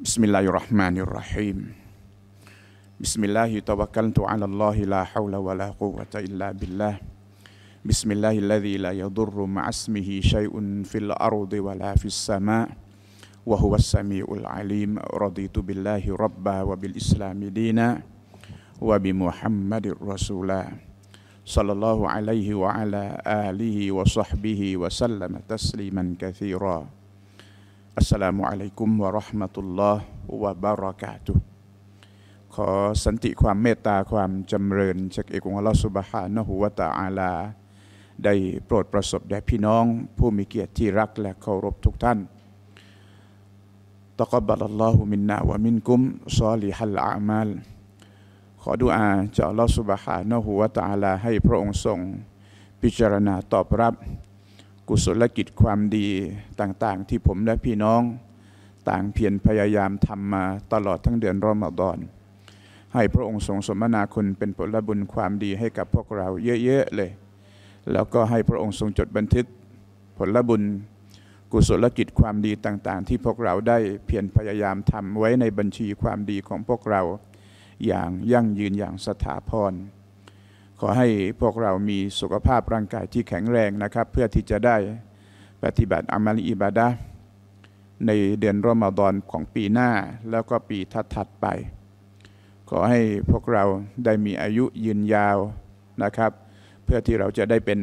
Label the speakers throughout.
Speaker 1: بسم الله الرحمن الرحيم بسم الله توكلت على الله لا حول ولا قوة إلا بالله بسم الله الذي لا يضر مع اسمه شيء في الأرض ولا في السماء وهو السميع العليم رضيت بالله ربا وبالإسلام دينا وبمحمد رسولا صلى الله عليه وعلى آله وصحبه وسلم تسليما كثيرا อัสสลามุอะลัยกุมวะราะห์มะตุลลอฮ์วะบารากาตุขอสันติความเมตตาความจำเริญ จากเอกองค์ลลอสุบฮานะฮูวะตะอาลา ได้โปรดประสบแด่พี่น้อง ผู้มีเกียรติที่รักและเคารพทุกท่านตะกบัลลอฮุมินนาวะมินกุมซอลิฮัลอามัลขอดุอาจากอัลลอฮสุบฮานะฮูวะตะอาลาให้พระองค์ทรงพิจารณาตอบรับกุศลกิจความดีต่างๆที่ผมและพี่น้อง ต่างเพียรพยายามทำมาตลอดทั้งเดือนรอมฎอน ให้พระองค์ทรงสมนาคุณเป็นผลบุญความดีให้กับพวกเราเยอะๆเลย แล้วก็ให้พระองค์ทรงจดบันทึกผลบุญกุศลกิจความดีต่างๆ ที่พวกเราได้เพียรพยายามทำไว้ในบัญชีความดีของพวกเรา อย่างยั่งยืนอย่างสถาพรขอให้พวกเรามีสุขภาพร่างกายที่แข็งแรงนะครับ เพื่อที่จะได้ปฏิบัติอามัลอิบาดะในเดือนรอมฎอนของปีหน้าแล้วก็ปีถัดๆไป ขอให้พวกเราได้มีอายุยืนยาวนะครับ เพื่อที่เราจะได้เป็น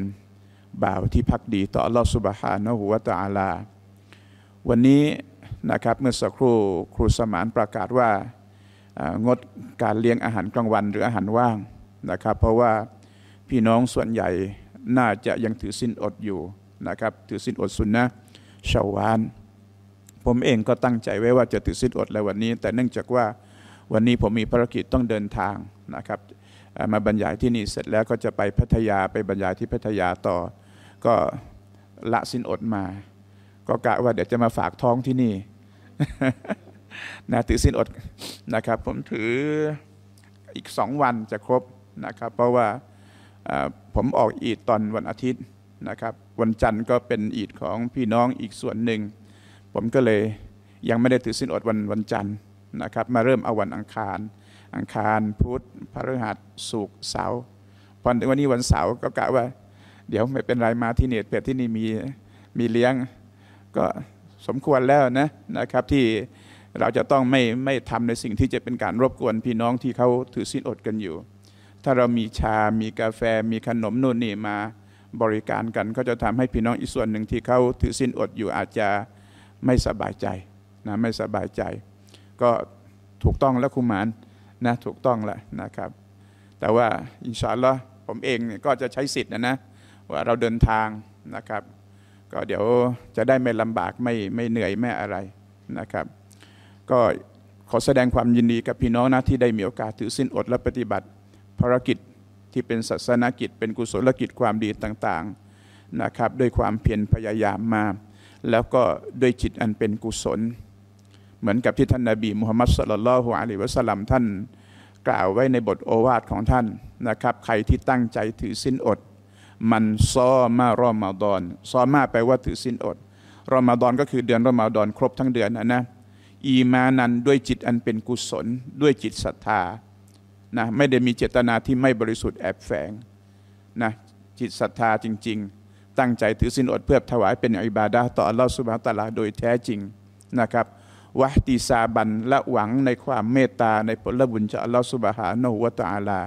Speaker 1: บ่าวที่พักดีต่ออัลลอฮฺสุบฮานะฮูวะตะอาลา วันนี้นะครับเมื่อสักครู่ครูสมานประกาศว่างดการเลี้ยงอาหารกลางวันหรืออาหารว่างนะครับเพราะว่าพี่น้องส่วนใหญ่น่าจะยังถือสินอดอยู่นะครับ ถือสินอดสุนนะชาววานผมเองก็ตั้งใจไว้ว่าจะถือสินอดในวันนี้ แต่เนื่องจากว่าวันนี้ผมมีภารกิจต้องเดินทางนะครับมาบรรยายที่นี่เสร็จแล้วก็จะไปพัทยาไปบรรยายที่พัทยาต่อ ก็ละสินอดมา ก็กะว่าเดี๋ยวจะมาฝากท้องที่นี่นะถือสินอดนะครับ ผมถืออีกสองวันจะครบนะครับเพราะว่าผมออกอีดตอนวันอาทิตย์นะครับวันจันทร์ก็เป็นอีดของพี่น้องอีกส่วนหนึ่ง ผมก็เลยยังไม่ได้ถือสินอดวันวันจันทร์นะครับมาเริ่มเอาวันอังคาร อังคาร พุธพฤหัสศุกร์เสาร์พอถึงวันนี้วันเสาร์ก็กะว่า เดี๋ยวไม่เป็นไรมาที่เนต เป็ดที่นี่มีมีเลี้ยง ก็สมควรแล้วนะนะครับที่เราจะต้องไม่ไม่ทำในสิ่งที่จะเป็นการรบกวนพี่น้องที่เขาถือสินอดกันอยู่ถ้าเรามีชา มีกาแฟ มีขนมนู่นนี่มาบริการกัน ก็จะทำให้พี่น้องอีกส่วนหนึ่งที่เขาถือสิ้นอดอยู่อาจจะไม่สบายใจนะไม่สบายใจ ก็ถูกต้องแล้วคุณหมานนะถูกต้องแล้วนะครับ แต่ว่าอินชาอัลลอฮ์ผมเองเนี่ยก็จะใช้สิทธิ์นะนะ ว่าเราเดินทางนะครับ ก็เดี๋ยวจะได้ไม่ลำบากไม่ไม่เหนื่อยไม่อะไรนะครับ ก็ขอแสดงความยินดีกับพี่น้องนะ ที่ได้มีโอกาสถือสิ้นอดและปฏิบัติภารกิจที่เป็นศาสนกิจเป็นกุศลกิจความดีต่าง ๆนะครับ ด้วยความเพียรพยายามมาแล้วก็ด้วยจิตอันเป็นกุศล เหมือนกับที่ท่านนาบีมุฮัมมัดสุลลัลฮุอะลัยวะสัลลัมท่าน กล่าวไว้ในบทโอวาทของท่านนะครับ ใครที่ตั้งใจถือสินอด มันซ้อมารอมาดอนซ้อมาแปลว่าถือสินอด รอมาดอนก็คือเดือนรอมาดอนครบทั้งเดือนนะนะอีมานันด้วยจิตอันเป็นกุศล ด้วยจิตศรัทธานะไม่ได้มีเจตนาที่ไม่บริสุทธิ์แอบแฝงนะจิตศรัทธาจริงๆ ตั้งใจถือสินอดเพื่อถวายเป็นอิบาดาต่ออัลลอฮฺสุบฮานตะลาโดยแท้จริงนะครับวะติซาบันและหวังในความเมตตาในผลบุญจากอัลลอฮฺสุบฮานวตาลา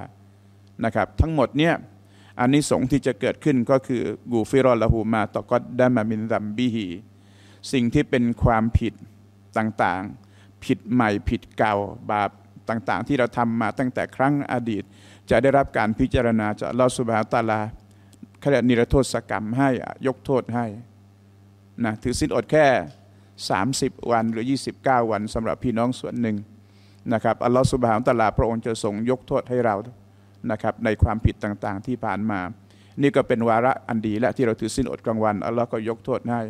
Speaker 1: นะครับ ทั้งหมดเนี่ยอันนี้สงที่จะเกิดขึ้นก็คือกูฟิรอลหูมาตอกอดดามามินดัมบิฮีสิ่งที่เป็นความผิดต่างๆ ผิดใหม่ผิดเก่าบาปต่าง ๆ ที่เราทำมาตั้งแต่ครั้งอดีต จะได้รับการพิจารณาจะลอสุบาตาลาขณะนิรโทษกรรมให้ ยกโทษให้นะถือสินอดแค่ 30 วันหรือ 29 วันสำหรับพี่น้องส่วนหนึ่งนะครับอัลลอฮฺสุบฮานตลาพระองค์จะทรงยกโทษให้เรานะครับ ในความผิดต่าง ๆที่ผ่านมา นี่ก็เป็นวาระอันดี และที่เราถือสิ้นอดกลางวันอัลลอฮฺก็ยกโทษให้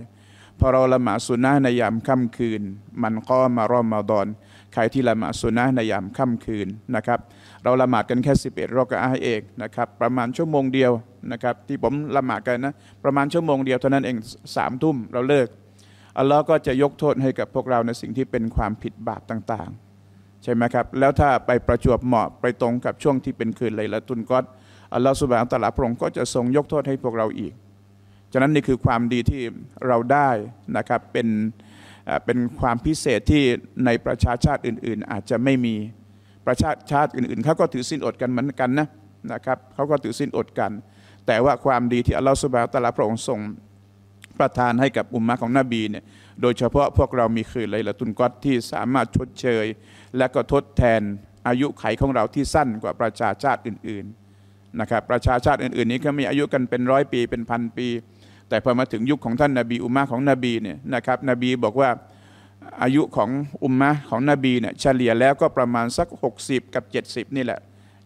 Speaker 1: พอเราละหมาดสุนนะในยามค่ำคืน มันก็มารอมมาดอนใครที่ละหมาดสุนนะในยามค่ำคืนนะครับ เราละหมาดกันแค่ 11 รอกอาเองนะครับประมาณชั่วโมงเดียวนะครับ ที่ผมละหมาดกันนะประมาณชั่วโมงเดียวเท่านั้นเองสามทุ่มเราเลิกอัลลอฮ์ก็จะยกโทษให้กับพวกเราในสิ่งที่เป็นความผิดบาปต่าง ๆใช่ไหมครับ แล้วถ้าไปประจวบเหมาะไปตรงกับช่วงที่เป็นคืนเลยละตุนก็อัลลอฮ์สุบานตะลาพระองค์ก็จะทรงยกโทษให้พวกเราอีกฉะนั้นนี่คือความดีที่เราได้นะครับเป็นเป็นความพิเศษที่ในประชาชาติอื่น ๆ อาจจะไม่มีประชาชาติอื่นๆเขาก็ถือสินอดกันเหมือนกันนะนะครับเขาก็ถือสินอดกัน แต่ว่าความดีที่อัลลอฮฺสุบะตะลาพระองค์ทรงประทานให้กับอุมมะของนบีเนี่ยโดยเฉพาะพวกเรามีคืนไลละตุนกอตที่สามารถชดเชย และก็ทดแทนอายุไขของเราที่สั้นกว่าประชาชาติอื่นๆนะครับประชาชาติอื่นๆนี้ก็มีอายุกันเป็นร้อยปี เป็นพันปีแต่พอมาถึงยุคของท่านนาบีอุมมะของนบีเนี่ยนะครับนบีบอกว่าอายุของอุมมะของนบีเนี่ยเฉลี่ยแล้วก็ประมาณสัก 60 กับ 70 นี่แหละ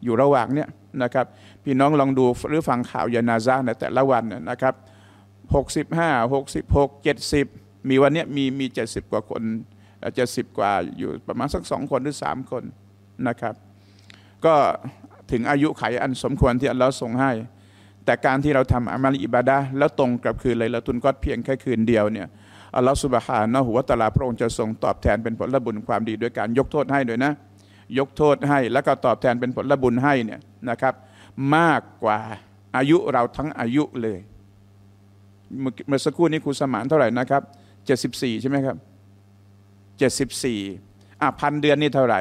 Speaker 1: อยู่ระหว่างเนี่ยนะครับ พี่น้องลองดูหรือฟังข่าวยานาซาในแต่ละวันนะครับ 65 66 70 มีวันนี้มีมี 70 กว่าคนจะสิบกว่าอยู่ประมาณสักสองคนหรือสามคนนะครับก็ถึงอายุไขอันสมควรที่อัลลอฮ์ทรงให้แต่การที่เราทำอามัลอิบาดะแล้วตรงกับคืนเลยละทุนก็เพียงแค่คืนเดียวเนี่ยอัลลอฮฺสุบฮานะหัวตาลาพระองค์จะทรงตอบแทนเป็นผลบุญความดีด้วยการยกโทษให้ด้วยนะยกโทษให้แล้วก็ตอบแทนเป็นผลบุญให้เนี่ยนะครับ มากกว่าอายุเราทั้งอายุเลย เมื่อสักครู่นี้ครูสมานเท่าไหร่นะครับ 74 ใช่ไหมครับ 74อ่ะพันเดือนนี่เท่าไหร่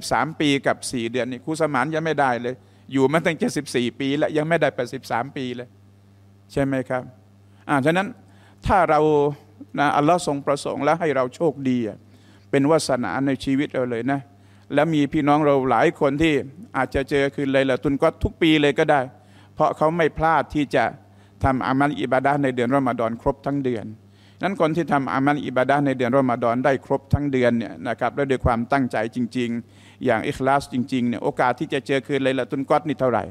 Speaker 1: 83ปีกับ 4 เดือนนี่ครูสมานยังไม่ได้เลย อยู่มาตั้ง 74 ปี แล้วยังไม่ได้ 83 ปีเลย ใช่ไหมครับอ่าฉะนั้นถ้าเรานะอัลลอฮ์ทรงประสงค์แล้วให้เราโชคดี เป็นวาสนาในชีวิตเราเลยนะ และมีพี่น้องเราหลายคนที่อาจจะเจอ คืนเลยละตุนก็ทุกปีเลยก็ได้ เพราะเขาไม่พลาดที่จะทำอามัลอิบาดะในเดือนรอมฎอนครบทั้งเดือนนั้นคนที่ทำอามัลอิบาดาในเดือนรอมฎอนได้ครบทั้งเดือนเนี่ยนะครับและด้วยความตั้งใจจริง ๆ อย่างอิคลาสจริงๆเนี่ยโอกาสที่จะเจอคืนเลยละตุนกอตนี่เท่าไหร่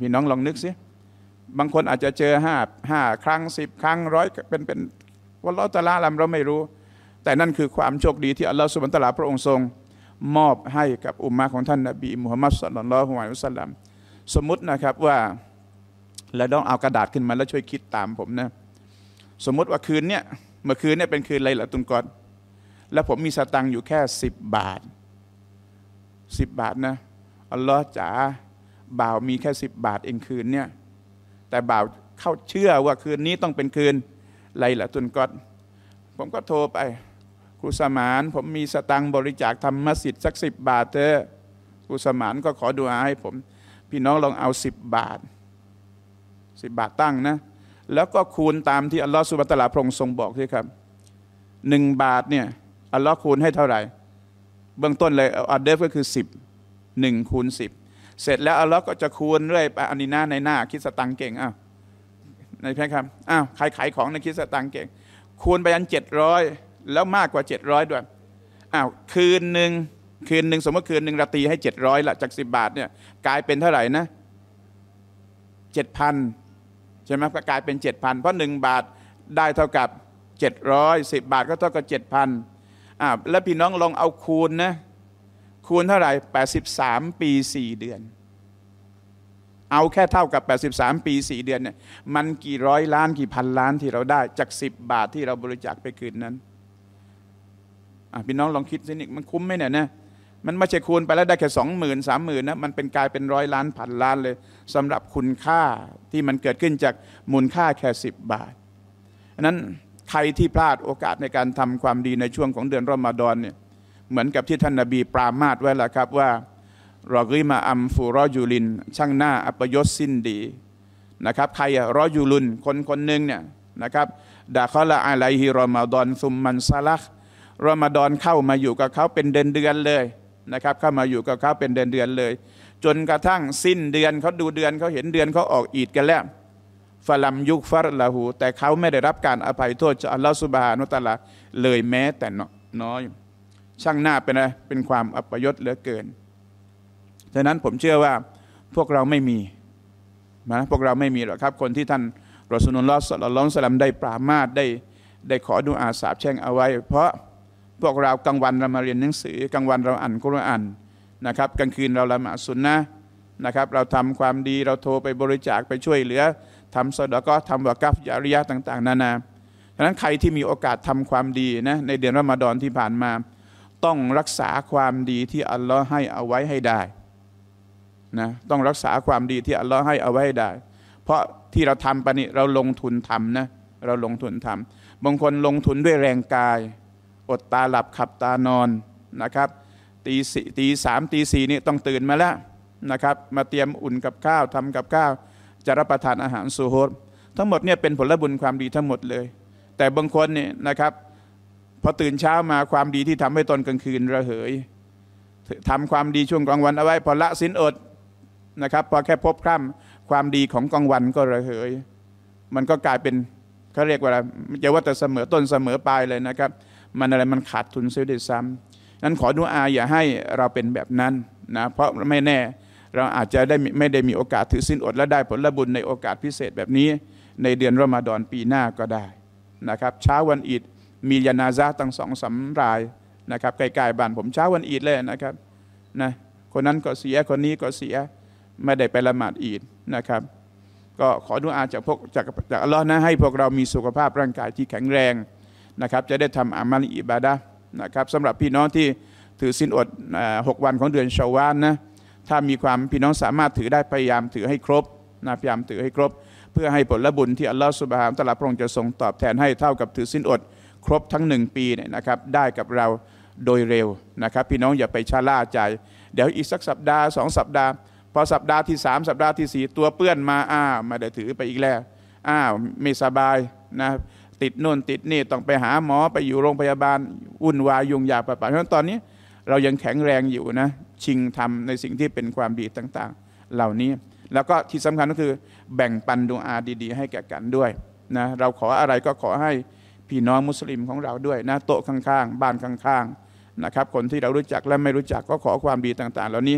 Speaker 1: พี่น้องลองนึกสิ บางคนอาจจะเจอห้าห้าครั้งสิบครั้งร้อยเป็นเป็นวันละตะลาลำเราไม่รู้ แต่นั่นคือความโชคดีที่อัลลอฮฺสุบันตะลาพระองค์ทรง มอบให้กับอุมมาของท่านนบีมุฮัมมัดสุลลัลลอฮุอัลลอฮิสสลัมสมมุตินะครับว่าแล้วต้องเอากระดาษขึ้นมาแล้วช่วยคิดตามผมนะสมมติว่าคืนเนี้ยเมื่อคืนเนี้ยเป็นคืนไรละตุนกอด แล้วผมมีสตังค์อยู่แค่สิบบาทสิบบาทนะอัลลอฮ์จ๋าบ่าวมีแค่สิบบาทเองคืนเนี้ยแต่บ่าวเข้าเชื่อว่าคืนนี้ต้องเป็นคืนไรละตุนกอด ผมก็โทรไป ครูสมาน ผมมีสตังค์บริจาคทำมัสยิดสักสิบบาทเถอะครูสมานก็ขอดูอาให้ผมพี่น้องลองเอาสิบบาทสิบบาทตั้งนะแล้วก็คูณตามที่อัลลอฮฺสุบตลา พระองค์ทรงบอกด้่ครับหนึ่งบาทเนี่ยอัลลอฮ์คูณให้เท่าไหร่ เบื้องต้นเลยอัดเดฟก็คือสิบหนึ่งคูณสิบเสร็จแล้วอัลลอฮ์ก็จะคูณเรื่อยไปอันนี้หน้าในหน้า คิดสตังเก่งอ้าวในแพครับอ้าวใครขายของในคิดสตังเก่ง คูณไปอันเจ็ดร้อยแล้วมากกว่าเจ็ดร้อยด้วย อ้าว คืนหนึ่งคืนหนึ่งสมมติคืนหนึ่งราตี ให้เจ็ดร้อยละจากสิบบาทเนี่ยกลายเป็นเท่าไหร่นะเจ็ดพันใช่ไหมก็กลายเป็น7,000 เพราะ 1 บาทได้เท่ากับ710บาทก็เท่ากับ7,000อ่าแล้วพี่น้องลองเอาคูณนะคูณเท่าไหร่83 ปี4เดือน เอาแค่เท่ากับ 83 ปี4เดือนเนี่ยมันกี่ร้อยล้านกี่พันล้านที่เราได้จาก 10 บาทที่เราบริจาคไปคืนนั้นพี่น้องลองคิดสินี่มันคุ้มไหมเนี่ยนะมันไม่ใช่คูณไปแล้วได้แค่สองหมื่นสามหมื่นนะมันเป็นกลายเป็นร้อยล้านพันล้านเลย สำหรับคุณค่าที่มันเกิดขึ้นจากมูลค่าแค่สิบบาทนั้น ใครที่พลาดโอกาสในการทำความดีในช่วงของเดือนรอมฎอนเนี่ยเหมือนกับที่ท่านนาบีปรามาตไว้ละครับว่ารอกิมาอัมฟูรอยูลิน ช่างหน้าอัปยศสิ้นดีนะครับใครอะรอยูลุนคนคนหนึ่งเนี่ยนะครับดาคอละอะไลฮิรอมฎอนซุมมันซาลักรอมฎอนเข้ามาอยู่กับเขาเป็นเดือนเดือนเลยนะครับเข้ามาอยู่กับเขาเป็นเดือนเดือนเลย จนกระทั่งสิ้นเดือนเขาดูเดือนเขาเห็นเดือนเขาออกอีดกันแล้วฟลัมยุกฟาละหู แต่เขาไม่ได้รับการอภัยโทษจากอัลลอฮฺสุบฮานุตะลา เลยแม้แต่น้อย ช่างหน้าเป็นอะไร เป็นความอัปยศเหลือเกินฉะนั้นผมเชื่อว่า พวกเราไม่มีนะพวกเราไม่มีหรอกครับ คนที่ท่านรอสุนุลลอฮฺสัลลัลลอฮฺสัลลัมได้ปรามาตได้ได้ขอดูอาสาบแช่งเอาไว้ เพราะพวกเรากลางวันเรามาเรียนหนังสือกลางวันเราอ่านกุรอานนะครับ กลางคืนเราละหมาดสุนนะนะครับ เราทำความดีเราโทรไปบริจาคไปช่วยเหลือทำสดก็ทำวากัฟยาริยะต่าง ๆนานาดังนั้นใครที่มีโอกาสทำความดีนะ ในเดือนรอมฎอนที่ผ่านมา ต้องรักษาความดีที่อัลลอฮ์ให้เอาไว้ให้ได้นะต้องรักษาความดีที่อัลลอฮ์ให้เอาไว้ให้ได้ เพราะที่เราทำไปนี่เราลงทุนทำนะเราลงทุนทำบางคนลงทุนด้วยแรงกายอดตาหลับขับตานอนนะครับตีสี่ตีสามตีสี่นี่ต้องตื่นมาแล้วนะครับ มาเตรียมอุ่นกับข้าว ทำกับข้าวจะรับประทานอาหารสุโฮทั้งหมดเนี่ยเป็นผลบุญความดีทั้งหมดเลย แต่บางคนเนี่ยนะครับ พอตื่นเช้ามาความดีที่ทำให้ตนกลางคืนระเหย ทำความดีช่วงกลางวันเอาไว้พอละสินอดนะครับพอแค่พบคร่ำความดีของกลางวันก็ระเหย มันก็กลายเป็นเขาเรียกว่าอะไรจะว่าแต่เสมอต้นเสมอปลายเลยนะครับมันอะไรมันขาดทุนเสียด้วยซ้ำนั้นขอดุอาอย่าให้เราเป็นแบบนั้นนะ เพราะไม่แน่เราอาจจะได้ไม่ได้มีโอกาสถือสินอดและได้ผลบุญในโอกาสพิเศษแบบนี้ ในเดือนรอมฎอนปีหน้าก็ได้นะครับเช้าวันอีดมียานาซาตั้งสองสารายนะครับใกล้ๆบ้านผมเช้าวันอีดเลยนะครับนะคนนั้นก็เสียคนนี้ก็เสียไม่ได้ไปละหมาดอีดนะครับ ก็ขอดุอาจากพวกจากจากอัลลอฮ์นะให้พวกเรามีสุขภาพร่างกายที่แข็งแรงนะครับจะได้ทำอามัลอิบาดะนะครับสำหรับพี่น้องที่ถือสินอดหกวันของเดือนชาวานนะถ้ามีความพี่น้องสามารถถือได้พยายามถือให้ครบนะพยายามถือให้ครบเพื่อให้ผลบุญที่อัลลอฮฺสุบฮานตะลาพระองค์จะทรงตอบแทนให้เท่ากับถือสินอดครบทั้งหนึ่งปีเนี่ยนะครับ ได้กับเราโดยเร็วนะครับ พี่น้องอย่าไปชะล่าใจเดี๋ยวอีกสักสัปดาห์สองสัปดาห์ พอสัปดาห์ที่สามสัปดาห์ที่สี่ตัวเปื้อนมาอ้าวมาได้ถือไปอีกแล้วอ้าวไม่สบายนะติดโน่นติดนี่ต้องไปหาหมอไปอยู่โรงพยาบาลวุ่นวายยุ่งยากประปาเพราะฉะนั้นตอนนี้ เรายังแข็งแรงอยู่นะชิงทำในสิ่งที่เป็นความดีต่าง ๆ เหล่านี้ แล้วก็ที่สำคัญก็คือ แบ่งปันดวงอาดี ๆ ให้แก่กันด้วยนะเราขออะไรก็ขอให้พี่น้องมุสลิมของเราด้วยนะโต๊ะข้างๆบ้านข้างๆนะครับ คนที่เรารู้จักและไม่รู้จักก็ขอความดีต่าง ๆ เหล่านี้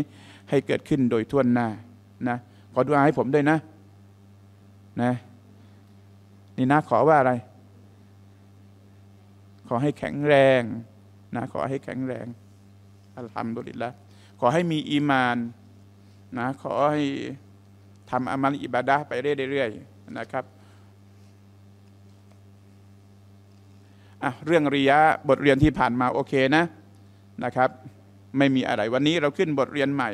Speaker 1: ให้เกิดขึ้นโดยทั่วหน้านะขอดูอาให้ผมด้วยนะนะ นี่นะขอว่าอะไรขอให้แข็งแรงนะขอให้แข็งแรง อัลฮัมดุลิลละขอให้มีอีมานนะขอให้ทำอามัลอิบาดะไปเรื่อยๆนะครับอ่ะเรื่องริยะบทเรียนที่ผ่านมาโอเคนะนะครับ ไม่มีอะไรวันนี้เราขึ้นบทเรียนใหม่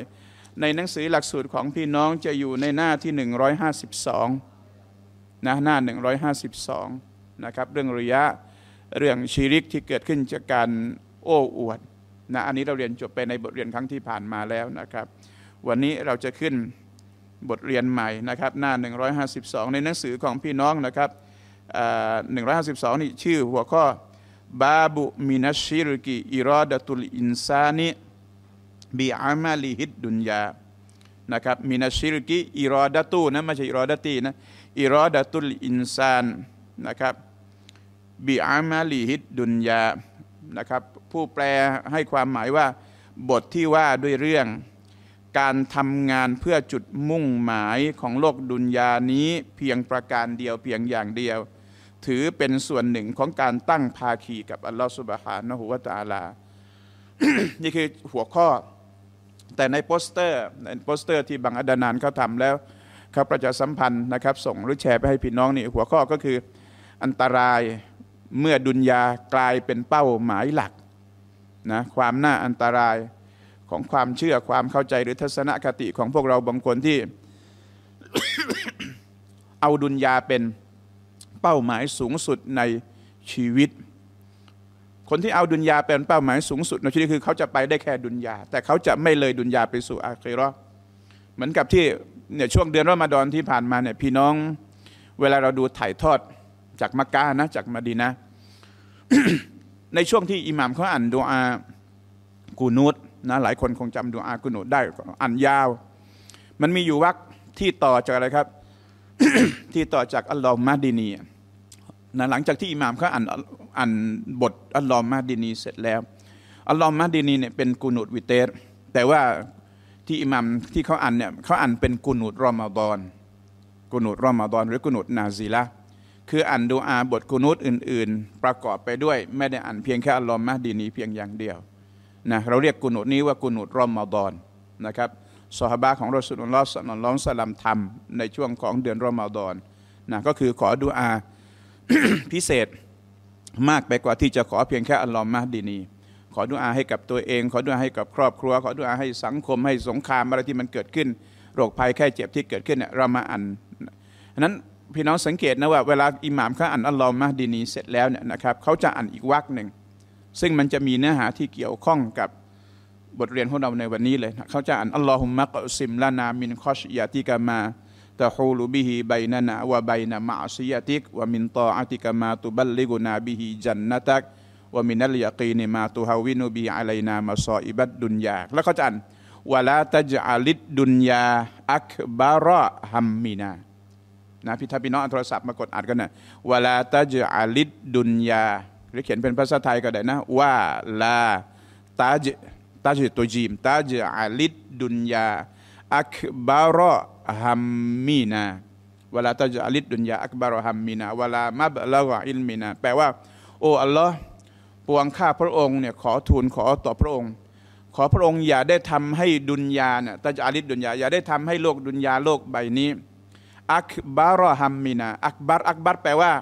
Speaker 1: ในหนังสือหลักสูตรของพี่น้องจะอยู่ในหน้าที่ 152นะหน้า 152นะครับเรื่องริยะเรื่องชีริกที่เกิดขึ้นจากการโอ้อวดนะอันนี้เราเรียนจบไปในบทเรียนครั้งที่ผ่านมาแล้วนะครับ วันนี้เราจะขึ้นบทเรียนใหม่นะครับ หน้า 152 ในหนังสือของพี่น้องนะครับ 152 นี่ชื่อหัวข้อบาบุมินาชิรกิอิรอดตุลอินซานิบีอามาลิฮิดดุนยานะครับมินาชิรกิอิรอดตุนะไม่ใช่อิรอดตีนะอิรอดตุลอินซานนะครับบีอามาลีฮิดดุนยา นะครับ ผู้แปลให้ความหมายว่าบทที่ว่าด้วยเรื่องการทำงานเพื่อจุดมุ่งหมายของโลกดุนยานี้เพียงประการเดียวเพียงอย่างเดียว ถือเป็นส่วนหนึ่งของการตั้งภาคีกับอัลลอฮฺสุบฮานะฮุวะตาลา นี่คือหัวข้อ แต่ในโปสเตอร์ในโปสเตอร์ ที่บางอดานานเขาทำแล้วเขาประชาสัมพันธ์นะครับ ส่งหรือแชร์ไปให้พี่น้องนี่หัวข้อก็คืออันตรายเมื่อดุนยากลายเป็นเป้าหมายหลักนะความน่าอันตรายของความเชื่อความเข้าใจหรือทัศนคติของพวกเราบางคนที่เอาดุนยาเป็นเป้าหมายสูงสุดในชีวิต คนที่เอาดุนยาเป็นเป้าหมายสูงสุดในชีวิตคือเขาจะไปได้แค่ดุนยาแต่เขาจะไม่เลยดุนยาไปสู่อาคีรอเหมือนกับที่เนี่ยช่วงเดือนรอมฎอนที่ผ่านมาเนี่ยพี่น้องเวลาเราดูถ่ายทอดจากมักกะนะ จากมาดีนะในช่วงที่อิหม่ามเขาอ่านดูอากูนูดนะหลายคนคงจำดูอากูนูดได้อ่านยาวมันมีอยู่วักที่ต่อจากอะไรครับที่ต่อจากอัลลอฮ์มาดีนีนะหลังจากที่อิหม่ามเขาอ่านอ่านบทอัลลอฮ์มาดีนีเสร็จแล้ว อัลลอฮ์มาดีนีเนี่ยเป็นกูนูดวิเตสแต่ว่าที่อิหมัมที่เขาอ่านเนี่ยเขาอ่านเป็นกุนูดรอมฎอนกุนูดรอมฎอนหรือกุนูดนาซีละคืออ่านดูอาบทกุนุตอื่นๆ ประกอบไปด้วย ไม่ได้อ่านเพียงแค่อัลลอฮ์มะดีนี้เพียงอย่างเดียวนะเราเรียกกุนุตนี้ว่ากุนุตรอมมาดอนนะครับสฮาบะของรอสุนลอสันลอมสลัมทำในช่วงของเดือนรอมฎอนนะก็คือขอดูอาพิเศษมากไปกว่าที่จะขอเพียงแค่อัลลอฮ์มะดีนี ขอดูอาให้กับตัวเองขอดูอาให้กับครอบครัว ขอดูอาให้สังคมให้สงครามอะไรที่มันเกิดขึ้น โรคภัยแค่เจ็บที่เกิดขึ้นเนี่ยเรามาอ่านนั้นพี่น้องสังเกตนะว่าเวลาอิหม่ามเขาอ่านอัลลอฮ์มะดีนีเสร็จแล้วเนี่ยนะครับเขาจะอ่านอีกวรรคหนึ่ง ซึ่งมันจะมีเนื้อหาที่เกี่ยวข้องกับบทเรียนของเราในวันนี้เลย เขาจะอ่านอัลลอฮุมะกอซิมลานามินคอชยาติกามาตะฮูลูบิฮิไบนานาวะไบนามาซิยาติกวะมินตออาติกามาตุบัลลิกุนาบิฮิจันนตักวะมินัลยากีนิมาตุฮาวินูบิอะไลนามาซออิบัดดุนยาแล้วเขาจะอ่านวะลาตะจาลิดดุนยาอักบาระฮัมมินานะพี่ทาพี่น้องโทรศัพท์มากดอัดกันนะวลาตาจอาลิดดุนยาหรือเขียนเป็นภาษาไทยก็ได้นะว่าลาตาจตาจตัวจีมตาจอาลิดดุนยาอักบารอฮัมมีนาวลาตาจอาลิดดุนยาอักบารอฮัมมีนาวลามับละกอิลมีนาแปลว่า โอ้ อัลลอฮ์ปวงข้าพระองค์เนี่ยขอทูลขอต่อพระองค์ ขอพระองค์อย่าได้ทำให้ดุนยาเนี่ยตาจอาลิดดุนยาอย่าได้ทำให้โลกดุนยาโลกใบนี้อักบารฮัมมินาอักบารอักบารแปลว่า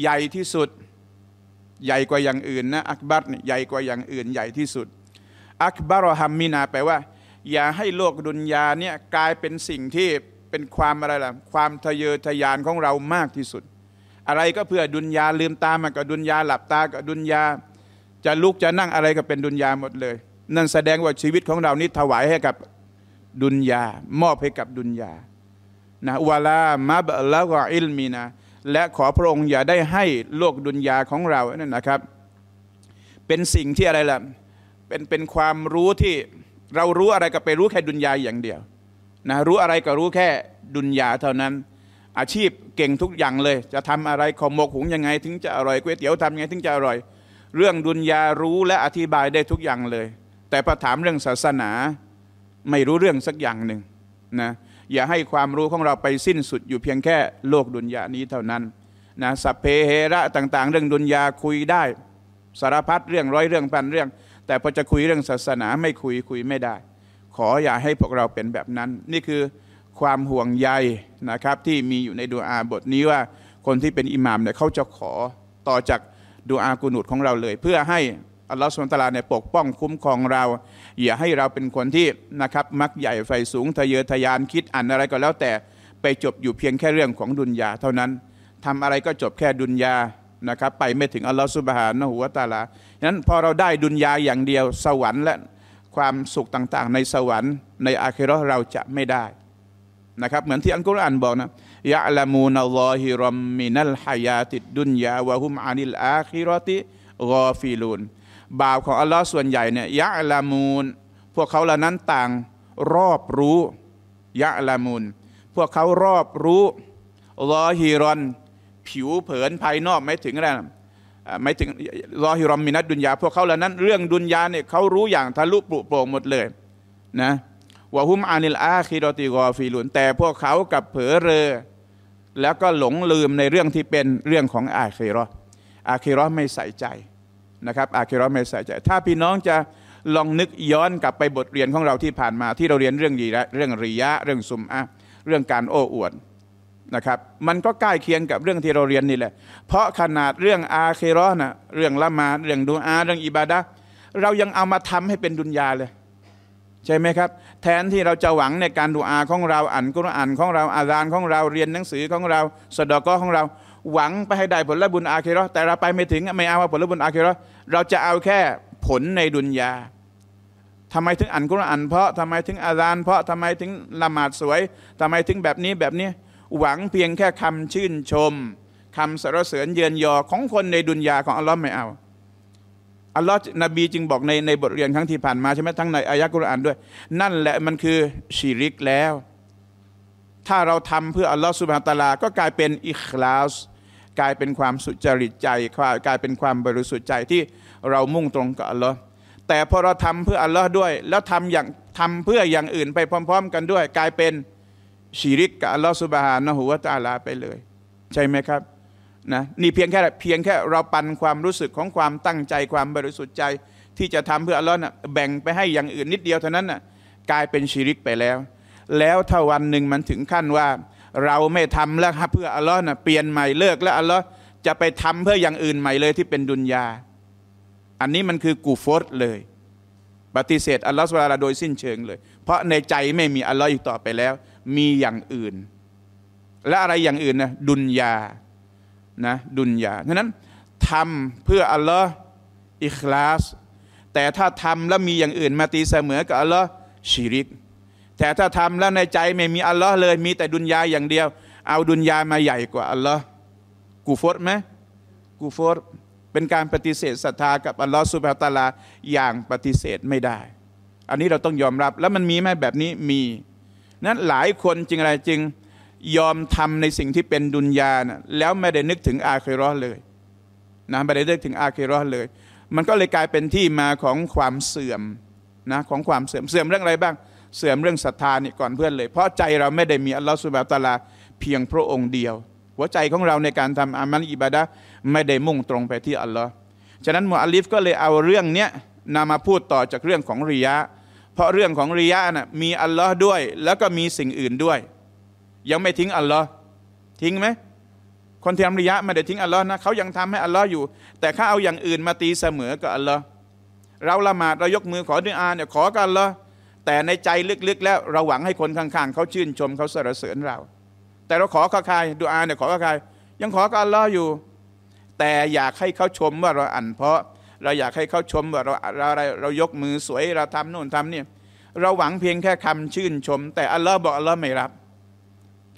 Speaker 1: ใหญ่ที่สุด ใหญ่กว่าอย่างอื่นนะอักบารเนี่ยใหญ่กว่าอย่างอื่นใหญ่ที่สุด อักบารฮัมมินาแปลว่า อย่าให้โลกดุนยาเนี่ยกลายเป็นสิ่งที่เป็นความอะไรล่ะความทะเยอทะยานของเรามากที่สุด อะไรก็เพื่อดุนยาลืมตามากก็ดุนยาหลับตาก็ดุนยาจะลุกจะนั่งอะไรก็เป็นดุนยาหมดเลยนั่นแสดงว่าชีวิตของเรานี้ถวายให้กับดุนยามอบให้กับดุนยานะวลามับละกอิลมีนะและขอพระองค์อย่าได้ให้โลกดุนยาของเรานั่นนะครับ เป็นสิ่งที่อะไรล่ะเป็นเป็นความรู้ที่เรารู้อะไรก็ไปรู้แค่ดุนยาอย่างเดียวนะรู้อะไรก็รู้แค่ดุนยาเท่านั้น อาชีพเก่งทุกอย่างเลย จะทำอะไรขอมกหุงยังไงถึงจะอร่อยก๋วยเตี๋ยวทำยังไงถึงจะอร่อย เรื่องดุนยารู้และอธิบายได้ทุกอย่างเลย แต่พอถามเรื่องศาสนา ไม่รู้เรื่องสักอย่างหนึ่งนะอย่าให้ความรู้ของเราไปสิ้นสุดอยู่เพียงแค่โลกดุนยานี้เท่านั้นนะสัพเพเฮระต่าง ๆ เรื่องดุนยาคุยได้ สารพัดเรื่องร้อยเรื่องพันเรื่อง แต่พอจะคุยเรื่องศาสนาไม่คุยคุยไม่ได้ ขออย่าให้พวกเราเป็นแบบนั้น นี่คือความห่วงใยนะครับ ที่มีอยู่ในดูอาบทนี้ว่าคนที่เป็นอิหมามเนี่ยเขาจะขอต่อจากดูอากุนูดของเราเลยเพื่อให้อัลลอฮฺสุลตาราเนี่ยปกป้องคุ้มครองเรา อย่าให้เราเป็นคนที่นะครับมักใหญ่ไฟสูงทะเยอทะยานคิดอ่านอะไรก็แล้วแต่ ไปจบอยู่เพียงแค่เรื่องของดุนยาเท่านั้นทำอะไรก็จบแค่ดุนยานะครับไปไม่ถึงอัลลอฮฺสุบฮานะหัวตาลาฉะนั้นพอเราได้ดุนยาอย่างเดียวสวรรค์และความสุขต่างๆ ในสวรรค์ในอาคิรอเราจะไม่ได้นะครับเหมือนที่อัลกุรอานบอกนะยะละมูนัลลอฮิรอมมินัลฮายาติดดุนยาวะฮุมอานิลอาคิรอติกอฟิลูนบ่าวของอัลลอฮ์ส่วนใหญ่เนี่ยยะลามูนพวกเขาเหล่านั้นต่างรอบรู้ยะลามูนพวกเขารอบรู้ลอฮิรอนผิวเผินภายนอกไม่ถึงอะไรไม่ถึงลอฮิรอมมินัดดุนยาพวกเขาเหล่านั้นเรื่องดุนยาเนี่ยเขารู้อย่างทะลุปลุโปร่งหมดเลยนะวะฮุมอานิลอาคิรติกอฟีลุนแต่พวกเขากับเผลอเรอแล้วก็หลงลืมในเรื่องที่เป็นเรื่องของอาคิรออาคิรอไม่ใส่ใจนะครับอาคิรอเมส่ยใจ ถ้าพี่น้องจะลองนึกย้อนกลับไปบทเรียนของเราที่ผ่านมาที่เราเรียนเรื่องยีละเรื่องริยะ เรื่องซุมอะเรื่องการโอ้อวดนะครับมันก็ใกล้เคียงกับเรื่องที่เราเรียนนี่แหละเพราะขนาดเรื่องอาเครอนะเรื่องละมาเรื่องดูอา เรื่องอิบาดะเรายังเอามาทำให้เป็นดุนยาเลยใช่ไหมครับ แทนที่เราจะหวังในการดูอาของเราอ่านกุรอานของเราอาจารย์ของเราเรียนหนังสือของเราสดอก็ของเราหวังไปให้ได้ผลบุญอาคิรอแต่เราไปไม่ถึงไม่เอาผลบุญอาคิรอเราจะเอาแค่ผลในดุนยาทำไมถึงอ่านกุรอานเพราะทำไมถึงอาจานเพราะทำไมถึงละหมาดสวยทำไมถึงแบบนี้แบบนี้ หวังเพียงแค่คำชื่นชมคำสรรเสริญเยือนยอของคนในดุนยาของอัลลอฮ์ไม่เอา อัลลอฮ์นบีจึงบอกในในบทเรียนครั้งที่ผ่านมาใช่ไหมทั้งในอายะกุรอานด้วย นั่นแหละมันคือชีริกแล้ว ถ้าเราทำเพื่ออัลลอฮ์สุบฮานตะลาก็กลายเป็นอิคลาสกลายเป็นความสุจริตใจ กลายเป็นความบริสุทธิ์ใจที่เรามุ่งตรงกับอัลลอฮ์แต่พอเราทำเพื่ออัลลอฮ์ด้วย แล้วทำอย่างทำเพื่ออย่างอื่นไปพร้อม ๆ กันด้วย กลายเป็นชีริกกับอัลลอฮ์สุบฮานะฮูวะตาลาไปเลย ใช่ไหมครับนะนี่เพียงแค่เพียงแค่เราปันความรู้สึกของความตั้งใจความบริสุทธิ์ใจ ที่จะทำเพื่ออัลลอฮ์น่ะ แบ่งไปให้อย่างอื่นนิดเดียวเท่านั้นน่ะ กลายเป็นชีริกไปแล้ว แล้วถ้าวันหนึ่งมันถึงขั้นว่าเราไม่ทำแล้วเพื่ออัลลอฮ์นะเปลี่ยนใหม่เลิกแล้วอัลลอฮ์จะไปทำเพื่ออย่างอื่นใหม่เลย ที่เป็นดุนยาอันนี้มันคือกูฟอดเลยปฏิเสธอัลลอฮ์สุลาโดยสิ้นเชิงเลย เพราะในใจไม่มีอัลลอฮ์อีกต่อไปแล้ว มีอย่างอื่น และอะไรอย่างอื่นนะดุนยานะดุนยาฉะนั้นทำเพื่ออัลลอฮ์อิคลาสแต่ถ้าทำแล้วมีอย่างอื่นมาตีเสมอกับอัลลอฮ์ชีริกแต่ถ้าทำแล้วในใจไม่มีอัลลอฮ์เลย มีแต่ดุนยาอย่างเดียว เอาดุนยามาใหญ่กว่าอัลลอฮ์กูฟดไหมกูฟดเป็นการปฏิเสธศรัทธา กับอัลลอฮ์สุบฮาตาลาอย่างปฏิเสธไม่ได้ อันนี้เราต้องยอมรับแล้วมันมีไหมแบบนี้มี นั้นหลายคนจริงอะไรจิงยอมทำในสิ่งที่เป็นดุนยานะแล้วไม่ได้นึกถึงอาคิรอเลยนะไม่ได้นึกถึงอาคิรอเลย มันก็เลยกลายเป็นที่มาของความเสื่อมนะของความเสื่อมเสื่อมเรื่องอะไรบ้างเสื่อมเรื่องศรัทธานี่ก่อนเพื่อนเลย เพราะใจเราไม่ได้มีอัลลอฮฺสุบะตาลาเพียงพระองค์เดียว หัวใจของเราในการทำอามัลอิบาดะไม่ได้มุ่งตรงไปที่อัลลอฮฺฉะนั้นมูอัลลิฟก็เลยเอาเรื่องเนี้ยนำมาพูดต่อจากเรื่องของริยะเพราะเรื่องของริยะนะ่ะมีอัลลอฮ์ด้วย แล้วก็มีสิ่งอื่นด้วย ยังไม่ทิ้งอัลลอฮ์ทิ้งไหมคนที่ทำริยะไม่ได้ทิ้งอัลลอฮ์นะเขายังทำให้อัลลอฮ์อยู่แต่ข้าเอาอย่างอื่นมาตีเสมอกับอัลลอฮ์เราละหมาดเรายกมือขอดุอาเนี่ยขอกับอัลลอฮ์แต่ในใจลึกๆแล้วเราหวังให้คนข้างๆ เขาชื่นชมเขาสรรเสริญเรา แต่เราขอกับใครดูอาเนี่ยขอกับใครยังขอกับอัลลอฮ์อยู่ แต่อยากให้เขาชมว่าเราอ่านเพราะเราอยากให้เขาชมว่าเราอะไรเรายกมือสวยเราทำโน่นทำนี่เราหวังเพียงแค่คำชื่นชม แต่อัลลอฮ์บอกอัลลอฮ์ไม่รับ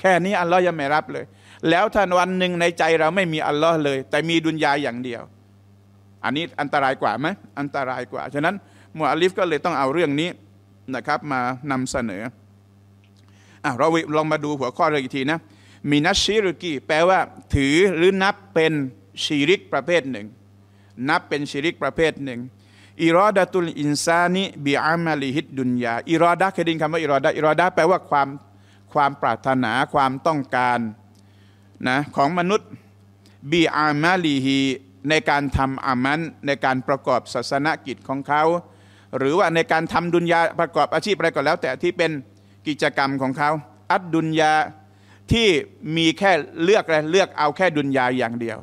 Speaker 1: แค่นี้ อัลลอฮ์ยังไม่รับเลย แล้วถ้าวันหนึ่งในใจเราไม่มีอัลลอฮ์เลย แต่มีดุนยาอย่างเดียว อันนี้อันตรายกว่าไหมอันตรายกว่า ฉะนั้นมูอัลลิฟก็เลยต้องเอาเรื่องนี้นะครับมานำเสนออ่ะเราลองมาดูหัวข้อเลยอีกทีนะมีนัชชิรุกีแปลว่าถือหรือนับเป็นชีริกประเภทหนึ่ง นับเป็นชีริกประเภทหนึ่งอิรอดะตุลอินซานิบิอามาลิฮิดดุนยาอิรอดะเคยดินคำว่าอิรอดะอิรอดะแปลว่าความความปรารถนาความต้องการนะของมนุษย์บีอามาลีฮีในการทำอามันในการประกอบศาสนกิจของเขาหรือว่าในการทำดุนยาประกอบอาชีพอะไรก็แล้ว แต่ที่เป็นกิจกรรมของเขาอัดดุนยาที่มีแค่เลือกอะไรเลือกเอาแค่ดุนยาอย่างเดียว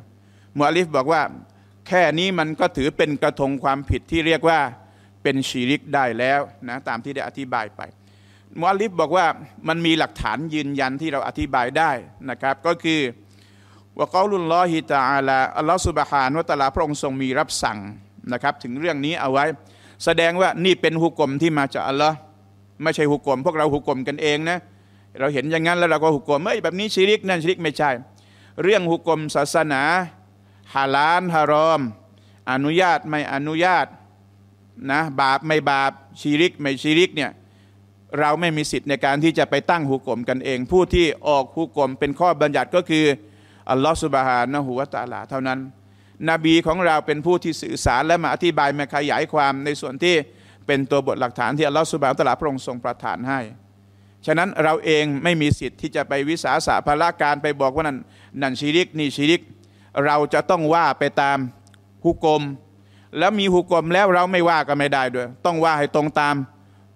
Speaker 1: มุอลิฟบอกว่า แค่นี้มันก็ถือเป็นกระทงความผิดที่เรียกว่าเป็นชีริกได้แล้วนะตามที่ได้อธิบายไปมุอลิฟบอกว่ามันมีหลักฐานยืนยันที่เราอธิบายได้นะครับ ก็คือ ว่าก้าลุลลอฮิตาอัลลอฮฺสุบฮานวะตะลาพระองค์ทรงมีรับสั่งนะครับ ถึงเรื่องนี้เอาไว้แสดงว่านี่เป็นหุกกลมที่มาจากอัลลอฮ์ไม่ใช่หุกกลมพวกเราหุกกลมกันเองนะเราเห็นอย่างนั้นแล้วเราก็หุกกลมเอ้ยแบบนี้ชิริกนั่นชิริกไม่ใช่ เรื่องหุกกลมศาสนาฮาลานฮารอม อนุญาตไม่อนุญาตนะบาปไม่บาปชิริกไม่ชิริกเนี่ยเราไม่มีสิทธิ์ในการที่จะไปตั้งหุกกลมกันเอง ผู้ที่ออกหุกกลมเป็นข้อบัญญัติก็คืออัลลอฮฺสุบฮานะฮุวาตาลาเท่านั้นนบีของเราเป็นผู้ที่สื่อสารและมาอธิบายมาขยายความในส่วนที่เป็นตัวบทหลักฐาน ที่อัลลอฮฺสุบานตะลาพระองค์ทรงประทานให้ ฉะนั้นเราเองไม่มีสิทธิ์ที่จะไปวิสาสะพละการไปบอกว่านั่นนั่นชีริกนี่ชีริก เราจะต้องว่าไปตามฮุกกลมแล้วมีฮุกกลมแล้วเราไม่ว่าก็ไม่ได้ด้วย ต้องว่าให้ตรงตาม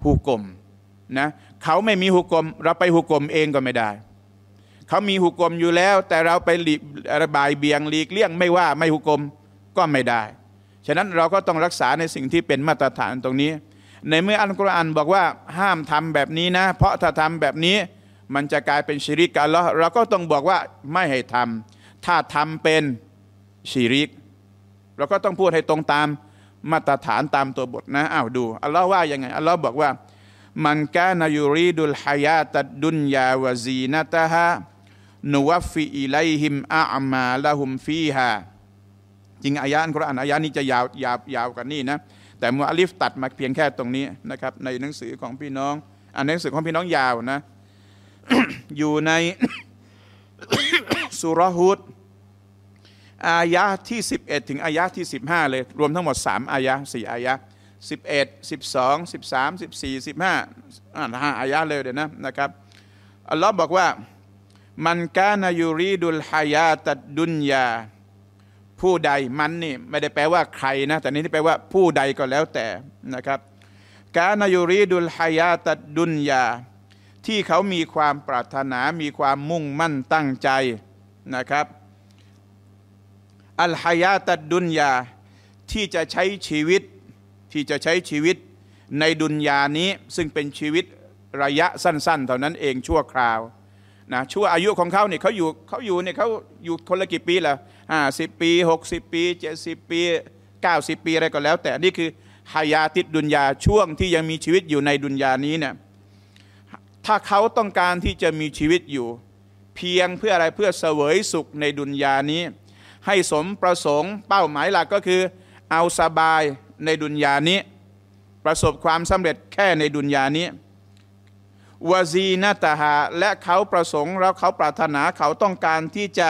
Speaker 1: ฮุกกลมนะ เขาไม่มีฮุกกลมเราไปฮุกกลมเองก็ไม่ได้เขามีหุกกมอยู่แล้ว แต่เราไประบายเบียงหลีกเลี่ยงไม่ว่า ไม่หุกกมก็ไม่ได้ฉะนั้นเราก็ต้องรักษาในสิ่งที่เป็นมาตรฐานตรงนี้ ในเมื่ออัลกุรอานบอกว่าห้ามทำแบบนี้นะ เพราะถ้าทำแบบนี้ มันจะกลายเป็นชิริกกันแล้วเราก็ต้องบอกว่าไม่ให้ทำ ถ้าทำเป็นชิริก เราก็ต้องพูดให้ตรงตามมาตรฐานตามตัวบทนะอ้าวดูอัลลอฮ์ว่ายังไงอัลลอฮ์บอกว่ามันกานายูรีดุลฮายาตัดดุนยาวซีนัตฮะนุวฟิอิไลฮิมอามาละหุมฟีฮาจริง อายะอันกุรอานอายะนี้จะยาวยาวยาวกันนี่นะ แต่มูอัลิฟตัดมาเพียงแค่ตรงนี้นะครับ ในหนังสือของพี่น้องอ่านหนังสือของพี่น้องยาวนะ อยู่ในสุรหุดอายะที่ 11 ถึงอายะที่ 15 เลย รวมทั้งหมด 3 อายะ4อายะ11 12 13 14 15อ่าน5อายะเลยเดี๋ยวนะนะครับ อัลลอฮ์บอกว่ามันกานายูรีดุลฮายาตัดดุนยาผู้ใดมันนี่ ไม่ได้แปลว่าใครนะแต่นี้แปลว่า ผู้ใดก็แล้วแต่นะครับกานายูรีดุลฮายาตัดดุนยาที่เขามีความปรารถนามีความมุ่งมั่นตั้งใจนะครับอัลฮายาตัดดุนยาที่จะใช้ชีวิต ที่จะใช้ชีวิตในดุนยานี้ซึ่งเป็นชีวิตระยะสั้น ๆ เท่านั้นเองชั่วคราวนะชั่วอายุของเขาเนี่ยเขาอยู่เขาอยู่เนี่ยเขาอยู่คนละกี่ปีล่ะห้าสิบปีหกสิบปีเจ็ดสิบปีเก้าสิบปีอะไรก็แล้ว แต่นี่คือฮายาติดดุนยาช่วงที่ยังมีชีวิตอยู่ในดุนยานี้เนี่ยถ้าเขาต้องการที่จะมีชีวิตอยู่ เพียงเพื่ออะไรเพื่อเสวยสุขในดุนยานี้ ให้สมประสงค์เป้าหมายหลักก็คือ เอาสบายในดุนยานี้ ประสบความสำเร็จแค่ในดุนยานี้วาซีนาตาหาและเขาประสงค์แล้วเขาปรารถนาเขาต้องการที่จะ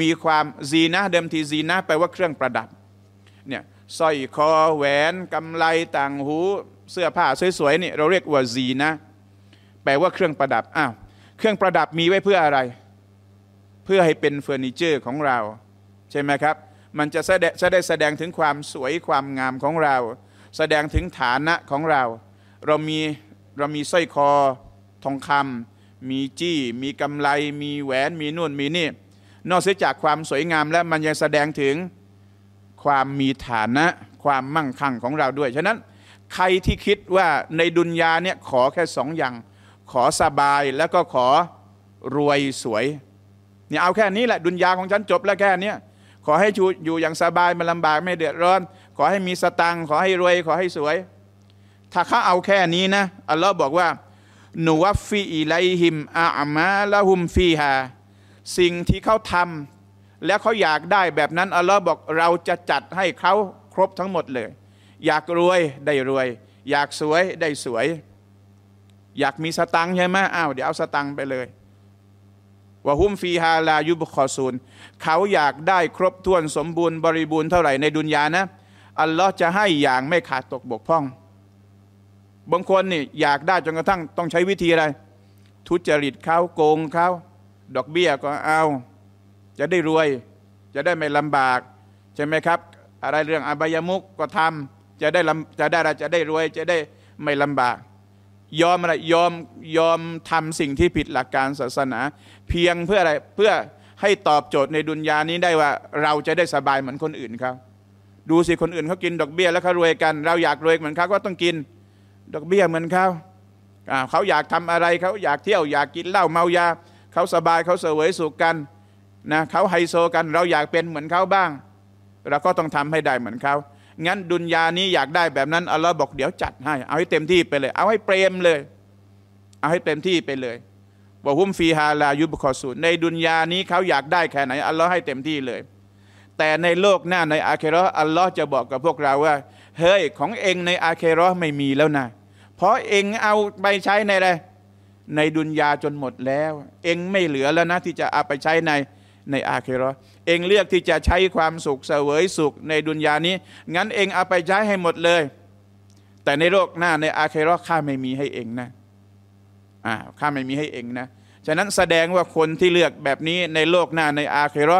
Speaker 1: มีความซีนะ เดิมทีซีนะแปลว่าเครื่องประดับเนี่ยสร้อย คอแหวนกำไลต่างหู เสื้อผ้าสวยๆนี่เราเรียกว่าซีนะแปลว่า เครื่องประดับอ้าวเครื่องประดับมีไว้เพื่ออะไร เพื่อให้เป็น เฟอร์นิเจอร์ของเรา ใช่ไหมครับ มันจะแสดงจะได้แสดงถึงความสวยความงามของเรา แสดงถึงฐานะของเรา เรามีเรามีสร้อยคอทองคำมีจี้ มี กำไลมีแหวน มีนุ่น มีนี่ นอกเสียจากความสวยงามและ มันยังแสดงถึงความมีฐานะ ความมั่งคั่งของเราด้วย ฉะนั้นใครที่คิดว่าในดุนยาเนี่ยขอแค่สองอย่าง ขอสบายแล้วก็ขอรวยสวยเนี่ยเอาแค่นี้แหละดุนยาของฉันจบแล้วแค่นี้ ขอให้อยู่อย่างสบายม่ลำบากไม่เดือดร้อน ขอให้มีสตัง ขอให้รวย ขอให้สวย ถ้าเขาเอาแค่นี้นะ อัลลอฮ์บอกว่านุวัฟฟีอิไลฮิมอามาละหุมฟีฮา สิ่งที่เขาทำแล้วเขาอยากได้แบบนั้นอัลลอฮ์บอกเราจะจัดให้เขาครบทั้งหมดเลย อยากรวยได้รวย อยากสวยได้สวย อยากมีสตังใช่ไหมอ้าวเดี๋ยวเอาสตังไปเลยวะฮุมฟีฮาลายุบคอซูลเขาอยากได้ครบถ้วนสมบูรณ์บริบูรณ์เท่าไหร่ในดุนยานะ อัลลอฮ์จะให้อย่างไม่ขาดตกบกพร่องบางคนนี่อยากได้จนกระทั่งต้องใช้วิธีอะไร ทุจริตเขาโกงเขาดอกเบี้ยก็เอา จะได้รวย จะได้ไม่ลำบากใช่ไหมครับ อะไรเรื่องอบายมุกก็ทำจะได้จะได้จะได้รวยจะได้ไม่ลำบากยอมอะไรยอมยอมทำสิ่งที่ผิดหลักการศาสนา เพียงเพื่ออะไรเพื่อให้ตอบโจทย์ในดุนยานี้ได้ว่าเราจะได้สบายเหมือนคนอื่นครับดูสิคนอื่นเขากินดอกเบี้ยแล้วเขารวยกัน เราอยากรวยเหมือนเขาก็ต้องกินดอกเบี้ยเหมือนเขาเขาอยากทำอะไรเขาอยากเที่ยวอยากกินเหล้าเมายาเขาสบายเขาเสวยสุขกันนะเขาไฮโซกัน เราอยากเป็นเหมือนเขาบ้างเราก็ต้องทำให้ได้เหมือนเขางั้นดุนยานี้อยากได้แบบนั้นอัลลอฮ์บอกเดี๋ยวจัดให้เอาให้เต็มที่ไปเลย เอาให้เปรมเลย เอาให้เต็มที่ไปเลยบอกหุ้มฟีฮาลายุบคอสูในดุนยานี้เขาอยากได้แค่ไหนอัลลอฮ์ให้เต็มที่เลย แต่ในโลกหน้าในอาเครออัลลอฮ์จะบอกกับพวกเราว่าเฮ้ยของเองในอาเคโรไม่มีแล้วนะ เพราะเองเอาไปใช้ในอะไรในดุนยาจนหมดแล้ว เองไม่เหลือแล้วนะที่จะเอาไปใช้ในในอาเคโรเองเลือกที่จะใช้ความสุขเสวยสุขในดุนยานี้ งั้นเองเอาไปใช้ให้หมดเลย แต่ในโลกหน้าในอาเคโรข้าไม่มีให้เองนะอ่าข้าไม่มีให้เองนะฉะนั้นแสดงว่าคนที่เลือกแบบนี้ในโลกหน้าในอาเคโร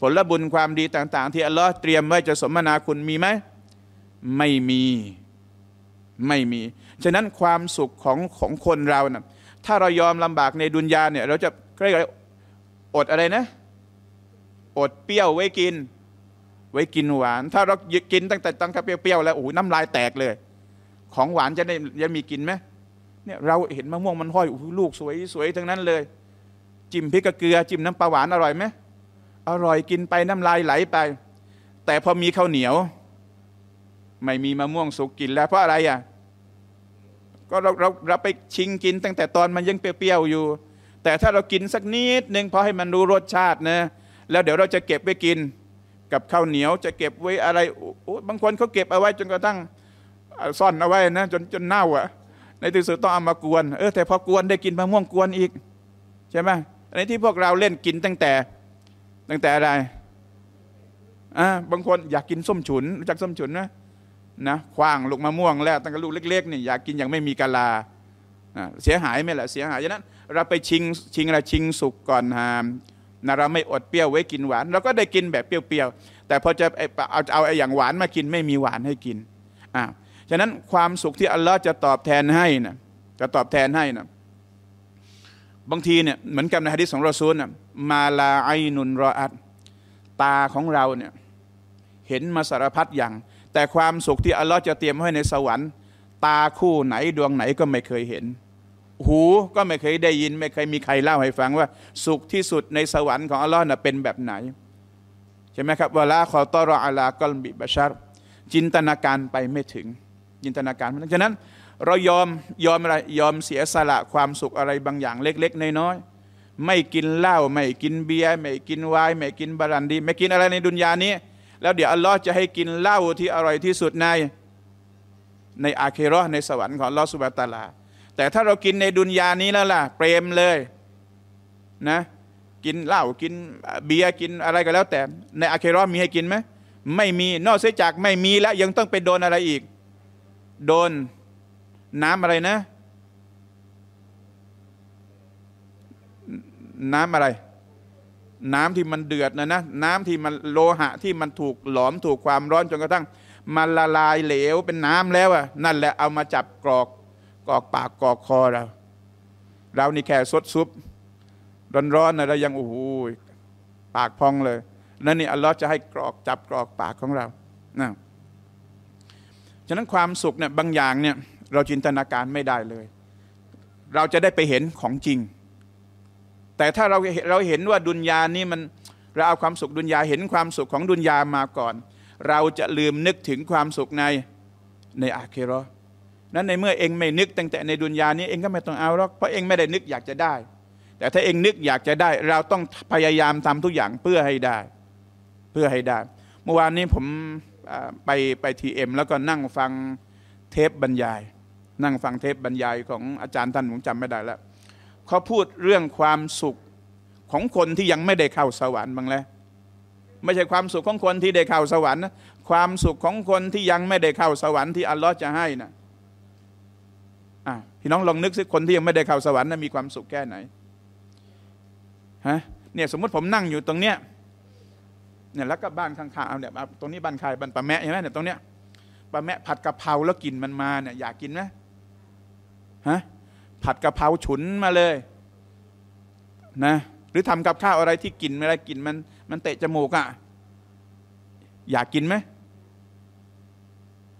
Speaker 1: ผลบุญความดีต่างๆที่อัลลอฮ์เตรียมไว้จะสมนาคุณมีไหมไม่มี ไม่มี ฉะนั้นความสุขของของคนเรานะ่ถ้าเรายอมลำบากในดุนยาเนี่ย เราจะเรียกอะอดอะไรนะ อดเปรี้ยวไว้กิน ไว้กินหวาน ถ้าเรากินตั้งแต่ตั้งแต่เปรี้ยวๆแล้วโอ้ยน้ำลายแตกเลย ของหวานจะได้ยังมีกินไหมเนี่ยเราเห็นมะม่วงมันห้อย โอ้ลูกสวยสวยทั้งนั้นเลย จิ้มพริกเกลือ จิ้มน้ำปลาหวานอร่อยไหม อร่อยกินไปน้ำลายไหลไป แต่พอมีข้าวเหนียวไม่มีมะม่วงสุกกินแล้วเพราะอะไรอ่ะ ก็เราเราเราไปชิงกินตั้งแต่ตอนมันยังเปรี้ยวๆอยู่ แต่ถ้าเรากินสักนิดนึงพอให้มันรู้รสชาตินะ แล้วเดี๋ยวเราจะเก็บไว้กิน กับข้าวเหนียว จะเก็บไว้อะไรโอ้บางคนเขาเก็บเอาไว้ จนกระทั่งซ่อนเอาไว้นะ จนจนเน่า อ่ะ ในที่สุดต้องเอามากวน เออแต่พอกวนได้กินมะม่วงกวนอีก ใช่ไหมอันนี้ที่พวกเราเล่นกินตั้งแต่ ตั้งแต่อะไร อ่าบางคนอยากกินส้มฉุนรู้จักส้มฉุนไหมนะคว้างลูกมะม่วงแล้ว ตั้งแต่ลูกเล็กๆนี่อยากกิน อย่างไม่มีกาลาเสียหายไหมล่ะเสียหายฉะนั้นเราไปชิง ชิงอะไรชิงสุกก่อนหามนะเราไม่อดเปรี้ยวไว้กินหวาน เราก็ได้กินแบบเปรี้ยวๆ แต่พอจะเอาเอาไอ้อย่างหวานมากินไม่มีหวานให้กินอ่าฉะนั้นความสุขที่อัลลอฮ์จะตอบแทนให้นะจะตอบแทนให้นะบางทีเนี่ยเหมือนกับในฮะดิษของรอซูลนะมาลาไอนุนรออัตตาของเราเนี่ยเห็นมาสารพัดอย่างแต่ความสุขที่อัลลอฮ์จะเตรียมให้ในสวรรค์ ตาคู่ไหนดวงไหนก็ไม่เคยเห็น หูก็ไม่เคยได้ยิน ไม่เคยมีใครเล่าให้ฟังว่า สุขที่สุดในสวรรค์ของอัลลอฮ์น่ะเป็นแบบไหนใช่ไหมครับเวลาขอตอรออัลลาก็บิบชัดจินตนาการไปไม่ถึงจินตนาการเพราะฉะนั้น เรายอมยอมอะไรยอมเสียสละความสุขอะไรบางอย่างเล็กๆน้อยๆไม่กินเหล้าไม่กินเบียร์ไม่กินไวน์ไม่กินบารันดี ไม่กินอะไรในดุนยานี้แล้วเดี๋ยวอัลลอฮ์จะให้กินเหล้าที่อร่อยที่สุดใน ในอาเครอในสวรรค์ของลอสุบะตาลาแต่ถ้าเรากินในดุนยานี้แล้วล่ะเปรมเลย นะ กินเหล้ากินเบียร์กินอะไรก็แล้วแต่ในอาเครอมีให้กินไหมไม่มีนอกเสียจากไม่มีแล้วยังต้องไปโดนอะไรอีก โดน น้ำอะไรนะ น้ำอะไรน้ำที่มันเดือดนะนะน้ำที่มันโลหะที่มันถูกหลอมถูกความร้อนจนกระทั่งมันละลายเหลวเป็นน้ำแล้วอะนั่นแหละเอามาจับกรอกกรอกปากกรอกคอเรา เรานี่แค่ซดซุปร้อนๆนะเรายังโอ้โหปากพองเลย นั่นนี่อัลลอฮ์จะให้กรอกจับกรอกปากของเรานะฉะนั้นความสุขเนี่ยบางอย่างเนี่ยเราจินตนาการไม่ได้เลย เราจะได้ไปเห็นของจริงแต่ถ้าเราเราเห็นว่าดุนยานี่มันเราเอาความสุขดุนยาเห็นความสุขของดุนยามาก่อน เราจะลืมนึกถึงความสุขในในอาเคโรนั้นในเมื่อเองไม่นึกตั้งแต่ในดุนยานี้เองก็ไม่ต้องเอาหรอกเพราะเองไม่ได้นึกอยากจะได้ แต่ถ้าเองนึกอยากจะได้ เราต้องพยายามทำทุกอย่างเพื่อให้ได้ เพื่อให้ได้เมื่อวานนี้ผมไปไปทีเอ็มแล้วก็นั่งฟังเทปบรรยาย นั่งฟังเทปบรรยายของอาจารย์ท่านผมจำไม่ได้แล้วเขาพูดเรื่องความสุขของคนที่ยังไม่ได้เข้าสวรรค์บ้างแล้วไม่ใช่ความสุขของคนที่ได้เข้าสวรรค์นะความสุขของคนที่ยังไม่ได้เข้าสวรรค์ที่อัลลอฮ์จะให้นะอ่ะพี่น้องลองนึกสิคนที่ยังไม่ได้เข้าสวรรค์นะมีความสุขแค่ไหนฮะเนี่ยสมมติผมนั่งอยู่ตรงเนี้ยเนี่ยแล้วก็บ้านข้างๆเอาเนี่ยตรงนี้บ้านใครบ้านปลาแม่ใช่ไหมเนี่ยตรงเนี้ยปลาแม่ผัดกะเพราแล้วกลิ่นมันมาเนี่ยอยากกินไหมฮะผัดกะเพราฉุนมาเลยนะหรือทำกับข้าวอะไรที่กินไม่ได้กิน มันมันเตะจมูกอะ่ะอยากกินไหม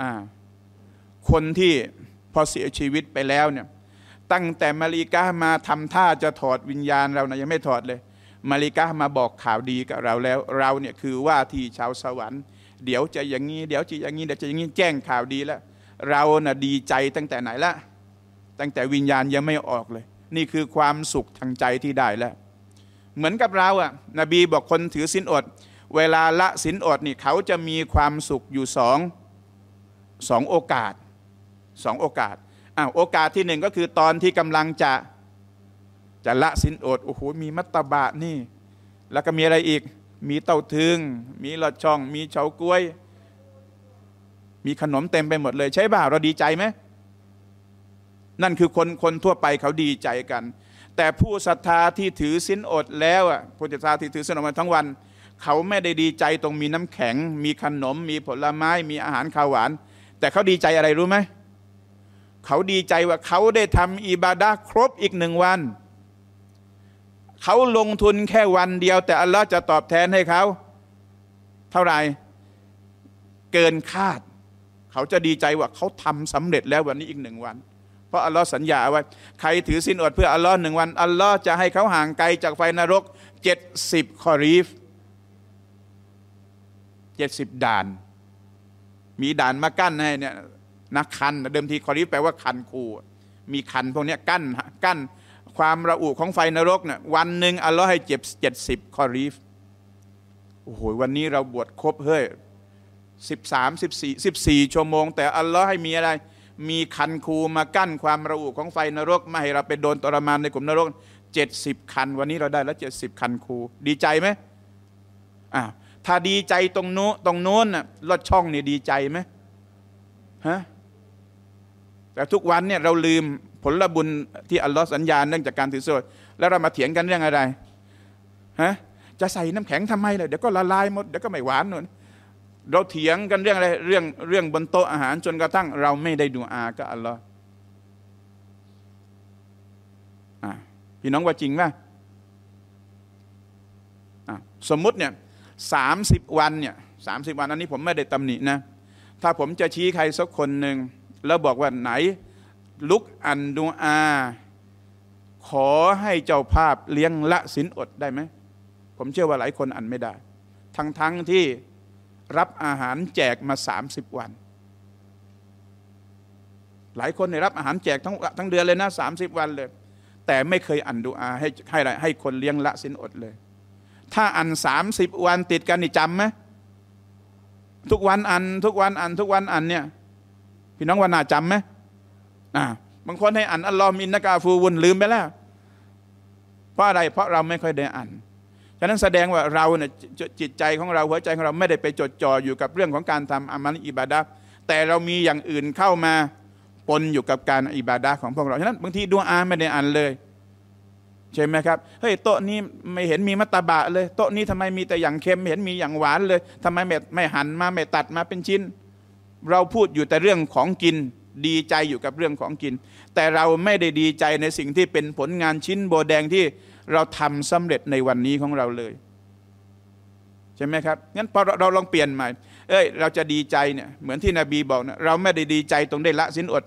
Speaker 1: อ่าคนที่พอเสียชีวิตไปแล้วเนี่ยตั้งแต่มาริกามาทำท่าจะถอดวิญญาณ เรานะยังไม่ถอดเลย มาริกามาบอกข่าวดีกับเราแล้วเราเนี่ยคือว่าที่ชาวสวรรค์เดี๋ยวจะอย่างนี้ เดี๋ยวจะอย่างนี้ เดี๋ยวจะอย่างนี้แจ้งข่าวดีแล้วเรานะ่ะดีใจตั้งแต่ไหนละตั้งแต่วิญญาณยังไม่ออกเลย นี่คือความสุขทางใจที่ได้แล้ว เหมือนกับเราอะนบีบอกคนถือสินอด เวลาละสินอดนี่เขาจะมีความสุขอยู่สองสองโอกาสสองโอกาสอ้าวโอกาสที่หนึ่งก็คือตอนที่กำลังจะจะละสินอดโอ้โหมีมัตตบะนี่ แล้วก็มีอะไรอีก มีเต้าถึงมีหลอดช่องมีเฉาก้วย มีขนมเต็มไปหมดเลยใช่บ่าเราดีใจไหมนั่นคือคนคนทั่วไปเขาดีใจกัน แต่ผู้ศรัทธาที่ถือสินอดแล้วอ่ะผู้ศรัทธาที่ถือสินอดมาทั้งวัน เขาไม่ได้ดีใจตรงมีน้ำแข็ง มีขนม มีผลไม้มีอาหารข้าวหวาน แต่เขาดีใจอะไรรู้ไหมเขาดีใจว่าเขาได้ทำอิบาดะครบอีกหนึ่งวัน เขาลงทุนแค่วันเดียวแต่อัลลอฮ์จะตอบแทนให้เขา เท่าไหร่ เกินคาด เขาจะดีใจว่าเขาทำสำเร็จแล้ววันนี้อีกหนึ่งวันพราะอัลลอฮ์สัญญาไว้ ใครถือสินอดเพื่ออัลลอฮ์หนึ่งวัน อัลลอฮ์จะให้เขาห่างไกลจากไฟนรกเจ็ดสิบคอรีฟเจ็ดสิบด่าน มีด่านมากั้นให้เนี่ยนักคัน เดิมทีคอรีฟ แปลว่าคันคู มีคันพวกนี้กั้นกั้นความระอุของไฟนรกเนี่ยวันหนึ่งอัลลอฮ์ให้เจ็บเจ็ดสิบคอรีฟ โอ้โหวันนี้เราบวชครบเฮ้ยสิบสามสิบสี่สิบสี่ชั่วโมง แต่อัลลอฮ์ให้มีอะไรมีคันคูมากั้นความระอุของไฟนรกไม่ให้เราไปโดนตรมานในกลุ่มนรก 70 คันวันนี้เราได้แล้ว 70 คันคู ดีใจไหมอ่าถ้าดีใจตรงโน้ตรงโน้นน่ะลอดช่องเนี่ยดีใจไหมฮะแต่ทุกวันเนี่ยเราลืมผลบุญที่ อัลลอฮ์สัญญาเนื่องจากการถือศีลแล้วเรามาเถียงกันเรื่องอะไรฮะจะใส่น้ำแข็งทำไมเลยเดี๋ยวก็ละลายหมดเดี๋ยวก็ไม่หวานหนุนเราเถียงกันเรื่องอะไร เรื่องเรื่องบนโต๊ะอาหารจนกระทั่งเราไม่ได้ดูอากับอัลลอฮ์พี่น้องว่าจริงไหมสมมุติเนี่ยสามสิบวันเนี่ยสามสิบวัน อันนี้ผมไม่ได้ตำหนินะ ถ้าผมจะชี้ใครสักคนหนึ่ง แล้วบอกว่าไหน ลุกอันดูอา ขอให้เจ้าภาพเลี้ยงละสินอดได้ไหม ผมเชื่อว่าหลายคนอันไม่ได้ ทั้งทั้งที่รับอาหารแจกมา 30 วัน หลายคนได้รับอาหารแจกทั้งทั้งเดือนเลยนะสาวันเลย แต่ไม่เคยอ่านดูอาให้ให้ ให้คนเลี้ยงละสินอดเลย ถ้าอ่านสามสิบวันติดกันนี่จำไหม ทุกวันอ่านทุกวันอ่านทุกวันอ่านเนี่ยพี่น้องวันนาจำไหมอ่าบางคนให้อ่านอัลลอฮ์มินนากาฟูวุนลืมไปแล้ว เพราะอะไรเพราะเราไม่ค่อยได้อ่านฉะนั้นแสดงว่าเราเนี่ยจิตใจของเราหัวใจของเราไม่ได้ไปจดจ่ออยู่กับเรื่องของการทำอามัล อิบาดะแต่เรามีอย่างอื่นเข้ามาปนอยู่กับการอิบาดะของพวกเราฉะนั้นบางทีดวงอาไม่ได้อ่านเลยใช่ไหมครับเฮ้ยโต๊ะนี้ไม่เห็นมีมัตตาบะเลย โต๊ะนี้ทำไมมีแต่อย่างเค็มเห็นมีอย่างหวานเลย ทำไมไม่ไม่หั่นมาไม่ตัดมาเป็นชิ้น เราพูดอยู่แต่เรื่องของกิน ดีใจอยู่กับเรื่องของกิน แต่เราไม่ได้ดีใจในสิ่งที่เป็นผลงานชิ้นโบแดงที่เราทำสำเร็จในวันนี้ของเราเลย ใช่ไหมครับงั้นพอเราลองเปลี่ยนใหม่เอ้ยเราจะดีใจเนี่ยเหมือนที่นบีบอกนะเราไม่ได้ดีใจตรงได้ละสินอด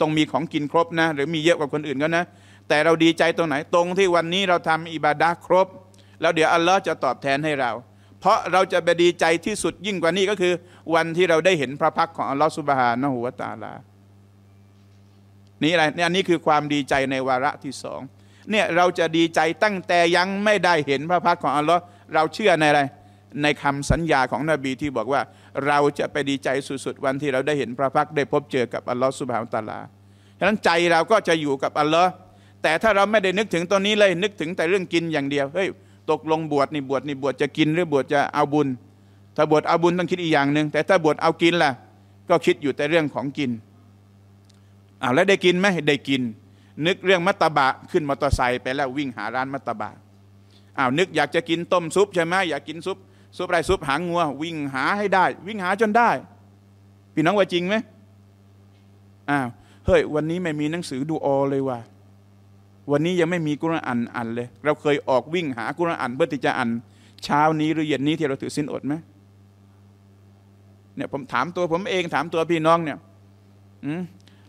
Speaker 1: ตรงมีของกินครบนะ หรือมีเยอะกว่าคนอื่นก็นะ แต่เราดีใจตรงไหน ตรงที่วันนี้เราทำอิบาดะครบ แล้วเดี๋ยวอัลลอฮ์จะตอบแทนให้เรา เพราะเราจะไปดีใจที่สุดยิ่งกว่านี้ก็คือ วันที่เราได้เห็นพระพักของอัลลอฮ์สุบฮานะหัวตาลา นี่อะไรนี่อันนี้คือความดีใจในวาระที่สองเนี่ยเราจะดีใจตั้งแต่ยังไม่ได้เห็นพระพักของอัลลอฮ์เราเชื่อในอะไร ในคำสัญญาของนบีที่บอกว่า เราจะไปดีใจสุด ๆ วันที่เราได้เห็นพระพักได้พบเจอกับอัลลอฮ์สุบฮานตาลาฉะนั้นใจเราก็จะอยู่กับอัลลอฮ์แต่ถ้าเราไม่ได้นึกถึงตัวนี้เลยนึกถึงแต่เรื่องกินอย่างเดียวเฮ้ยตกลงบวชนี่บวชนี่บวชจะกิน หรือบวชจะเอาบุญถ้าบวชเอาบุญต้องคิดอีกอย่างหนึ่งแต่ถ้าบวชเอากินล่ะก็คิดอยู่แต่เรื่องของกินอ้าวแล้วได้กินไหมได้กินนึกเรื่องมัตตบะขึ้นมอเตอร์ไซค์ไปแล้ววิ่งหาร้านมัตตบะ อ้าว นึกอยากจะกินต้ม ซุปใช่ไหมอยากกินซุป ซุปไรซุปหางงัววิ่งหาให้ได้ วิ่งหาจนได้ พี่น้องว่าจริงไหมอ้าว เฮ้ยวันนี้ไม่มีหนังสือดูออเลยว่ะวันนี้ยังไม่มีกุรอานอ่านเลย เราเคยออกวิ่งหากุรอานเพื่อที่จะอ่านเช้านี้หรือเย็นนี้ที่เราถือสินอดไหมเนี่ยผมถามตัวผมเองถามตัวพี่น้องเนี่ย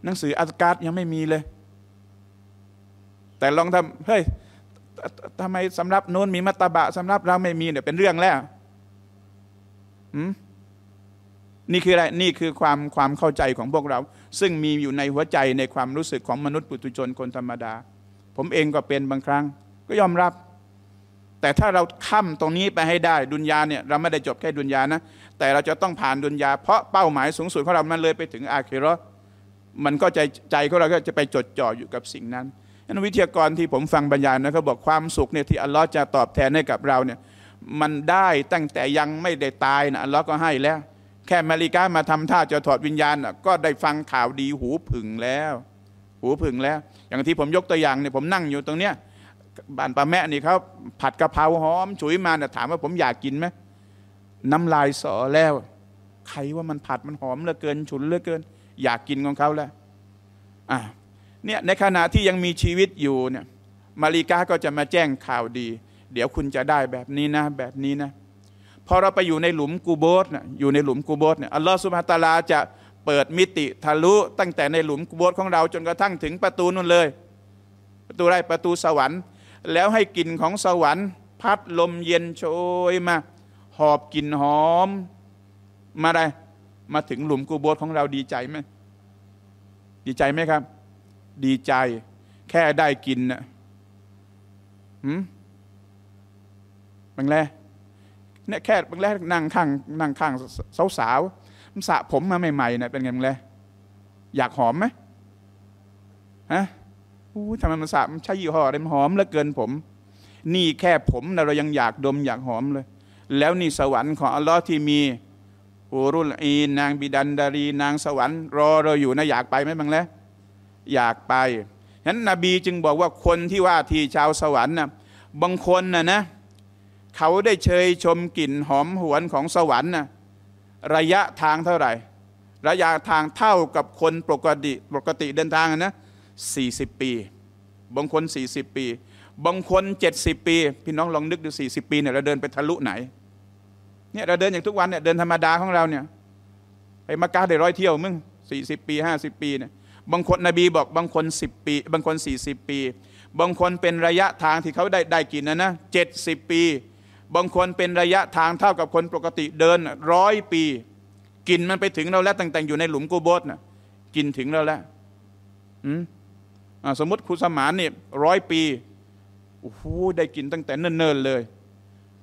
Speaker 1: หนังสืออัลกาดยังไม่มีเลยแต่ลองทำเฮ้ยทำไมสำรับโน้นมีมัตตาบะสำรับเราไม่มีเนี่ย เป็นเรื่องแล้วนี่คืออะไรนี่คือความความเข้าใจของพวกเรา ซึ่งมีอยู่ในหัวใจในความรู้สึกของมนุษย์ปุถุชนคนธรรมดา ผมเองก็เป็นบางครั้ง ก็ยอมรับ แต่ถ้าเราข้ามตรงนี้ไปให้ได้ดุนยาเนี่ยเราไม่ได้จบแค่ดุนยานะ แต่เราจะต้องผ่านดุนยาเพราะเป้าหมายสูงสุดของเรามันเลยไปถึงอาคิรอมันก็ใจใจของเราก็จะไปจดจ่ออยู่กับสิ่งนั้นนั้นวิทยากรที่ผมฟังบรรยายนะเขาบอกความสุขเนี่ยที่อัลลอฮ์จะตอบแทนให้กับเราเนี่ย มันได้ตั้งแต่ยังไม่ได้ตายนะอัลลอฮ์ก็ให้แล้ว แค่มาริกามาทำท่าจะถอดวิญญาณ ก็ได้ฟังข่าวดีหูผึ่งแล้ว หูผึ่งแล้ว อย่างที่ผมยกตัวอย่างเนี่ยผมนั่งอยู่ตรงเนี้ยบ้านป้าแม่นี่เขาผัดกะเพราหอม ฉุยมาเนี่ยถามว่าผมอยากกินไหมน้ำลายสอแล้ว ใครว่ามันผัดมันหอมเหลือเกินฉุนเหลือเกิน อยากกินของเขาแล้วอ่ะเนี่ยในขณะที่ยังมีชีวิตอยู่เนี่ยมาริกาก็จะมาแจ้งข่าวดี เดี๋ยวคุณจะได้แบบนี้นะ แบบนี้นะ พอเราไปอยู่ในหลุมกูโบสนะอยู่ในหลุมกูโบสเนี่ยอัลลอฮฺสุบฮฺตาลาจะเปิดมิติ ทะลุตั้งแต่ในหลุมกูโบสของเราจนกระทั่งถึงประตูนู่นเลย ประตูไรประตูสวรรค์ แล้วให้กลิ่นของสวรรค์พัดลมเย็นโชยมา หอบกลิ่นหอม มาได้มาถึงหลุมกูโบสของเราดีใจไหมดีใจไหมครับดีใจ แค่ได้กินนะหืมบางแวเนี่ยแค่บางแวนั่งข้างนั่งข้างสาววมันสระผมมาใหม่ๆนะเป็นไงบางแวอยากหอมไหมฮะอู้ทำไมมันสระมันใช้ยี่ห้ออะไรมันหอมเหลือเกินผม นี่แค่ผมนะเรายังอยากดมอยากหอมเลย แล้วนี่สวรรค์ของอัลลอฮ์ที่มีอูรุลอีนางบิดันดารีนางสวรรค์รอเราอยู่นะอยากไปไหมบางแล้วอยากไปฉะนั้นนบีจึงบอกว่าคนที่ว่าทีชาวสวรรค์นะบางคนนะนะ เขาได้เชยชมกลิ่นหอมหวนของสวรรค์นะระยะทางเท่าไหร่ ระยะทางเท่ากับคนปกติปกติเดินทางนะสี่สิบปีบางคนสี่สิบปีบางคนเจ็ดสิบปี พี่น้องลองนึกดูสี่สิบปีเนี่ยเราเดินไปทะลุไหนเนี่ยเราเดินอย่างทุกวันเนี่ยเดินธรรมดาของเราเนี่ยไปมากาได้ร้อยเที่ยวมึงสี่สิบปีห้าสิบปีเนี่ยบางคนนบี บอกบางคน10ปี บางคน40 ปี บางคนเป็นระยะทางที่เขาได้ได้กินนะนะเจ็ดสิบปี บางคนเป็นระยะทางเท่ากับคนปกติเดินร้อยปี กินมันไปถึงเราแล้วต่งๆ อยู่ในหลุมกูโบสนะกินถึงเราแล้วสมมติครูสมานนี่ร้อยปี โอ้โหได้กินตั้งแต่เนิ่นๆเลย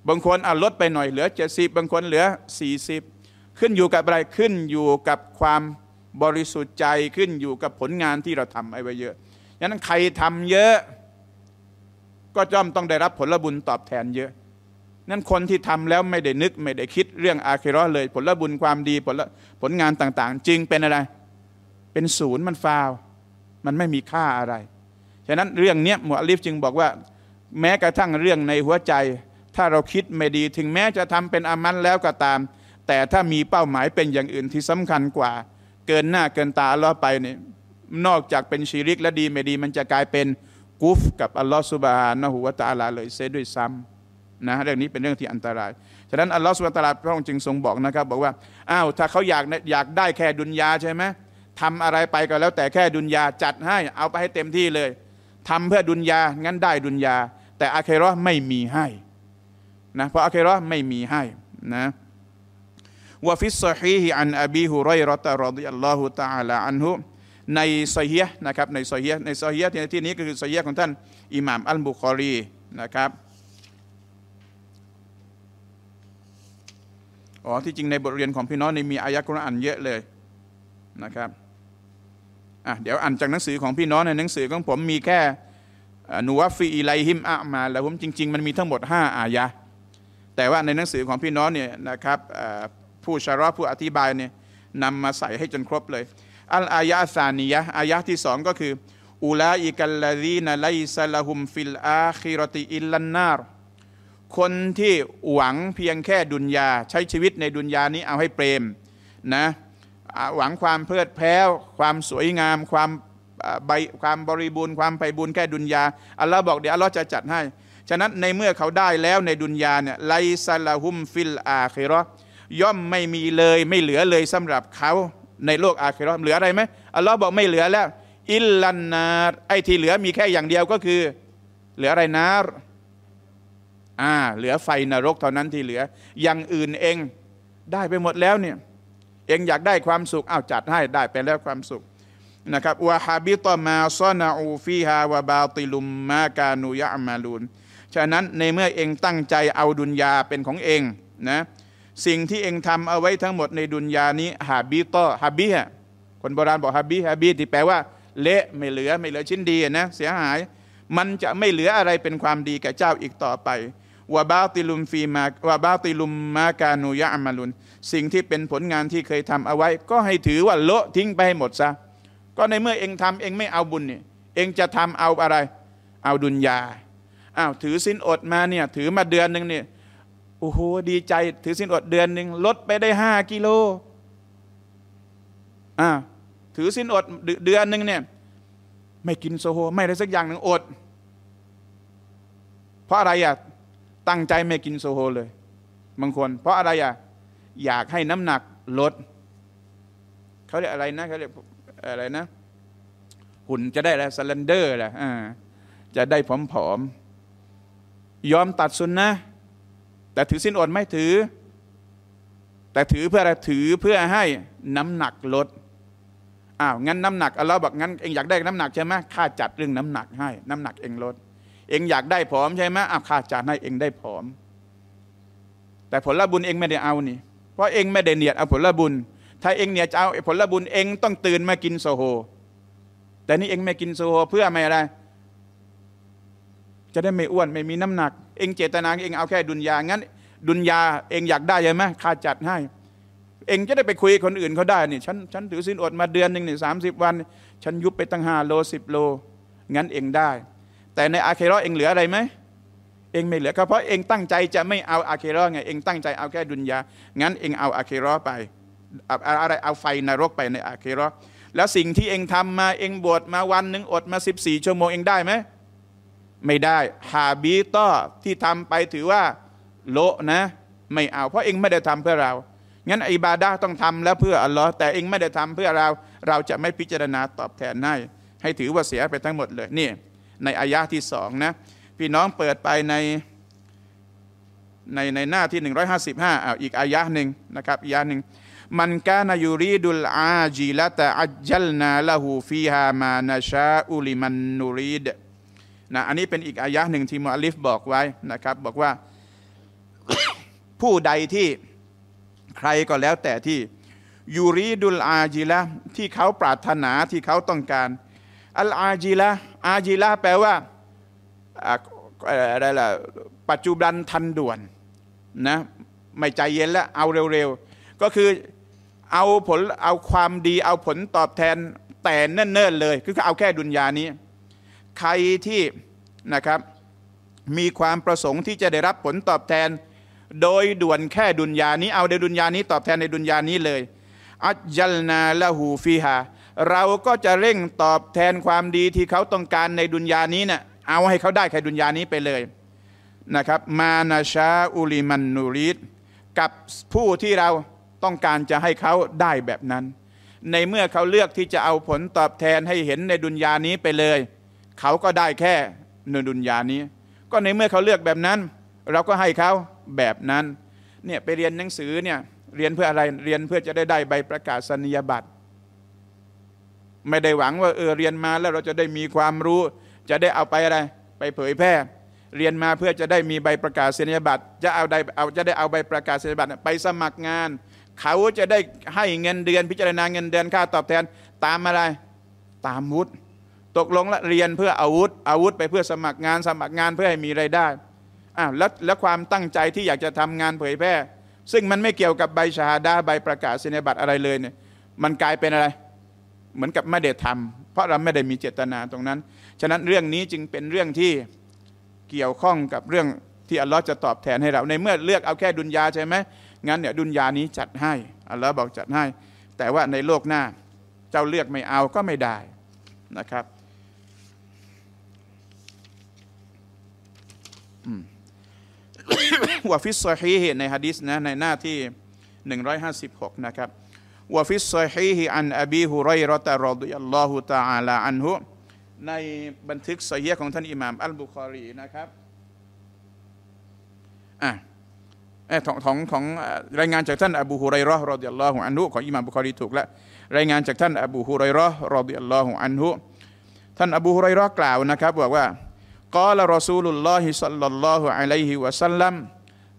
Speaker 1: บางคนอาลดไปหน่อยเหลือเจ็ดสิบบางคนเหลือสี่สิบขึ้นอยู่กับอะไรขึ้นอยู่กับความบริสุทธิ์ใจขึ้นอยู่กับผลงานที่เราทำไอ้ไว้เยอะยันั้นใครทำเยอะ ก็จอมต้องได้รับผลบุญตอบแทนเยอะ นั่นคนที่ทำแล้วไม่ได้นึกไม่ได้คิดเรื่องอาเคโรอเลยผลบุญความดีผลผลงานต่างๆ จริงเป็นอะไร เป็นศูนย์มันฟาว มันไม่มีค่าอะไร ฉะนั้นเรื่องเนี้ยมูอลิฟจึงบอกว่า แม้กระทั่งเรื่องในหัวใจ ถ้าเราคิดไม่ดีถึงแม้จะทำเป็นอามันแล้วก็ตาม แต่ถ้ามีเป้าหมายเป็นอย่างอื่นที่สำคัญกว่าเกินหน้าเกินตาอัลลอฮ์ไปนี่นอกจากเป็นชีริกและดีไม่ดีมันจะกลายเป็นกุฟ กับอัลลอฮ์สุบฮานะฮูวาตาลาเลยเซด้วยซ้ำนะเรื่องนี้เป็นเรื่องที่อันตราย ฉะนั้นอัลลอฮ์สุบฮานะตาลาพระองค์จึงทรงบอกนะครับ บอกว่าอ้าวถ้าเขาอยากอยากได้แค่ดุนยาใช่ไหมทำอะไรไปก็แล้ว แต่แค่ดุนยาจัดให้ เอาไปให้เต็มที่เลย ทำเพื่อดุนยางั้นได้ดุนยาแต่อาเคโรไม่มีให้นะเพราะอาเคโรไม่มีให้นะวฟิสซีฮีอันอบีฮุไรรอตะรอดิอัลลอฮุตะอาลาอันฮุในซอฮียนะครับในซอฮียในซอฮียในที่นี้ก็คือซอฮียของท่านอิหม่ามอัลบุคอรีนะครับอ๋อที่จริงในบทเรียนของพี่น้องในมีอายะกุรอานเยอะเลยนะครับอ่ะเดี๋ยวอ่านจากหนังสือของพี่น้องในหนังสือของผมมีแค่นูวฟีไลฮิมอะมาแล้วผมจริงๆมันมีทั้งหมด 5อายะแต่ว่าในหนังสือของพี่น้องเนี่ยนะครับผู้ชาระผู้อธิบายเนี่ยนำมาใส่ให้จนครบเลย อัลอายะสานียะอายะที่สองก็คืออุลาอิกัลลาดีนไลซาลาหุมฟิลอาคิรติอิลลันนารคนที่หวังเพียงแค่ดุนยาใช้ชีวิตในดุนยานี้เอาให้เปรมนะหวังความเพลิดเพลินความสวยงามความใบความบริบูรณ์ความไปบุญแค่ดุนยาอัลลอฮ์บอกเดี๋ยวอัลลอฮ์จะจัดให้ ฉะนั้นในเมื่อเขาได้แล้วในดุนยาเนี่ยไลซาลาหุมฟิลอาคิรอย่อมไม่มีเลยไม่เหลือเลยสำหรับเขาในโลกอาคิรอเหลืออะไรไหมอัลลอฮ์บอกไม่เหลือแล้ว อิลลันนาไอ้ที่เหลือมีแค่อย่างเดียวก็คือ เหลืออะไรนาอ่าเหลือไฟนรกเท่านั้นที่เหลือ อย่างอื่นเองได้ไปหมดแล้วเนี่ย เองอยากได้ความสุขเอ้าจัดให้ได้ไปแล้วความสุขนะครับวะฮาบิตมาซอนาอูฟีฮาวะบาติลุมมากานูยะมาลูนฉะนั้นในเมื่อเองตั้งใจเอาดุนยาเป็นของเองนะสิ่งที่เองทำเอาไว้ทั้งหมดในดุนยานี้ฮาบิโตฮาบีฮะคนโบราณบอกฮาบีฮาบีที่แปลว่า เละไม่เหลือไม่เหลือชิ้นดีนะ เสียหาย มันจะไม่เหลืออะไรเป็นความดีแก่เจ้าอีกต่อไปวาบาติลุมฟีมาวาบาติลุมมาการุยะอมาลุนสิ่งที่เป็นผลงานที่เคยทำเอาไว้ ก็ให้ถือว่าโละทิ้งไปหมดซะก็ในเมื่อเองทำเองไม่เอาบุญเนี่ยเองจะทำเอาอะไร เอาดุนยาอ้าวถือสินอดมาเนี่ย ถือมาเดือนหนึ่งเนี่ยโอ้โหดีใจถือสินอดเดือนหนึ่งลดไปได้ห้ากิโลอ่าถือสินอดเดือนหนึ่งเนี่ยไม่กินโซโห ไม่ได้สักอย่างหนึ่งอด เพราะอะไรอ่ะตั้งใจไม่กินโซโหเลย บางคน เพราะอะไรอ่ะอยากให้น้ำหนักลดเขาเรียกอะไรนะเขาเรียกอะไรนะ หุ่นจะได้แล้วสแลนเดอร์แหละจะได้ผอมๆ ยอมตัดสุนนะแต่ถือสิ้นอดไม่ถือ แต่ถือเพื่ออะไรถือเพื่อให้น้ำหนักลดอ้าวงั้นน้ำหนักอัเราบอกงั้นเองอยากได้น้ำหนักใช่ไหมข้าจัดเรื่องน้ำหนักให้ น้ำหนักเองลดเองอยากได้ผอมใช่ไหมอ้าวข้าจัดให้เองได้ผอม แต่ผลบุญเองไม่ได้เอานี่ เพราะเองไม่ได้เนียดเอาผลบุญ ถ้าเองเนียดจะเอาผลบุญเองต้องตื่นมากินโซโฮแต่นี่เองไม่กินโซโฮเพื่อไม่อะไรจะได้ไม่อ้วนไม่มีน้ำหนัก เองเจตนาเองเอาแค่ดุนยางั้นดุนยาเองอยากได้ใช่ไหมข้าจัดให้ เองจะได้ไปคุยคนอื่นเขาได้นี่ฉันฉันถือสินอดมาเดือนหนึ่งนี่สาวันฉันยุบไปตั้งห้าโลสิบโลงั้นเองได้ แต่ในอาเคโรเองเหลืออะไรไหมเองไม่เหลือก็เพราะเองตั้งใจจะไม่เอาอาเคโรไงเองตั้งใจเอาแค่ดุนยางั้นเองเอาอาเคโรไปอะไรเอาไฟนรกไปในอาเคโรแล้วสิ่งที่เองทำมาเองบวชมาวันหนึ่งอดมา 14ชั่วโมงเองได้ไหมไม่ได้ฮาบีต้อที่ทำไปถือว่าโละนะ ไม่เอาเพราะเองไม่ได้ทำเพื่อเรางั้น อิบาดาต้องทำแล้วเพื่ออัลลอฮ์แต่เองไม่ได้ทำเพื่อเราเราจะไม่พิจารณาตอบแทนให้ให้ถือว่าเสียไปทั้งหมดเลยนี่ในอายะที่สองนะพี่น้องเปิดไปใน ในในหน้าที่ 155อ้าวอีกอายะหนึ่งนะครับอายะหนึ่งมันกานายูรีดุลอาจีละตะอัจจลนาละหูฟีฮามานาชาอุลิมันนูรีดนะอันนี้เป็นอีกอายะหนึ่งที่มอลิฟบอกไว้นะครับ บอกว่าผู้ใดที่ใครก็แล้วแต่ที่ ยูรีดุลอาจิละที่เขาปรารถนาที่เขาต้องการอัลอาจิละอาจิละแปลว่าอะไรล่ะปัจจุบันทันด่วนนะไม่ใจเย็นแล้ว เอาเร็วๆ ก็คือเอาผลเอาความดี เอาผลตอบแทน แต่เนิ่นๆเลย คือเอาแค่ดุนยานี้ใครที่นะครับมีความประสงค์ที่จะได้รับผลตอบแทน โดยด่วนแค่ดุนยานี้ เอาในดุนยานี้ตอบแทนในดุนยานี้เลย อัจยลนาละหูฟีฮาเราก็จะเร่งตอบแทนความดีที่เขาต้องการในดุนยานี้เนะ่ยเอาให้เขาได้แค่ดุนยานี้ไปเลยนะครับ มานาชาอุลิมันนูริดกับผู้ที่เราต้องการจะให้เขาได้แบบนั้น ในเมื่อเขาเลือกที่จะเอาผลตอบแทนให้เห็นในดุนยานี้ไปเลยเขาก็ได้แค่นดุลยานี้ ก็ในเมื่อเขาเลือกแบบนั้น เราก็ให้เขาแบบนั้นเนี่ยไปเรียนหนังสือเนี่ยเรียนเพื่ออะไรเรียนเพื่อจะได้ได้ใบประกาศนียบัตรไม่ได้หวังว่าเออเรียนมาแล้วเราจะได้มีความรู้ จะได้เอาไปอะไรไปเผยแพร่ เรียนมาเพื่อจะได้มีใบประกาศนียบัตรจะเอาได้เอาจะได้เอาใบประกาศนียบัตรไปสมัครงาน เขาจะได้ให้เงินเดือนพิจารณาเงินเดือนค่าตอบแทน ตามอะไรตามวุฒิตกลงละเรียนเพื่ออาวุธ อาวุธไปเพื่อสมัครงานสมัครงานเพื่อให้มีไรายได้อ้าวแล้วแล้วความตั้งใจที่อยากจะทำงานเผยแพร่ ซึ่งมันไม่เกี่ยวกับใบชาดาใบประกาศสินบัตรอะไรเลยเนี่ย มันกลายเป็นอะไร เหมือนกับไม่ได้ทำเพราะเราไม่ได้มีเจตนาตรงนั้นฉะนั้นเรื่องนี้จึงเป็นเรื่องที่เกี่ยวข้องกับเรื่องที่อัลลอฮ์จะตอบแทนให้เรา ในเมื่อเลือกเอาแค่ดุนยาใช่ไหมงั้นเนี่ย ดุนยานี้จัดให้อัลลอฮ์บอกจัดให้ แต่ว่าในโลกหน้าเจ้าเลือกไม่เอาก็ไม่ได้นะครับวะฟิสซอฮีในฮะดิษนะในหน้าที่ 156นะครับวะฟิสซอฮีอัน อบีฮุไรรอตะรอดุยัลลอฮุตาอาลาอันฮุในบันทึกสเยของท่านอิหม่าม อัลบุคอรีนะครับอ่ะของของของรายงานจากท่านอบูฮุไรรอรอดิยัลลอฮุอันฮุของอิหม่ามบุคอรีถูกแล้วรายงานจากท่านอบูฮุไรรอรอดิยัลลอฮุอันฮุท่านอบูฮุไรรอกล่าวนะครับบอกว่ากอลรอซูลุลลอฮิสัลลัลลอฮุอะลัยฮิวะสัลลัม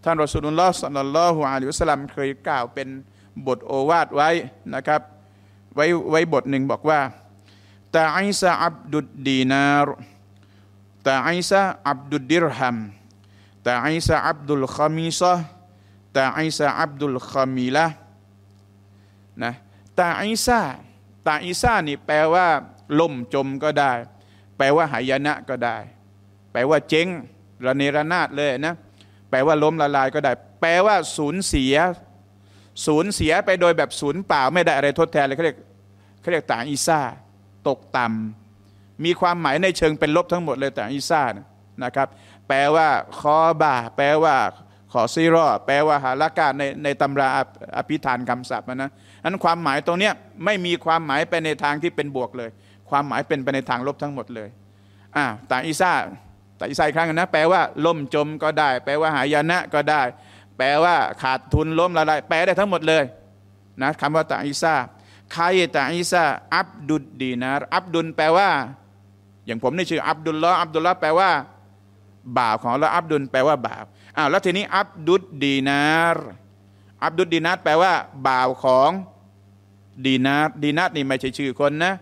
Speaker 1: ท่านรอซูลุลลอฮ์สัลลัลลอฮุอะลัยฮิวะสัลลัมเคยกล่าวเป็นบทโอวาทไว้นะครับไว้ไว้บทหนึ่งบอกว่าตาอิซาอับดุดดีนารตาอิซาอับดุดดิรฮัมตาอิซาอับดุลคามิซะตาอิซาอับดุลคามิละนะตาอิซาตาอิซานี่แปลว่า ล่มจมก็ได้ แปลว่าหายนะก็ได้แปลว่าเจ๊งระเนระนาดเลยนะ แปลว่าล้มละลายก็ได้ แปลว่าสูญเสีย สูญเสียไปโดยแบบสูญเปล่าไม่ได้อะไรทดแทนเลยเขาเรียกเขาเรียกต่างอีซ่าตกต่ำ มีความหมายในเชิงเป็นลบทั้งหมดเลยต่างอีซ่านะครับ แปลว่าคอบาแปลว่า ขอซีรอแปลว่าหาละกาในในตำราอภิธานคำศัพท์นะนั้นความหมายตรงเนี้ยไม่มีความหมายไปในทางที่เป็นบวกเลย ความหมายเป็นไปในทางลบทั้งหมดเลยอ่าต่างอีซ่าต่ใส่ครั้งนะแปลว่าล่มจมก็ได้แปลว่าหายนะก็ได้ แปลว่า ขาดทุนล้มละลายแปลได้ทั้งหมดเลยนะคำว่าตาอิซาใครตาอิซาอับดุลดีนะอับดุลแปลว่าอย่างผมนี่ชื่ออับดุลละอับดุลละแปลว่าบาวของละอับดุลแปลว่าบาวอ้าวแล้วทีนี้ อับดุลดีนารอับดุลดีนารแปลว่าบาวของดีนารดีนารนี่ไม่ใช่ชื่อคนนะ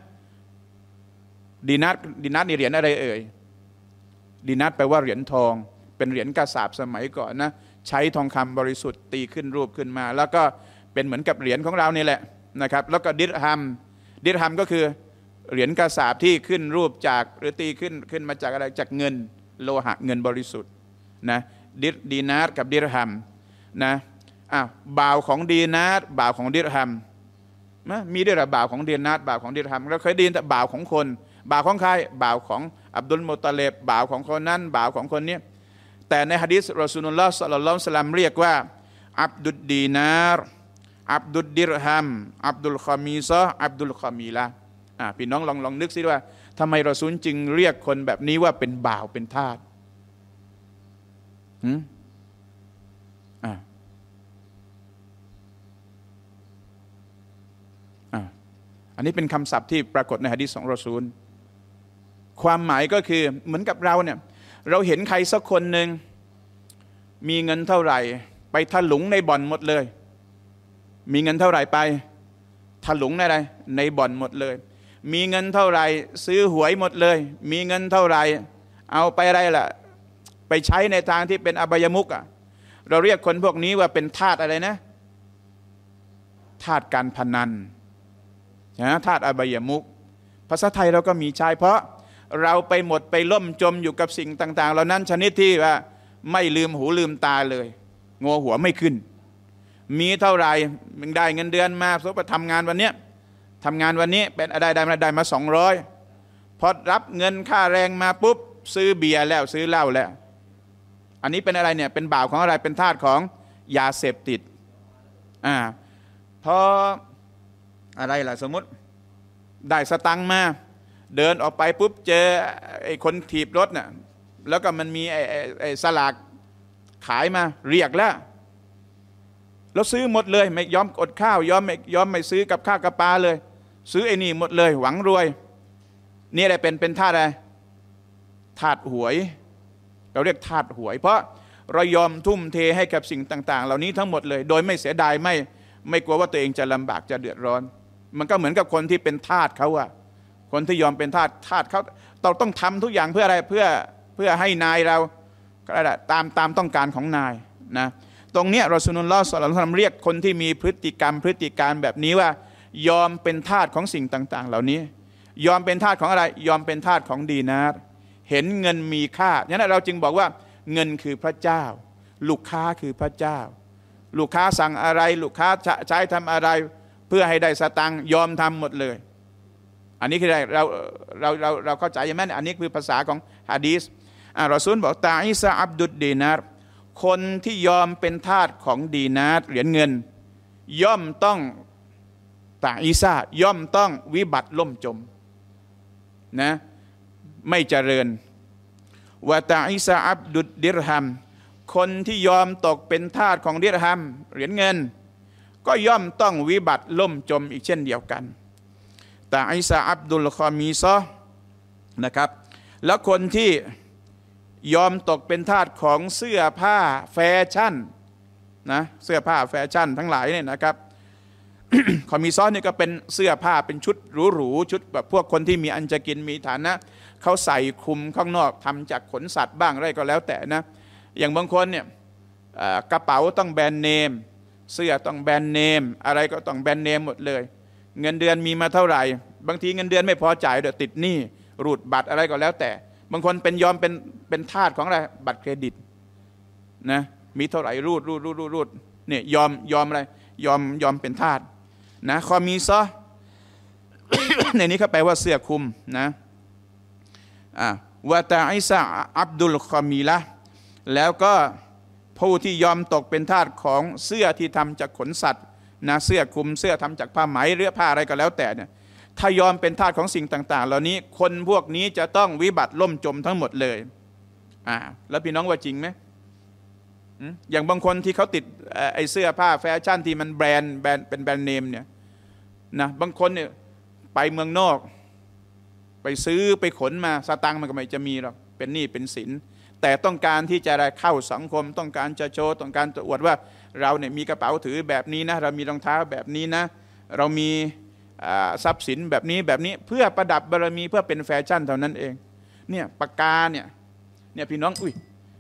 Speaker 1: ดีนร์ดีนร์นี่เหรียญอะไรเอ่ยดินัตแปลว่าเหรียญทองเป็นเหรียญกระสาบสมัยก่อนนะใช้ทองคำบริสุทธิ์ ตีขึ้นรูปขึ้นมา แล้วก็เป็นเหมือนกับเหรียญของเรานี่แหละนะครับ แล้วก็ดิรฮัมดิรฮัมก็คือเหรียญกระสาบที่ขึ้นรูปจากหรือตีขึ้นขึ้นมาจากอะไรจากเงินโลหะเงินบริสุทธิ์นะดิดีนาทกับดิรฮัมนะอ้าวบ่าวของดีนาทบ่าวของดิรฮัมมมีด้วยหรอบ่าวของดีนาทบ่าวของดิรฮัมเราเคยดีนแต่บ่าวของคนบ่าวของใครบ่าวของอับดุลโมตาเลบบ่าวของคนนั้นบ่าวของคนนี้แต่ในฮะดิษรอสูลุลลอฮ์สัลลัลลอฮุสลามเรียกว่าอับดุลดีนารอับดุลดิรฮัมอับดุลคอมีซออับดุลคอมีละพี่น้องลองลองนึกซิว่าทำไมรอซูลจึงเรียกคนแบบนี้ว่าเป็นบ่าวเป็นทาสอือ่อันนี้เป็นคำศัพท์ที่ปรากฏในฮะดิษของรอซูลความหมายก็คือเหมือนกับเราเนี่ยเราเห็นใครสักคนหนึ่งมีเงินเท่าไหร่ไปถลุงในบ่อนหมดเลย มีเงินเท่าไหร่ไปถลุงในอะไรในบ่อนหมดเลย มีเงินเท่าไหร่ซื้อหวยหมดเลย มีเงินเท่าไหร่เอาไปอะไรล่ะ ไปใช้ในทางที่เป็นอบายมุกอ่ะเราเรียกคนพวกนี้ว่าเป็นทาสอะไรนะทาสการพนันนะทาสอบายมุกภาษาไทยเราก็มีใช้เพราะเราไปหมดไปล่มจมอยู่กับสิ่งต่าง ๆ เหล่านั้นชนิดที่ว่าไม่ลืมหูลืมตาเลยงอหัวไม่ขึ้น มีเท่าไหร่มึงได้เงินเดือนมา สมมติทำงานวันนี้ทำงานวันนี้เป็นอะไรได้มาได้มาสองร้อยพอรับเงินค่าแรงมาปุ๊บซื้อเบียร์แล้วซื้อเหล้าแล้ว อันนี้เป็นอะไรเนี่ยเป็นบ่าวของอะไรเป็นทาสของยาเสพติดอ่าพออะไรล่ะสมมติได้สตังมาเดินออกไปปุ๊บเจอไอ้คนถีบรถน่ะแล้วก็มันมีไอ้ไอ้สลากขายมา เรียกแล้ว แล้วซื้อหมดเลย ไม่ยอมอดข้าวยอมไม่ยอมไม่ซื้อกับข้าวกับปลาเลย ซื้อไอ้นี่หมดเลย หวังรวยนี่อะไรเป็นเป็นธาตุอะไรธาตุหวย เราเรียกธาตุหวยเพราะเรายอมทุ่มเทให้กับสิ่งต่างๆเหล่านี้ทั้งหมดเลย โดยไม่เสียดายไม่ ไม่กลัวว่าตัวเองจะลำบากจะเดือดร้อน มันก็เหมือนกับคนที่เป็นทาสเขาอะคนที่ยอมเป็นทาส ทาสเขาเราต้องทำทุกอย่างเพื่ออะไร เพื่อเพื่อให้นายเราก็ได้ตามตามต้องการของนายนะตรงเนี้ยเราสุนุลลอสอนเราเรียกคนที่มีพฤติกรรมพฤติการแบบนี้ว่า ยอมเป็นทาสของสิ่งต่าง ๆ เหล่านี้ยอมเป็นทาสของอะไร ยอมเป็นทาสของดีนาร์เห็นเงินมีค่านั้นเราจึงบอกว่าเงินคือพระเจ้า ลูกค้าคือพระเจ้า ลูกค้าสั่งอะไร ลูกค้าใช้ทำอะไรเพื่อให้ได้สตังยอมทำหมดเลยอันนี้คืออะไรเราเราเราเราเข้าใจใช่ไหมอันนี้คือภาษาของฮะดีสอ่ารอซุนบอกตาอิสาอับดุดดีนารคนที่ยอมเป็นทาสของดีนาร์เหรียญเงิน ย่อมต้องตาอิซาย่อมต้องวิบัติล่มจมนะไม่เจริญวาตาอิซาอับดุดดิรฮัมคนที่ยอมตกเป็นทาสของดิรฮัมเหรียญเงิน ก็ย่อมต้องวิบัติล่มจม อีกเช่นเดียวกันแต่อิสาอับดุลคอมีซอนะครับแล้วคนที่ยอมตกเป็นทาสของเสื้อผ้าแฟชั่นนะเสื้อผ้าแฟชั่น ทั้งหลายเนี่ยนะครับ คอมีซอสเนี่ยก็เป็นเสื้อผ้าเป็นชุดหรูๆชุดแบบพวกคนที่มีอันจะกินมีฐานะเขาใส่คลุมข้างนอกทำจากขนสัตว์บ้างอะไรก็แล้วแต่นะอย่างบางคนเนี่ยกระเป๋าต้องแบรนด์เนม เสื้อต้องแบรนด์เนม อะไรก็ต้องแบรนด์เนมหมดเลยเงินเดือนมีมาเท่าไหร่ บางทีเงินเดือนไม่พอจ่ายเดือดติดหนี้รูดบัตรอะไรก็แล้วแต่ บางคนเป็นยอมเป็นเป็นทาสของอะไรบัตรเครดิตนะมีเท่าไหร่ รูดรูดรูดรูดรูดเนี่ยยอมยอมอะไรยอมยอมเป็นทาสนะคอมีซะในนี้เขาแปลว่าเสื้อคลุมนะอ่าวาตาอิสาอับดุลคอมีละ แล้วก็ผู้ที่ยอมตกเป็นทาสของเสื้อที่ทำจากขนสัตว์นะเสื้อคลุมเสื้อทำจากผ้าไหมเรือผ้าอะไรก็แล้วแต่เนี่ย ถ้ายอมเป็นทาสของสิ่งต่าง ๆ เหล่านี้คนพวกนี้จะต้องวิบัติล่มจมทั้งหมดเลยอ่าแล้วพี่น้องว่าจริงไหมอย่างบางคนที่เขาติดไอ้เสื้อผ้าแฟชั่นที่มันแบรนด์แบรนด์เป็นแบรนด์เนมเนี่ยนะบางคนเนี่ยไปเมืองนอก ไปซื้อไปขนมาสตังค์มันก็ไม่จะมีหรอกเป็นหนี้เป็นสินแต่ต้องการที่จะไเข้าสังคมต้องการจะโชว์ต้องการจะอวดว่าเราเนี่ยมีกระเป๋าถือแบบนี้นะเรามีรองเท้าแบบนี้นะเรามีทรัพย์สินแบบนี้แบบนี้เพื่อประดับบารมีเพื่อเป็นแฟชั่นเท่านั้นเองเนี่ยปากกาเนี่ยเนี่ยพี่น้อง อุ้ย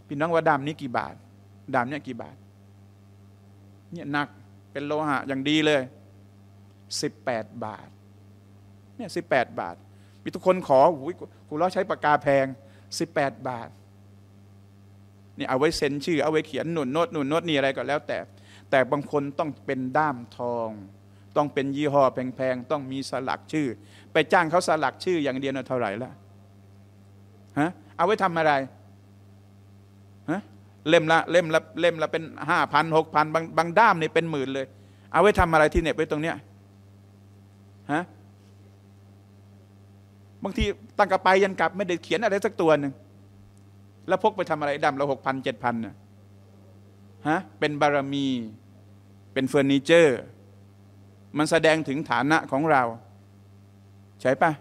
Speaker 1: พี่น้องว่าดามนี้กี่บาทดามเนี่ยกี่บาทเนี่ยหนักเป็นโลหะอย่างดีเลย 18 บาทเนี่ยสิบแปดบาทมีทุกคนขอหูยกูร้อใช้ปากกาแพง 18 บาทนี่เอาไว้เซ็นชื่อ เอาไว้เขียนหนุนโนดตหนุนโนดตนี่อะไรก็แล้วแต่ แต่บางคนต้องเป็นด้ามทอง ต้องเป็นยี่ห้อแพงๆต้องมีสลักชื่อ ไปจ้างเขาสลักชื่อ อย่างเดียวเท่าไหร่ละฮะเอาไว้ทำอะไรฮะเล่มละเล่มละเล่มละเป็นห้าพันหกพันบางบางด้ามเนี่เป็นหมื่นเลย เอาไว้ทำอะไรที่เน็บไว้ตรงเนี้ยฮะบางทีตั้งกระไปยันกลับ ไม่ได้เขียนอะไรสักตัวหนึ่งแล้วพกไปทำอะไรดำเราหกพันเจ็ดพันน่ะฮะเป็นบารมี เป็นเฟอร์นิเจอร์ มันแสดงถึงฐานะของเรา ใช่ปะ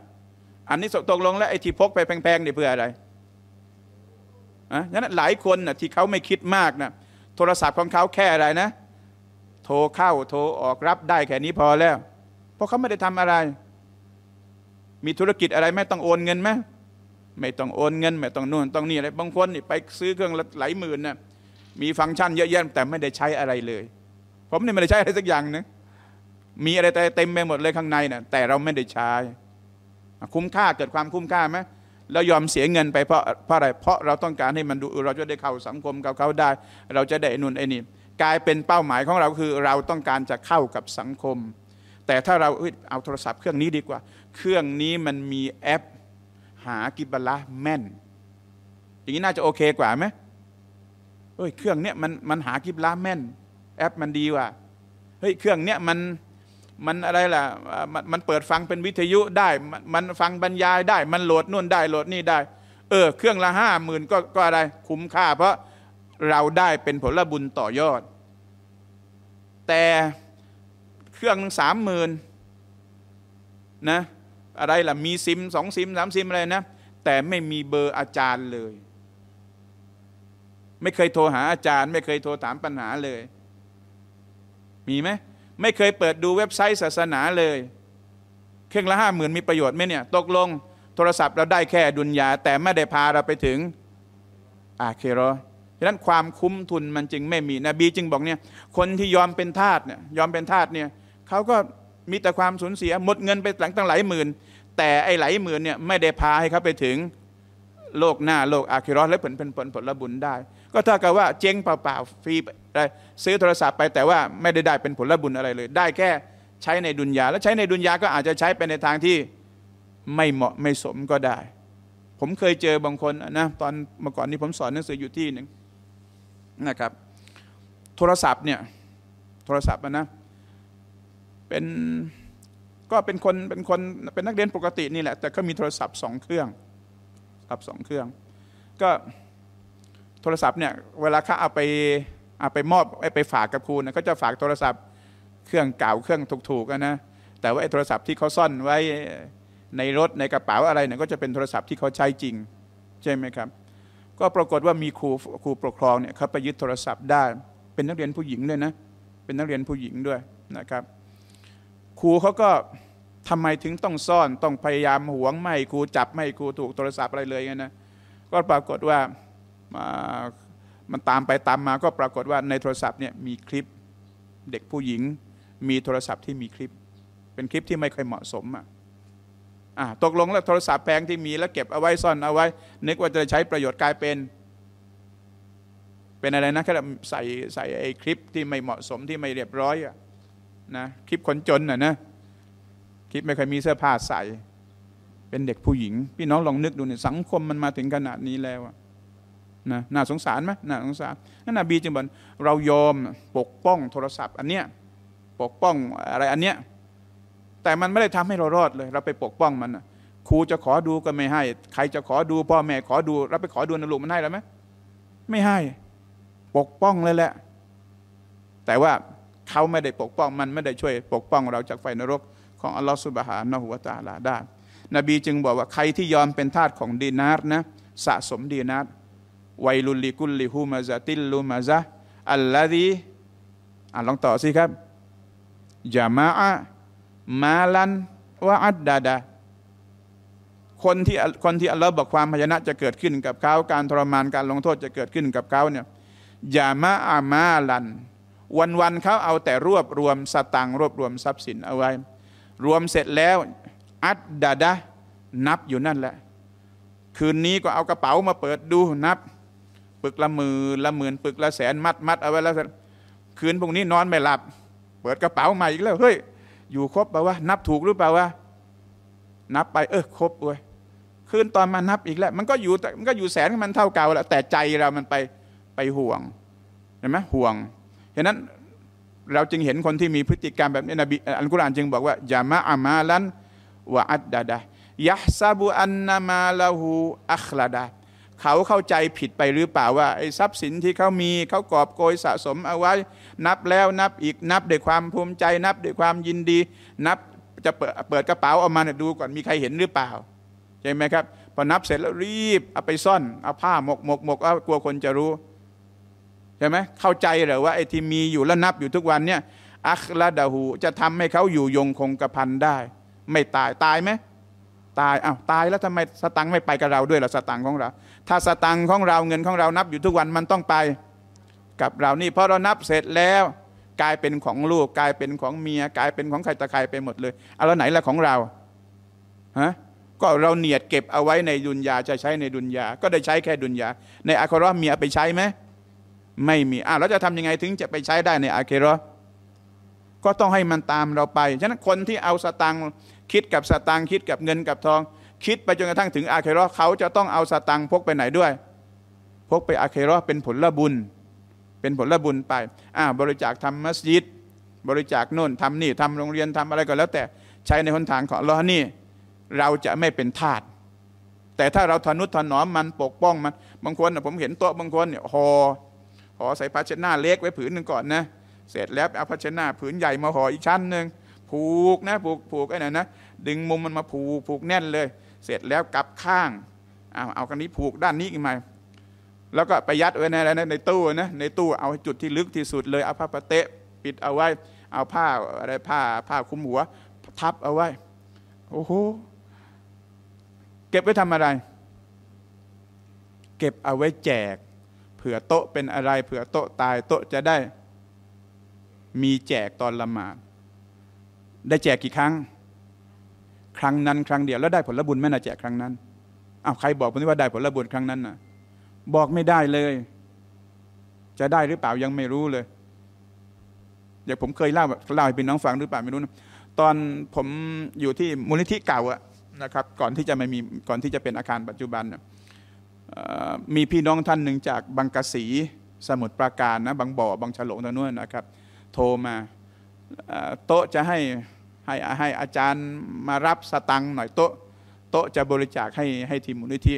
Speaker 1: อันนี้ตกลงแล้ว ไอ้ที่พกไปแพงๆเนี่ยเพื่ออะไรอ่ะงั้นหลายคนนะ่ะที่เขาไม่คิดมากนะโทรศัพท์ของเขาแค่อะไรนะ โทรเข้าโทรออกรับได้แค่นี้พอแล้วเพราะเขาไม่ได้ทำอะไร มีธุรกิจอะไรไม่ต้องโอนเงินไหมไม่ต้องโอนเงินไม่ต้องนู่นต้องนี่อะไรบางคนนี่ไปซื้อเครื่องหลายหมื่นนะมีฟังก์ชันเยอะแยะแต่ไม่ได้ใช้อะไรเลยผมนี่ไม่ได้ใช้อะไร สักอย่างนะมีอะไรแต่เต็มไปหมดเลยข้างในนะ่ะแต่เราไม่ได้ใช้คุ้มค่าเกิดความคุ้มค่าไหมเรายอมเสียเงินไปเพราะเพราะอะไร เพราะเราต้องการให้มันดูเราจะได้เข้าสังคมกับเขาได้ เราจะได้นุ่นไอ้นี่กลายเป็นเป้าหมายของเราคือเราต้องการจะเข้ากับสังคม แต่ถ้าเราเอาโทรศัพท์เครื่องนี้ดีกว่า เครื่องนี้มันมีแอปหากิบละแม่น อย่างนี้น่าจะโอเคกว่าไหมเฮ้ยเครื่องเนี้ย มันมันหากิบละแม่น แอป มันดีว่ะเฮ้ย เครื่องเนี้ยมันมันอะไร ล่ะมันมันเปิดฟังเป็นวิทยุได้ มันฟังบรรยายได้ มันโหลดนู่นได้โหลดนี่ได้ เออ เครื่องละห้าหมื่นก็ก็อะไร คุ้มค่า เพราะเราได้เป็นผลบุญต่อยอด แต่เครื่องสามหมื่นนะอะไรล่ะมีซิมสองซิมสามซิมอะไรนะ แต่ไม่มีเบอร์อาจารย์เลย ไม่เคยโทรหาอาจารย์ ไม่เคยโทรถามปัญหาเลย มีไหมไม่เคยเปิดดูเว็บไซต์ ศาสนาเลย เครื่องละห้าหมื่นมีประโยชน์ไหมเนี่ยตกลงโทรศัพท์เราได้แค่ดุนยาแต่ไม่ได้พาเราไปถึงอาเคโรฉะนั้นความคุ้มทุนมันจึงไม่มีนบีจึงบอกเนี่ย คนที่ยอมเป็นทาสเนี่ยยอมเป็นทาสเนี่ยเขาก็มีแต่ความสูญเสียหมดเงินไปหลังตั้งหลายหมื่นแต่ไอ้หลายหมื่นเนี่ยไม่ได้พาให้เขาไปถึง โลกหน้าโลกอาคิรอสและผลเป็นผลผลบุญได้ ก็เท่ากับว่าเจ๊งเปล่า ๆ ฟรีอะไรซื้อโทรศัพท์ไปแต่ว่าไม่ได้ได้เป็นผลบุญอะไรเลย ได้แค่ใช้ในดุนยาและใช้ในดุนยาก็อาจจะใช้ไปในทางที่ไม่เหมาะไม่สมก็ได้ ผมเคยเจอบางคนนะตอนเมื่อก่อนนี้ผมสอนหนังสืออยู่ที่หนึ่งนะครับ โทรศัพท์เนี่ยโทรศัพท์นะเป็นก็เป็นคนเป็นคนเป็นนักเรียนปกตินี่แหละ แต่ก็มีโทรศัพท์สองเครื่องครับสองเครื่อง ก็โทรศัพท์เนี่ยเวลาข้าเอาไปเอาไปมอบไปฝากกับครูนะก็จะฝากโทรศัพท์เครื่องเก่าเครื่องถูกๆนะแต่ว่าไอ้โทรศัพท์ที่เขาซ่อนไว้ในรถในกระเป๋าอะไรเนี่ยก็จะเป็นโทรศัพท์ที่เขาใช้จริง ใช่ไหมครับ ก็ปรากฏว่ามีครูครูปกครองเนี่ยเขาไปยึดโทรศัพท์ได้เป็นนักเรียนผู้หญิงด้วยนะ เป็นนักเรียนผู้หญิงด้วยนะครับครูเขาก็ทำไมถึงต้องซ่อนต้องพยายามหวง ไม่ครูจับไม่ครูถูกโทรศัพท์อะไรเลยงนะก็ปรากฏว่ามันตามไปตามมาก็ปรากฏว่า ในโทรศัพท์เนี่ยมีคลิป เด็กผู้หญิงมีโทรศัพท์ที่มีคลิป เป็นคลิปที่ไม่ค่อยเหมาะสมอ่ะตกลงแล้วโทรศัพท์แพงที่มี แล้วเก็บเอาไว้ซ่อนเอาไว้นึกว่าจะใช้ประโยชน์กลายเป็น เป็นอะไรนะแค่ใส่ใส่ไอ้คลิปที่ไม่เหมาะสมที่ไม่เรียบร้อยอ่ะนะคลิปคนจนน่ะนะ คลิปไม่เคยมีเสื้อผ้าใส่ เป็นเด็กผู้หญิง พี่น้องลองนึกดูเนี่ยสังคมมันมาถึงขนาดนี้แล้วนะน่าสงสารไหมน่าสงสาร นั่นนะบีจึงบอกเรายอมปกป้องโทรศัพท์ อันเนี้ย ปกป้องอะไรอันเนี้ยแต่มันไม่ได้ทำให้เรารอดเลย เราไปปกป้องมันครูจะขอดูก็ไม่ให้ ใครจะขอดูพ่อแม่ขอดูเราไปขอดูนลูกมันให้หรือไหมไม่ให้ ปกป้องเลยแหละแต่ว่าเขาไม่ได้ปกป้องมันไม่ได้ช่วยปกป้องเราจากไฟนรกของอัลลอฮฺสุบฮานะฮุวาตาลาได้ นบีจึงบอกว่าใครที่ยอมเป็นทาสของดีนาร์นะสะสมดีนาร์ไวลุลิกุลลิฮูมาซาติลลูมาซาอัลลาดีอ่านลองต่อสิครับยามะมาลัน วะอัดดาดาคนที่คนที่อัลลอฮ์บอกความพยานะจะเกิดขึ้นกับเขา การทรมานการลงโทษจะเกิดขึ้นกับเขาเนี่ยยามะอามาลันวันๆเขาเอาแต่ รวบรวมสตังรวบรวมทรัพย์สินเอาไว้ รวมเสร็จแล้วอัดดาดานับอยู่นั่นแหละ คืนนี้ก็เอากระเป๋ามาเปิดดูนับ ปึกละหมื่นละหมื่น ปึกละแสนมัดมัดเอาไว้แล้วคืนพวกนี้นอนไม่หลับ เปิดกระเป๋าใหม่อีกแล้ว เฮ้ย อยู่ครบป่าวะนับถูกหรือเปล่าวะนับไป เออครบเว้ยคืนตอนมานับอีกแล้วมันก็อยู่มันก็อยู่แสนมันเท่าเก่าแล้วแต่ใจเรามันไปไปห่วงเห็นไหมห่วงฉะนั้นเราจึงเห็นคนที่มีพฤติกรรมแบบนี้นบีอัลกุรอานจึงบอกว่ายามะอามาลันวะอัดดาดะยะซาบุอันนามาลาหูอัคลาดาเขาเข้าใจผิดไปหรือเปล่าว่าไอ้ทรัพย์สินที่เขามีเขากอบโกยสะสมเอาไว้ นับแล้วนับอีกนับด้วยความภูมิใจนับด้วยความยินดี นับจะเปิดเปิดกระเป๋าออกมาเนี่ยดูก่อนมีใครเห็นหรือเปล่า ใช่ไหมครับ พอนับเสร็จแล้วรีบเอาไปซ่อนเอาผ้าหมกหมกหมกเอากลัวคนจะรู้ช่ไหมเข้าใจหรือว่าไอ้ที่มีอยู่แล้วนับอยู่ทุกวันเนี่ย อัคละดาหูจะทำให้เขาอยู่ยงคงกระพันได้ ไม่ตาย ตายไหม ตายอ้าวตายแล้วทำไมสตังไม่ไปกับเราด้วยล่ะสตังของเรา ถ้าสตังของเราเงินของเรานับอยู่ทุกวันมันต้องไป กับเรานี่พอเรานับเสร็จแล้ว กลายเป็นของลูกกลายเป็นของเมียกลายเป็นของใครตะใครไปหมดเลยเอาแล้วไหนละของเรา ฮะ ก็เราเนียดเก็บเอาไว้ในดุนยาจะใช้ในดุนยา ก็ได้ใช้แค่ดุนยา ในอัครามียไปใช้ไหมไม่มีอ้าวเราจะทำยังไงถึงจะไปใช้ได้ในอาเคโรก็ต้องให้มันตามเราไป ฉะนั้นคนที่เอาสตังคิดกับสตังคิดกับเงินกับทอง คิดไปจนกระทั่งถึงอาเคโรเขาจะต้องเอาสตังพกไปไหนด้วย พกไปอาเคโรเป็นผลบุญ เป็นผลบุญไปอ้าบริจาคทำมัสยิด บริจาคโน่นทำนี่ ทำโรงเรียนทำอะไรก็แล้ว แต่ใช้ในหนทางของเรานี่ เราจะไม่เป็นทาสแต่ถ้าเราทนุถนอมมันปกป้องมัน บางคนผมเห็นโต๊ะบางคนเนี่ยหอขอใส่ภาชนะเล็กไว้ผืนหนึ่งก่อนนะ เสร็จแล้วเอาภาชนะผืนใหญ่มาห่ออีกชั้นหนึ่งผูกนะผูกผูกไอ้นั่นนะ ดึงมุมมันมาผูกผูกแน่นเลย เสร็จแล้วกลับข้างเอาเอากันนี้ผูกด้านนี้อีกไหมแล้วก็ไปยัดไว้ในอะไรนในตู้นะในตู้เอาจุดที่ลึกที่สุดเลยเอาผ้าปะเตะปิดเอาไว้ เอาผ้าอะไรผ้าผ้าคุมหัว ทับเอาไว้โอ้โหเก็บไว้ทำอะไร เก็บเอาไว้แจกเผื่อโต๊ะเป็นอะไร เผื่อโต๊ะตายโต๊ะจะได้ มีแจกตอนละหมาดได้แจกกี่ครั้ง ครั้งนั้นครั้งเดียวแล้วได้ผลบุญไหมนะแจกครั้งนั้นอ้าวใครบอกผมว่าได้ผลบุญครั้งนั้นนะบอกไม่ได้เลย จะได้หรือเปล่ายังไม่รู้เลยอย่างผมเคยเล่าเล่าให้ป็นน้องฟังหรือเปล่าไม่รู้นะตอนผมอยู่ที่มูลนิธิเก่าอะนะครับ ก่อนที่จะไม่มีก่อนที่จะเป็นอาคารปัจจุบันเนี่ยมีพี่น้องท่านหนึ่งจากบางกะสีสมุทรปราการนะบางบ่อบางฉลงตรงนู้นนะครับ โทรมาโต๊ะจะให้ให้ ให้อาจารย์มารับสตังค์หน่อยโต๊ะโต๊ะจะบริจาคให้ให้ทีมมูลนิธิ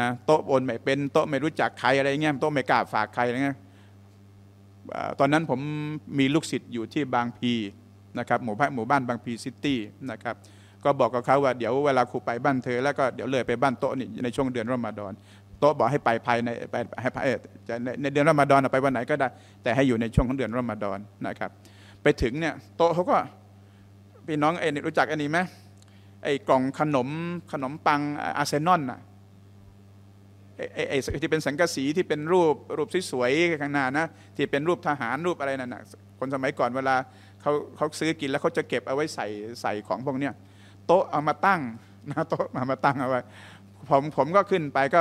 Speaker 1: นะโต๊ะโอนไม่เป็นโต๊ะไม่รู้จักใครอะไรเงี้ยโต๊ะไม่กล้าฝากใครอะไรเงี้ยตอนนั้นผมมีลูกศิษย์อยู่ที่บางพีนะครับหมู่บ้านหมู่บ้านบางพีซิตี้นะครับก็บอกกับเขาว่าเดี๋ยวเวลาครูไปบ้านเธอแล้วก็เดี๋ยวเลยไปบ้านโต๊ะนี่ในช่วงเดือนรอมฎอนโต๊ะบอกให้ไปภายในไปให้ไปในเดือนรอมฎอนไปวันไหนก็ได้แต่ให้อยู่ในช่วงของเดือนรอมฎอนนะครับ ไปถึงเนี่ยโต๊ะเขาก็พี่น้องเอ็นรู้จักอันนี้ไหมไอ้กล่องขนมขนมปังอาเซนอน่ะไอ้ที่เป็นสังกะสีที่เป็นรูปรูปสวยๆข้างหน้านะที่เป็นรูปทหารรูปอะไรนั่นนะคนสมัยก่อนเวลาเขาเขาซื้อกินแล้วเขาจะเก็บเอาไว้ใส่ใส่ของพวกเนี้ยโต๊ะเอามาตั้งนะโต๊ะมามาตั้งเอาไว้ผมผมก็ขึ้นไปก็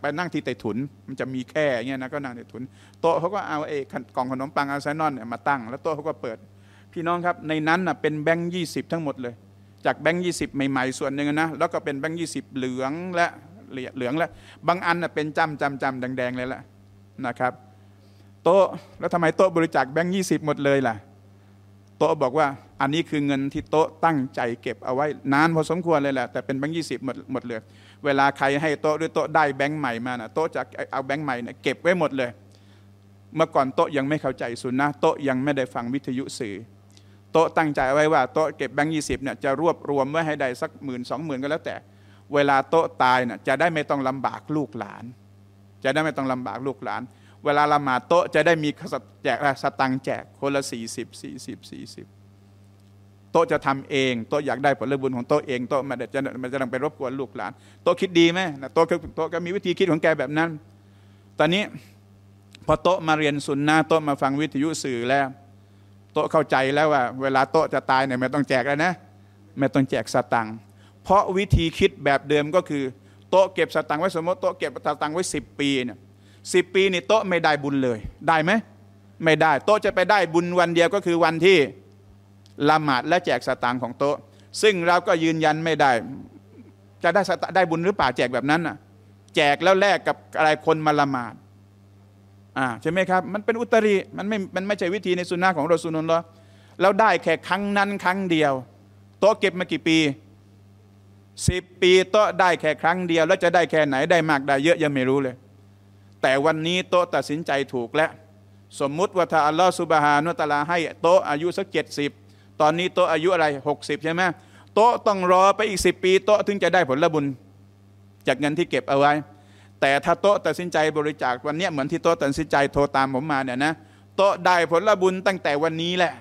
Speaker 1: ไปนั่งที่ไต่ถุนมันจะมีแค่เงี้ยนะก็นั่งไต่ถุนโต๊ะเขาก็เอาเอกล่องขนมปังเอาไซนอนมาตั้งแล้วโต๊ะเขาก็เปิด พี่น้องครับในนั้นนะเป็นแบงค์ยี่สิบทั้งหมดเลย จากแบงค์ยี่สิบใหม่ ๆ ส่วนหนึ่งนะแล้วก็เป็นแบงค์ยี่สิบเหลืองและเหลืองและบางอันนะเป็นจำจำจำแดงๆ เลยแหละนะครับ โต๊ะแล้วทำไมโต๊ะบริจาคแบงค์ยี่สิบหมดเลยล่ะโต๊ะบอกว่าอันนี้คือเงินที่โต๊ะตั้งใจเก็บเอาไว้นานพอสมควรเลยแหละแต่เป็นแบงค์ยี่สิบหมดหมดเลยเวลาใครให้โต๊ะหรือโต๊ะได้แบงค์ใหม่มานะโต๊ะจะเอาแบงค์ใหม่เนี่ยเก็บไว้หมดเลย เมื่อก่อนโต๊ะยังไม่เข้าใจสุนนะโต๊ะยังไม่ได้ฟังวิทยุสื่อโต๊ะตั้งใจไว้ว่าโต๊ะเก็บแบงค์ยี่สิบเนี่ยจะรวบรวมไว้ให้ได้สักหมื่นสองหมื่นก็แล้วแต่ เวลาโต๊ะตายเนี่ยจะได้ไม่ต้องลำบากลูกหลาน จะได้ไม่ต้องลำบากลูกหลานเวลาละหมาดโต๊ะจะได้มีแจกสตังแจกคนละ40 40 40 โต๊ะจะทำเองโต๊ะอยากได้ผลบุญของโต๊ะเองโต๊ะมันจะมันจะองไปรบกวนลูกหลานโต๊ะคิดดีไหมโต๊ะโต๊ะก็มีวิธีคิดของแกแบบนั้น ตอนนี้พอโต๊ะมาเรียนสุนนะโต๊ะมาฟังวิทยุสื่อแล้ว โต๊ะเข้าใจแล้วว่า เวลาโต๊ะจะตายเนี่ยไม่ต้องแจกแล้วนะไม่ต้องแจกสตังเพราะวิธีคิดแบบเดิมก็คือ โต๊ะเก็บสตังไว้สมมติโต๊ะเก็บสตังไว้ 10 ปีเนี่ยสิบปีนี่โต๊ะไม่ได้บุญเลยได้ไหมไม่ได้ โต๊ะจะไปได้บุญวันเดียว ก็คือวันที่ละหมาดและแจกสตางค์ของโต๊ะ ซึ่งเราก็ยืนยันไม่ได้จะได้ได้บุญหรือเปล่าแจกแบบนั้นน่ะแจกแล้วแลกกับอะไรคนมาละหมาดอ่าใช่ไหมครับมันเป็นอุตริมันไม่มันไม่ใช่วิธีในสุนนะของเราสุนนเรแล้วได้แค่ครั้งนั้นครั้งเดียว โต๊ะเก็บมากี่ปีสิบปีโต๊ะได้แค่ครั้งเดียว แล้วจะได้แค่ไหนได้มากได้เยอะยังไม่รู้เลยแต่วันนี้โตตัดสินใจถูกแล้วสมมุติว่าถ้าอัลลอฮฺสุบฮานุตาลาให้โตอายุสักเจ็ดสิบตอนนี้โตอายุอะไรหกสิบใช่ไหมโตต้องรอไปอีกสิบปีโตถึงจะได้ผลบุญ จากเงินที่เก็บเอาไว้ แต่ถ้าโตตัดสินใจบริจาควันนี้เหมือนที่โตตัดสินใจโทรตามผมมาเนี่ยนะโตได้ผลบุญตั้งแต่วันนี้แหละ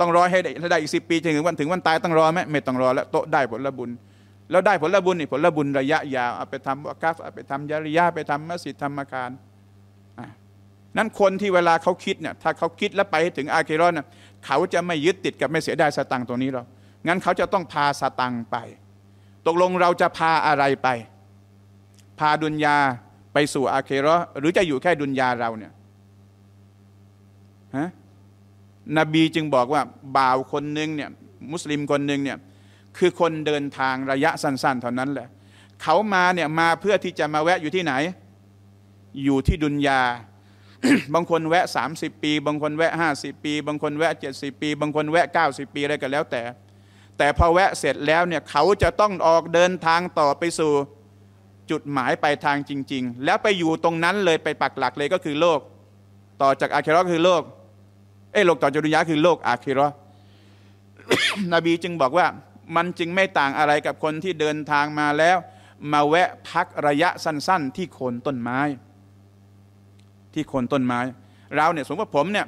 Speaker 1: ต้องรอให้ได้อีกสิบปีจนถึงวันถึงวันตายต้องรอไหมไม่ต้องรอแล้วโตได้ผลบุญแล้วได้ผลบุญนี่ผลบุญระยะยาวเอาไปทำวักัฟเอาไปทำยาริยาไปทำมัสยิดธรรมการนั้นคนที่เวลาเขาคิดเนี่ยถ้าเขาคิดแล้วไปถึงอาคิรอนเขาจะไม่ยึดติดกับไม่เสียดายสตังค์ตรงนี้หรอกงั้นเขาจะต้องพาสตังค์ไป ตกลงเราจะพาอะไรไป พาดุนยาไปสู่อาเครอหรือจะอยู่แค่ดุนยาเราเนี่ยฮะนบีจึงบอกว่าบ่าวคนหนึ่งเนี่ยมุสลิมคนหนึ่งเนี่ยคือคนเดินทางระยะสั้นๆเท่านั้นแหละ เขามาเนี่ยมาเพื่อที่จะมาแวะอยู่ที่ไหน อยู่ที่ดุนยา บางคนแวะ 30 ปี บางคนแวะ50ปี บางคนแวะ70ปี บางคนแวะ 90 ปีอะไรก็แล้วแต่ แต่พอแวะเสร็จแล้วเนี่ยเขาจะต้องออกเดินทางต่อไปสู่จุดหมายปลายทางจริง ๆ แล้วไปอยู่ตรงนั้นเลยไปปักหลักเลยก็คือโลก ต่อจากอาคิรอคือโลก เอ้โลกต่อจากดุนยาคือโลกอาคิรอนบีจึงบอกว่ามันจึงไม่ต่างอะไรกับคนที่เดินทางมาแล้ว มาแวะพักระยะสั้นๆ ที่โคนต้นไม้ ที่โคนต้นไม้ เราเนี่ยสมมติว่าผมเนี่ย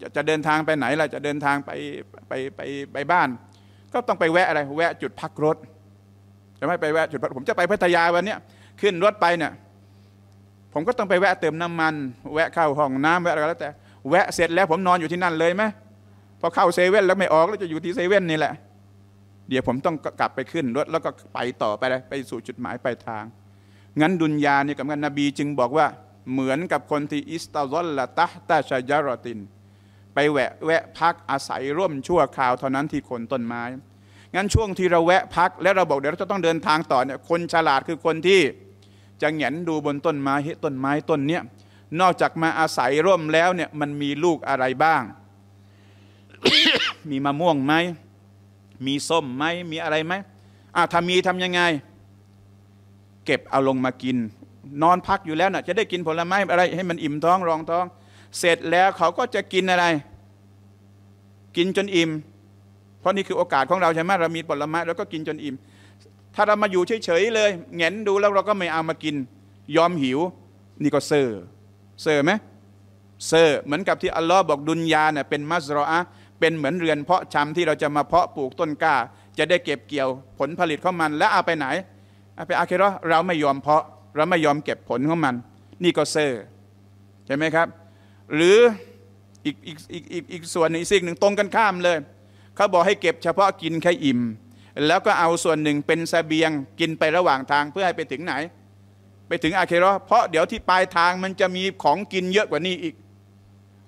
Speaker 1: จะจะเดินทางไปไหนล่ะจะเดินทาง ไปไปไปไปบ้าน ก็ต้องไปแวะอะไรแวะจุดพักรถจะไม่ไปแวะจุดพักผมจะไปพัทยาวันนี้ขึ้นรถไปเนี่ยผมก็ต้องไปแวะเติมน้ำมัน แวะเข้าห้องน้ำแวะอะไรแล้วแต่แวะเสร็จแล้วผมนอนอยู่ที่นั่นเลยไหมพอเข้าเซเว่นแล้วไม่ออกแล้วจะอยู่ที่เซเว่นนี่แหละเดี๋ยวผมต้องกลับไปขึ้นรถแล้วก็ไปต่อไปเลยไปสู่จุดหมายปลายทาง งั้นดุนยาเนี่ยกับงั้นนบีจึงบอกว่าเหมือนกับคนที่อิสตาลละตะตาชายารติน ไปแวะแวะพักอาศัยร่วมชั่วคราวเท่านั้นที่คนต้นไม้ งั้นช่วงที่เราแวะพักและเราบอกเดี๋ยวเราจะต้องเดินทางต่อเนี่ย คนฉลาดคือคนที่ จะเห็นดูบนต้นไม้ต้นไม้ต้นเนี้ยนอกจากมาอาศัยร่วมแล้วเนี่ยมันมีลูกอะไรบ้าง มีมะม่วงไหมมีส้มไหมมีอะไรไหมอ่ะถ้ามีทำยังไง เก็บเอาลงมากิน นอนพักอยู่แล้วนะ่ะ จะได้กินผลไม้อะไร ให้มันอิ่มท้องรองท้อง เสร็จแล้วเขาก็จะกินอะไร กินจนอิ่ม เพราะนี่คือโอกาสของเราใช่ไหมเรามีผลไม้แล้วก็กินจนอิ่ม ถ้าเรามาอยู่เฉย ๆ เลย เงนดูแล้ว เราก็ไม่เอามากินยอมหิว นี่ก็เซอร์เซอร์ไหมเซอร์เหมือนกับที่อัลลอฮ์บอกดุนยาเนี่ยเป็นมัสรออะเป็นเหมือนเรือนเพาะชำที่เราจะมาเพาะปลูกต้นกล้า จะได้เก็บเกี่ยวผลผลิตของมันและเอาไปไหนเอาไปอาเคโรเราไม่ยอมเพาะเราไม่ยอมเก็บผลของมัน นี่ก็เซอร์ใช่ไหมครับ หรืออีกอีกอีกอีกอีกส่วนหนึ่งสิ่งหนึ่งตรงกันข้ามเลยเขาบอกให้เก็บเฉพาะกินแค่อิ่ม แล้วก็เอาส่วนหนึ่งเป็นสเสบียงกินไประหว่างทางเพื่อให้ไปถึงไหน ไปถึงอาเคโรเพราะเดี๋ยวที่ปลายทางมันจะมีของกินเยอะกว่านี้อีก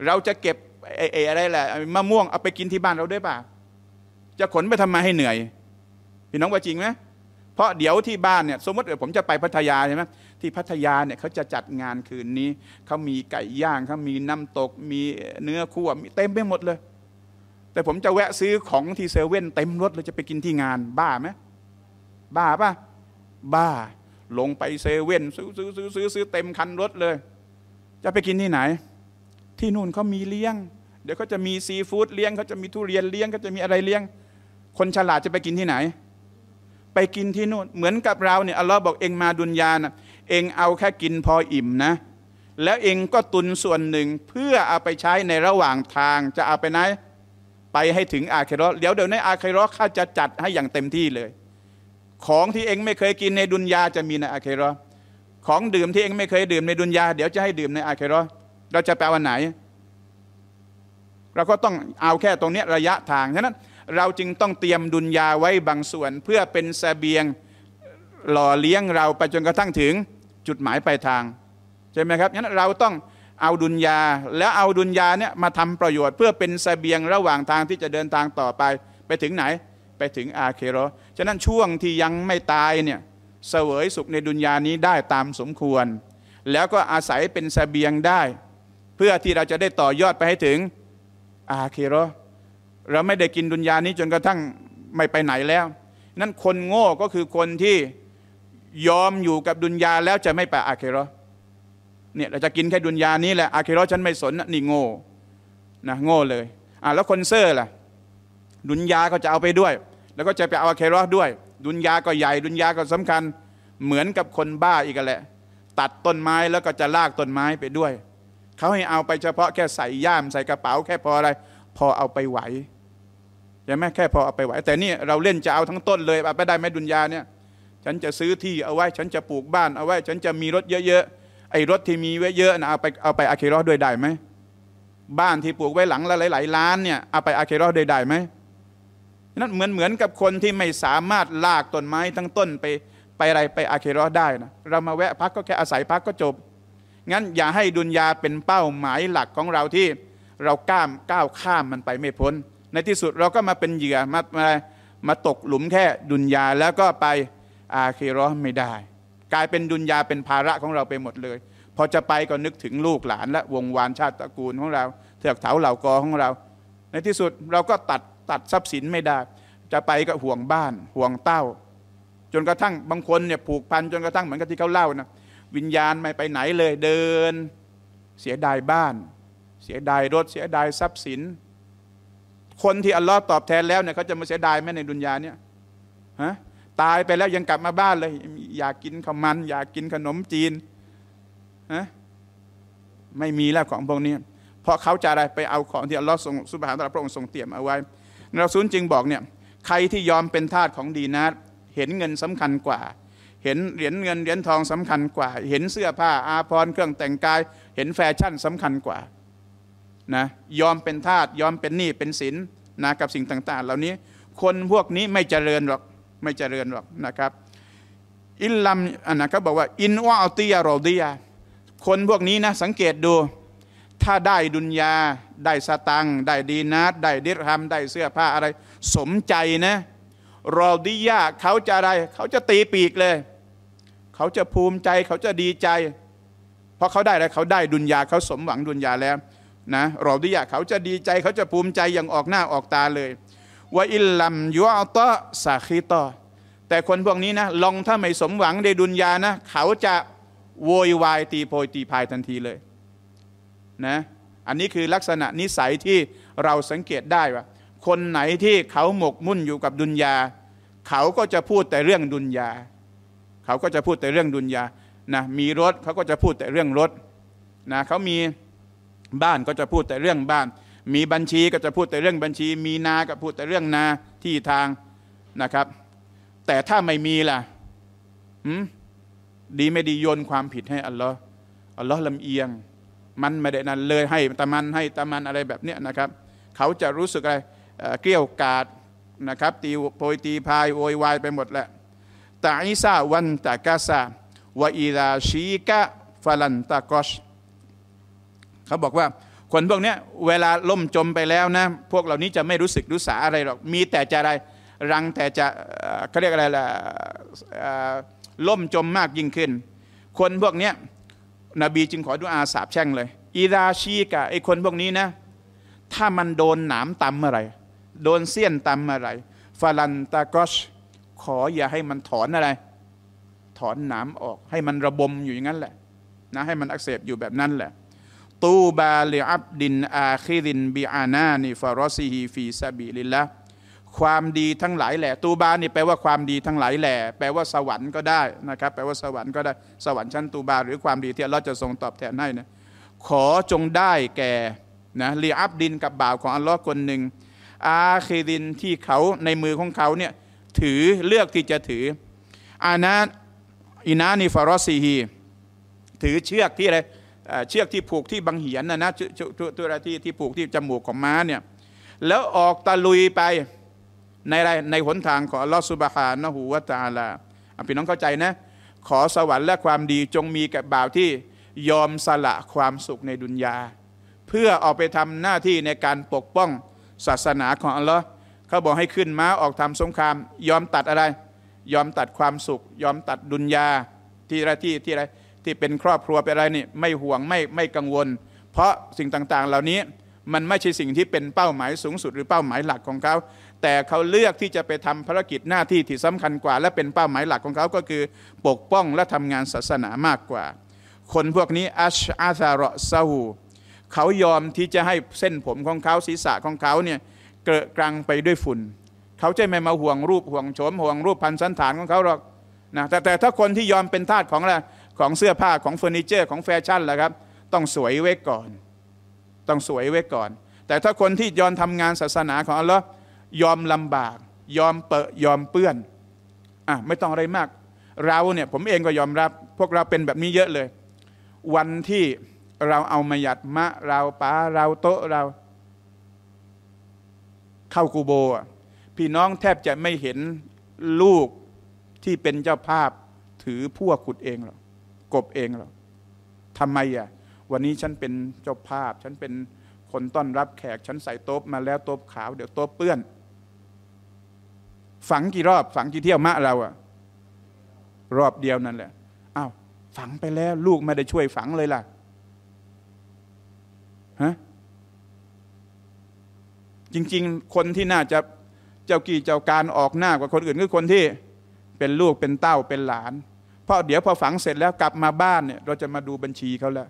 Speaker 1: เราจะเก็บไอไออะไรแหละมะม่วงเอาไปกินที่บ้านเราด้วยป่ะจะขนไปทำไมให้เหนื่อยพี่น้องว่าจริงไหมเพราะเดี๋ยวที่บ้านเนี่ยสมมติผมจะไปพัทยาใช่ไหมที่พัทยาเนี่ยเขาจะจัดงานคืนนี้ เขามีไก่ย่างเขามีน้ำตก มีเนื้อคั่วมีเต็มไปหมดเลย แต่ผมจะแวะซื้อของที่เซเว่น เต็มรถเลยจะไปกินที่งานบ้าไหมบ้าป่ะบ้า ลงไปเซเว่นซื้อซื้อซื้อซื้อเต็มคันรถเลย จะไปกินที่ไหนที่นู่นเขามีเลี้ยง เดี๋ยวเขาจะมีซีฟู้ดเลี้ยงเขาจะมีทุเรียนเลี้ยงเขาจะมีอะไรเลี้ยง คนฉลาดจะไปกินที่ไหน ไปกินที่นู่นเหมือนกับเราเนี่ยอัลลอฮ์บอกเองมาดุนยานะเองเอาแค่กินพออิ่มนะ แล้วเองก็ตุนส่วนหนึ่งเพื่อเอาไปใช้ในระหว่างทาง จะเอาไปไหนไปให้ถึงอาเคโรเดี๋ยวเดี๋ยวในอาเคโรข้าจะจัดให้อย่างเต็มที่เลย ของที่เองไม่เคยกินในดุนยาจะมีในอาเคโรของดื่มที่เองไม่เคยดื่มในดุนยาเดี๋ยวจะให้ดื่มในอาเคโรเราจะไปวันไหน เราก็ต้องเอาแค่ตรงนี้ระยะทาง ฉะนั้น เราจึงต้องเตรียมดุนยาไว้บางส่วนเพื่อเป็นสเสบียงหล่อเลี้ยงเราไปจนกระทั่งถึงจุดหมายปลายทาง ใช่ไหมครับฉะนั้น เราต้องเอาดุนยาแล้วเอาดุนยาเนี่ยมาทำประโยชน์เพื่อเป็นสเสบียงระหว่างทางที่จะเดินทางต่อไป ไปถึงไหนไปถึงอาเคโรฉะนั้นช่วงที่ยังไม่ตายเนี่ยเสวยสุขในดุนยานี้ได้ตามสมควร แล้วก็อาศัยเป็นสเสบียงได้พื่อที่เราจะได้ต่อยอดไปให้ถึงอาคีรอเราไม่ได้กินดุนยานี้จนกระทั่งไม่ไปไหนแล้ว นั่นคนโง่ก็คือคนที่ยอมอยู่กับดุนยาแล้วจะไม่ไปอาคีรอเนี่ยเราจะกินแค่ดุนยานี้แหละอาคีรอฉันไม่สน นี่โง่ นะโง่เลย อ่ะแล้วคนเซอร์ล่ะ ดุนยาก็จะเอาไปด้วย แล้วก็จะไปเอาอาคีรอด้วย ดุนยาก็ใหญ่ดุนยาก็สำคัญ เหมือนกับคนบ้าอีกแหละ ตัดต้นไม้แล้วก็จะลากต้นไม้ไปด้วยเขาให้เอาไปเฉพาะแค่ใส่ย่ามใส่กระเป๋าแค่พออะไร พอเอาไปไหวใช่ไหมแค่พอเอาไปไหวแต่นี่เราเล่นจะเอาทั้งต้นเลยไปได้ไหมดุนยาเนี่ยฉันจะซื้อที่เอาไว้ฉันจะปลูกบ้านเอาไว้ฉันจะมีรถเยอะๆไอ้รถที่มีไว้เยอะนะเอาไปเอาไปอาเคโรด้วยได้ไหม บ้านที่ปลูกไว้หลังละหลายๆล้านเนี่ยเอาไปอาเคโรด้วยได้ไหม นั่นเหมือนเหมือนกับคนที่ไม่สามารถลากต้นไม้ทั้งต้นไปไปอะไรไปอาเคโรได้นะเรามาแวะพักก็แค่อาศัยพักก็จบงั้นอย่าให้ดุนยาเป็นเป้าหมายหลักของเราที่เราก้ามก้าวข้ามมันไปไม่พ้น ในที่สุดเราก็มาเป็นเหยื่อมามามาตกหลุมแค่ดุนยาแล้วก็ไปอาคีรอไม่ได้ กลายเป็นดุนยาเป็นภาระของเราไปหมดเลยพอจะไปก็นึกถึงลูกหลานและวงวานชาติตระกูลของเราเถือกเถาเหล่ากอของเรา ในที่สุดเราก็ตัดตัดทรัพย์สินไม่ได้ จะไปก็ห่วงบ้าน ห่วงเต้า จนกระทั่งบางคนเนี่ยผูกพันจนกระทั่งเหมือนกับที่เขาเล่านะวิญญาณไม่ไปไหนเลยเดิน เสียดายบ้าน เสียดายรถ เสียดายทรัพย์สิน คนที่อัลลอฮ์ตอบแทนแล้วเนี่ยเขาจะมาเสียดายไหมในดุนยาเนี่ยฮะตายไปแล้วยังกลับมาบ้านเลย อยากกินข้าวมัน อยากกินขนมจีนฮะไม่มีแล้วของพวกนี้ เพราะเขาจะอะไรไปเอาของที่อัลลอฮ์ทรงสุบฮานตะพระองค์ทรงเตรียมเอาไว้เราซูนจึงบอกเนี่ยใครที่ยอมเป็นทาสของดีนัเห็นเงินสำคัญกว่าเห็นเหรียญเงินเหรียญทองสำคัญกว่า เห็นเสื้อผ้า อาภรณ์เครื่องแต่งกายเห็นแฟชั่นสำคัญกว่านะยอมเป็นทาสยอมเป็นหนี้เป็นสินนะกับสิ่งต่าง ๆ เหล่านี้คนพวกนี้ไม่เจริญหรอกไม่เจริญหรอกนะครับ อินลัมอันนเขาบอกว่าอินว่าอัติยาโรดียาคนพวกนี้นะสังเกตดู ถ้าได้ดุนยาได้สตังได้ดีนัดได้ดิรฮัม ได้เสื้อผ้าอะไร สมใจนะ รอดียาเขาจะอะไรเขาจะตีปีกเลยเขาจะภูมิใจเขาจะดีใจ เพราะเขาได้แล้วเขาได้ดุนยาเขาสมหวังดุนยาแล้วนะรอดิยาเขาจะดีใจเขาจะภูมิใจอย่างออกหน้าออกตาเลยว่าอิลลัมยูอัลตสาคิตอแต่คนพวกนี้นะลองถ้าไม่สมหวังในดุนยานะเขาจะโวยวายตีโพยตีพายทันทีเลยนะอันนี้คือลักษณะนิสัยที่เราสังเกตได้ว่าคนไหนที่เขาหมกมุ่นอยู่กับดุนยาเขาก็จะพูดแต่เรื่องดุนยาเขาก็จะพูดแต่เรื่องดุนยา นะ มีรถเขาก็จะพูดแต่เรื่องรถ นะเขามีบ้านก็จะพูดแต่เรื่องบ้าน มีบัญชีก็จะพูดแต่เรื่องบัญชี มีนาก็พูดแต่เรื่องนาที่ทาง นะครับ แต่ถ้าไม่มีล่ะ ดีไม่ดีโยนความผิดให้อัลลอฮ์อัลลอฮ์ลำเอียง มันไม่ได้นั้นเลยให้ตะมันให้ตะมันอะไรแบบเนี้ยนะครับ เขาจะรู้สึกอะไรเกลี้ยกาดนะครับตีโพยตีพายโวยวายไปหมดแหละตาอิซาวันตากาซาวอีลาชีกะฟาลันตากอชเขาบอกว่าคนพวกนี้เวลาล่มจมไปแล้วนะพวกเหล่านี้จะไม่รู้สึกรู้สาอะไรหรอกมีแต่จะอะไรรังแต่จะเขาเรียกอะไรล่ะล่มจมมากยิ่งขึ้น คนพวกนี้นบีจึงขอดุอาสาบแช่งเลยอีราชีกะไอคนพวกนี้นะถ้ามันโดนหนามตำอะไร โดนเสี้ยนตำอะไรฟาลันตากอชขออย่าให้มันถอนอะไร ถอนหนามออก ให้มันระบมอยู่อย่างนั้นแหละ นะ ให้มันอักเสบอยู่แบบนั้นแหละ ตูบาลิอับดินอาคิรินบิอานานิฟารอซีฮีฟีซาบิลิละความดีทั้งหลายแหละ ตูบา นี่แปลว่าความดีทั้งหลายแหละ แปลว่าสวรรค์ก็ได้นะครับ แปลว่าสวรรค์ก็ได้ สวรรค์ชั้นตูบา หรือความดีที่เราจะทรงตอบแทนให้นะขอจงได้แก่ นะลีอับดินกับบ่าวของอัลลอฮ์คนหนึ่งอาคิรินที่เขาในมือของเขาเนี่ยถือเลือกที่จะถือ อานาอินานิฟารอซีฮีถือเชือกที่อะไรเชือกที่ผูกที่บังเหียนนะนะตัวรที่ที่ผูกที่จมูกของม้าเนี่ยแล้วออกตะลุยไปในอะไรในหนทางของลอสุบะฮานะูวะตาลาพี่น้องเข้าใจนะขอสวรรค์และความดีจงมีกับบ่าวที่ยอมสละความสุขในดุนยาเพื่อออกไปทำหน้าที่ในการปกป้องศาสนาของอัลลอฮ์เขาบอกให้ขึ้นม้าออกทำสงคราม ยอมตัดอะไร ยอมตัดความสุข ยอมตัดดุนยาที่ระที่ที่อะไรที่เป็นครอบครัวไปอะไรนี่ไม่ห่วงไม่ไม่กังวล เพราะสิ่งต่างๆ เหล่านี้มันไม่ใช่สิ่งที่เป็นเป้าหมายสูงสุดหรือเป้าหมายหลักของเขา แต่เขาเลือกที่จะไปทำภารกิจหน้าที่ที่สำคัญกว่า และเป็นเป้าหมายหลักของเขาก็คือ ปกป้องและทำงานศาสนามากกว่า คนพวกนี้อัชอาซาระซาหูเขายอมที่จะให้เส้นผมของเขาศีรษะของเขาเนี่ยเกลอะกรังไปด้วยฝุ่น เขาจะไม่มาห่วงรูปห่วงโฉมห่วงรูปพันสันฐานของเขาหรอกนะแต่แต่ถ้าคนที่ยอมเป็นทาสของอะไรของเสื้อผ้าของเฟอร์นิเจอร์ของแฟชั่นแหละครับ ต้องสวยไว้ก่อน ต้องสวยไว้ก่อน แต่ถ้าคนที่ยอมทำงานศาสนา ของอัลลอฮ์ยอมลำบาก ยอมเปะยอมเปื้อนอ่ะไม่ต้องอะไรมาก เราเนี่ย ผมเองก็ยอมรับพวกเราเป็นแบบนี้เยอะเลย วันที่เราเอามายัดมะเราป้าเราโต๊ะเราเข้ากูโบพี่น้องแทบจะไม่เห็นลูกที่เป็นเจ้าภาพ ถือพวกขุดเองหรอกกบเองหรอกทำไมอ่ะ วันนี้ฉันเป็นเจ้าภาพ ฉันเป็นคนต้อนรับแขก ฉันใส่โต๊ะมาแล้วโต๊ะขาวเดี๋ยวโต๊ะเปื้อน ฝังกี่รอบฝังกี่เที่ยวมะเราอ่ะ รอบเดียวนั่นแหละอ้าวฝังไปแล้วลูกไม่ได้ช่วยฝังเลยล่ะ ฮะจริงๆ คนที่น่าจะเจ้ากี่เจ้าการออกหน้ากว่าคนอื่นคือคนที่เป็นลูกเป็นเต้าเป็นหลานเพราะเดี๋ยวพอฝังเสร็จแล้วกลับมาบ้านเนี่ย เราจะมาดูบัญชีเขาแล้ว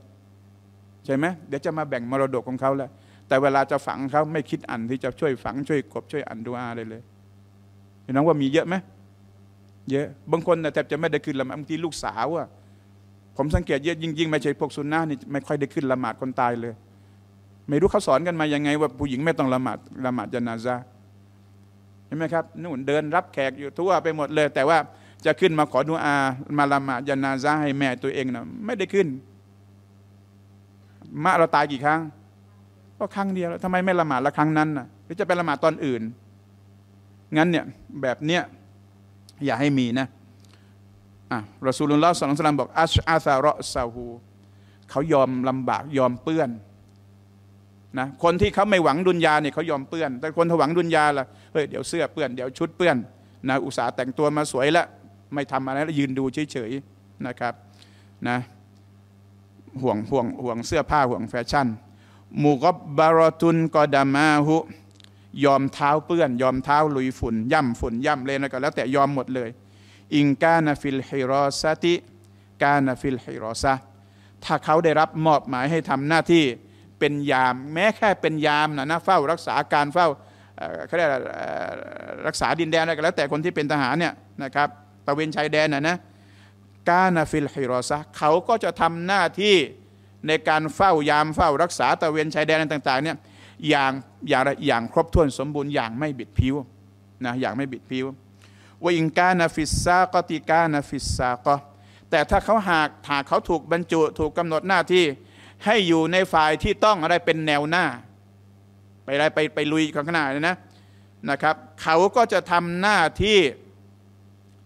Speaker 1: ใช่ไหมเดี๋ยวจะมาแบ่งมรดกของเขาแล้วแต่เวลาจะฝังเขาไม่คิดอัน ที่จะช่วยฝังช่วยกบช่วยอันดูอาเลยเลยเห็นน้องว่ามีเยอะไหมเยอะบางคนนะแทบจะไม่ได้ขึ้นละหมาดบางทีลูกสาวอะผมสังเกตเยอะยิ่งๆ ไม่ใช่พวกซุนนะนี่ไม่ค่อยได้ขึ้นละหมาดคนตายเลยไม่รู้เขาสอนกันมายังไงว่า ผู้หญิงไม่ต้องละหมาดละหมาดจนาซาเห็นไหมครับนู่นเดินรับแขกอยู่ทั่วไปหมดเลยแต่ว่า จะขึ้นมาขอดุอามาละหมาดจนาซาให้แม่ตัวเองนะไม่ได้ขึ้นมะเราตายกี่ครั้งก็ครั้งเดียวแล้วทำไมไม่ละหมาดละครั้งนั้นนะหรือจะไปละหมาดตอนอื่น งั้นเนี่ยแบบเนี้ยอย่าให้มีนะอ่ะรอสูลุลลอฮ์สัลลัมบอกอัชอาซาระซาฮูเขายอมลำบากยอมเปื้อนนะคนที่เขาไม่หวังดุนยาเนี่ยเขายอมเปื้อน แต่คนที่หวังดุนยาล่ะเฮ้ยเดี๋ยวเสื้อเปื้อนเดี๋ยวชุดเปื้อนนะอุตส่าห์แต่งตัวมาสวยละไม่ทำอะไรแล้วยืนดูเฉยๆนะครับนะห่วงห่วงห่วงเสื้อผ้าห่วงแฟชั่น มูกบบารตุนกอดามาหุยอมเท้าเปื้อน ยอมเท้าลุยฝุ่นย่ำฝุ่นย่ำเลยนะก็แล้วแต่ยอมหมดเลย อิงกาณฟิลเฮรอซติกาณฟิลเฮรอซาถ้าเขาได้รับมอบหมายให้ทำหน้าที่เป็นยามแม้แค่เป็นยามนะนะเฝ้ารักษาการเฝ้าเขาเรียกรักษาดินแดนอะไรก็แล้วแต่คนที่เป็นทหารเนี่ยนะครับตะเวนชายแดนนะนะกานาฟิลฮิรอซะเขาก็จะทำหน้าที่ในการเฝ้ายามเฝ้ารักษาตะเวนชายแดนต่างๆเนี่ยอย่างอย่างอย่างครบถ้วนสมบูรณ์อย่างไม่บิดผิวนะอย่างไม่บิดผิวว่าอิงกานาฟิซากติกานาฟิซากแต่ถ้าเขาหากหากเขาถูกบรรจุถูกกำหนดหน้าที่ให้อยู่ในฝ่ายที่ต้องอะไรเป็นแนวหน้า ไปอะไรไปไปลุยข้างหน้าเลยนะนะครับ เขาก็จะทำหน้าที่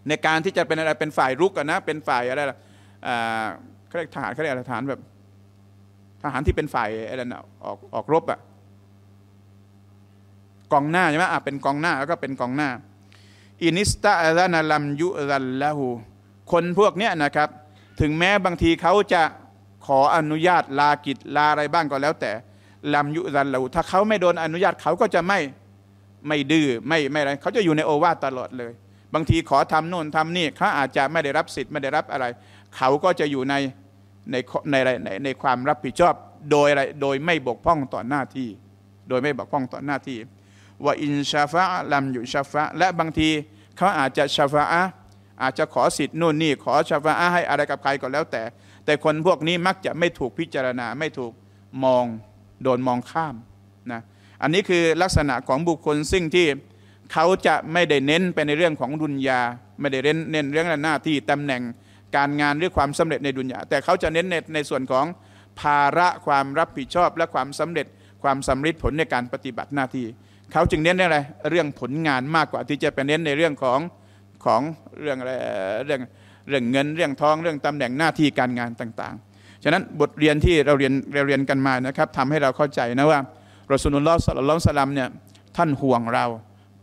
Speaker 1: ในการที่จะเป็นอะไรเป็นฝ่ายรุกนะ เป็นฝ่ายอะไรล่ะเขาเรียกทหารเขาเรียกทหารแบบ ทหารที่เป็นฝ่ายอะไรนะออกออกรบอะกองหน้าใช่ไหมอ่ะเป็นกองหน้าแล้วก็เป็นกองหน้าอินิสตาอัลนาลัมยุอัลลาหูคนพวกเนี้ยนะครับ ถึงแม้บางทีเขาจะขออนุญาตลากิจลาอะไรบ้างก็แล้วแต่ลำยุรันเราถ้าเขาไม่โดนอนุญาตเขาก็จะไม่ไม่ดื้อไม่ไม่อะไรเขาจะอยู่ในโอวาทตลอดเลย บางทีขอทำโน่นทำนี่ เขาอาจจะไม่ได้รับสิทธิ์ไม่ได้รับอะไร เขาก็จะอยู่ในในในอะไรในในความรับผิดชอบโดยอะไรโดยไม่บกพร่องต่อหน้าที่ โดยไม่บกพร่องต่อหน้าที่ว่าอินชาฟะลำยุชาฟะและบางทีเขาอาจจะชาฟะอาจจะขอสิทธิ์นู่นนี่ ขอชาฟะอาให้อะไรกับใครก็แล้วแต่แต่คนพวกนี้มักจะไม่ถูกพิจารณาไม่ถูกมองโดนมองข้ามนะอันนี้คือลักษณะของบุคคลซึ่งที่เขาจะไม่ได้เน้นไปในเรื่องของดุนยาไม่ได้เน้นเน้นเรื่องหน้าที่ตำแหน่งการงานหรือความสำเร็จในดุนยาแต่เขาจะเน้นในในส่วนของภาระความรับผิดชอบและความสำเร็จความสำเร็จผลในการปฏิบัติหน้าที่เขาจึงเน้นอะไรเรื่องผลงานมากกว่าที่จะไปเน้นในเรื่องของของเรื่องอะไรเรื่องเรื่องเงิน เรื่องทองเรื่องตำแหน่งหน้าที่การงานต่าง ๆ ฉะนั้นบทเรียนที่เราเรียนเราเรียนกันมานะครับทำให้เราเข้าใจนะว่ารสุนุลลอฮ์สัลลัลลอฮุสลัมเนี่ยท่านห่วงเรา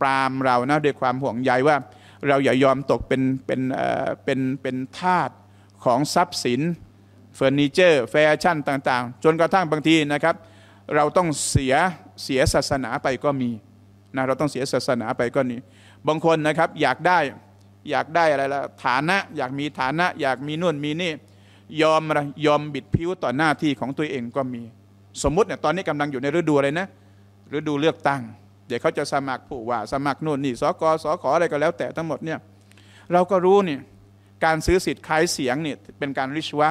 Speaker 1: ปรามเรานะด้วยความห่วงใยว่า เราอย่ายอมตกเป็น เป็นเออ่เป็นเป็นทาสของทรัพย์สินเฟอร์นิเจอร์ แฟชั่นต่าง ๆ จนกระทั่งบางทีนะครับ เราต้องเสียเสียศาสนาไปก็มี นะเราต้องเสียศาสนาไปก็นีบางคนนะครับอยากได้อยากได้อะไรละฐานะ อยากมีฐานะ อยากมีนู่นมีนี่ ยอมอะไรยอมบิดผิวต่อหน้าที่ของตัวเองก็มี สมมติเนี่ยตอนนี้กำลังอยู่ในฤดูอะไรนะฤดูเลือกตั้งเดี๋ยวเขาจะสมัครผู้ว่า สมัครนู่นนี่สกสขออะไรก็แล้วแต่ทั้งหมดเนี่ยเราก็รู้นี่การซื้อสิทธิ์ขายเสียงเนี่ยเป็นการริชวะ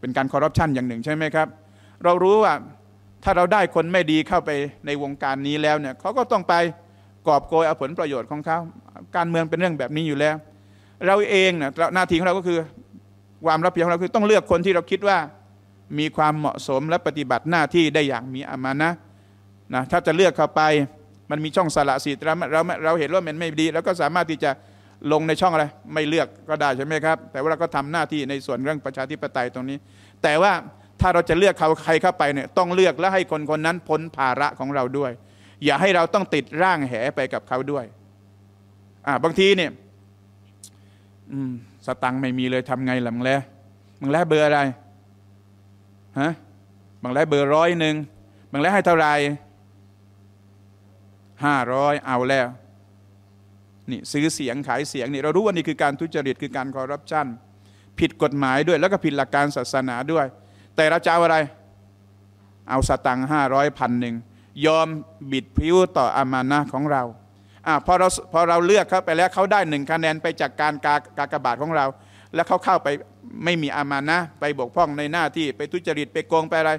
Speaker 1: เป็นการคอร์รัปชันอย่างหนึ่งใช่ไหมครับเรารู้ว่าถ้าเราได้คนไม่ดีเข้าไปในวงการนี้แล้วเนี่ยเขาก็ต้องไปกอบโกยเอาผลประโยชน์ของเขาการเมืองเป็นเรื่องแบบนี้อยู่แล้ว เราเองนะหน้าที่ของเราก็คือ ความรับผิดของเราคือต้องเลือกคนที่เราคิดว่ามีความเหมาะสมและปฏิบัติหน้าที่ได้อย่างมีอามานะนะถ้าจะเลือกเข้าไปมันมีช่องสละสิทธิ์เราเราเราเห็นว่ามันไม่ดี แล้วก็สามารถที่จะลงในช่องอะไรไม่เลือกก็ได้ใช่ไหมครับ แต่ว่าเราก็ทำหน้าที่ในส่วนเรื่องประชาธิปไตยตรงนี้ แต่ว่าถ้าเราจะเลือกเขาใครเข้าไปเนี่ยต้องเลือกและให้คนคนนั้นพ้นภาระของเราด้วย อย่าให้เราต้องติดร่างแหไปกับเขาด้วยอะบางทีเนี่ยสตังไม่มีเลยทำไงล่ะมึงแลมึงแลเบอร์อะไรฮะมึงแลเบอร์ร้อยหนึ่งมึงแลให้เท่าไหร่ห้าร้อยเอาแล้วนี่ซื้อเสียง ขายเสียงนี่เรารู้ว่านี่คือการทุจริตคือการคอร์รัปชัน ผิดกฎหมายด้วย แล้วก็ผิดหลักการศาสนาด้วย แต่เราจะเอาอะไร เอาสตังห้าร้อยพันหนึ่งยอมบิดพิ้วต่ออามานะของเราพอเราพอเราเลือกเขาไปแล้วเขาได้หนึ่งคะแนนไปจากการกากากบาดของเรา แล้วเขาเข้าไปไม่มีอามานะ ไปบกพร่องในหน้าที่ไปทุจริต ไปโกงไปอะไร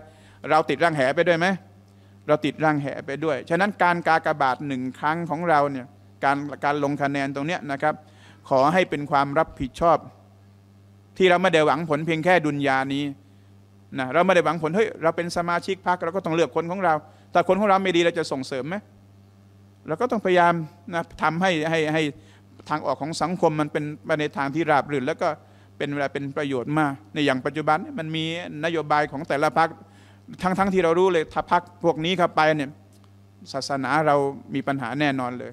Speaker 1: เราติดร่างแหไปด้วยไหมเราติดร่างแหไปด้วย ฉะนั้นการกากบาดหนึ่งครั้งของเราเนี่ยการการลงคะแนนตรงเนี้ยนะครับ ขอให้เป็นความรับผิดชอบ ที่เราไม่ได้หวังผลเพียงแค่ดุลยานี้นะเราไม่ได้หวังผลเฮ้ยเราเป็นสมาชิกพรรคเราก็ต้องเลือกคนของเราแต่คนของเราไม่ดีเราจะส่งเสริมไหมเราก็ต้องพยายามนะทำให้ให้ให้ทางออกของสังคมมันเป็นไปในทางที่ราบรื่นแล้วก็เป็นเวลาเป็นประโยชน์มาก ในอย่างปัจจุบันมันมีนโยบายของแต่ละพรรคทั้งทั้งที่เรารู้เลย ถ้าพรรคพวกนี้เข้าไปเนี่ยศาสนาเรามีปัญหาแน่นอนเลย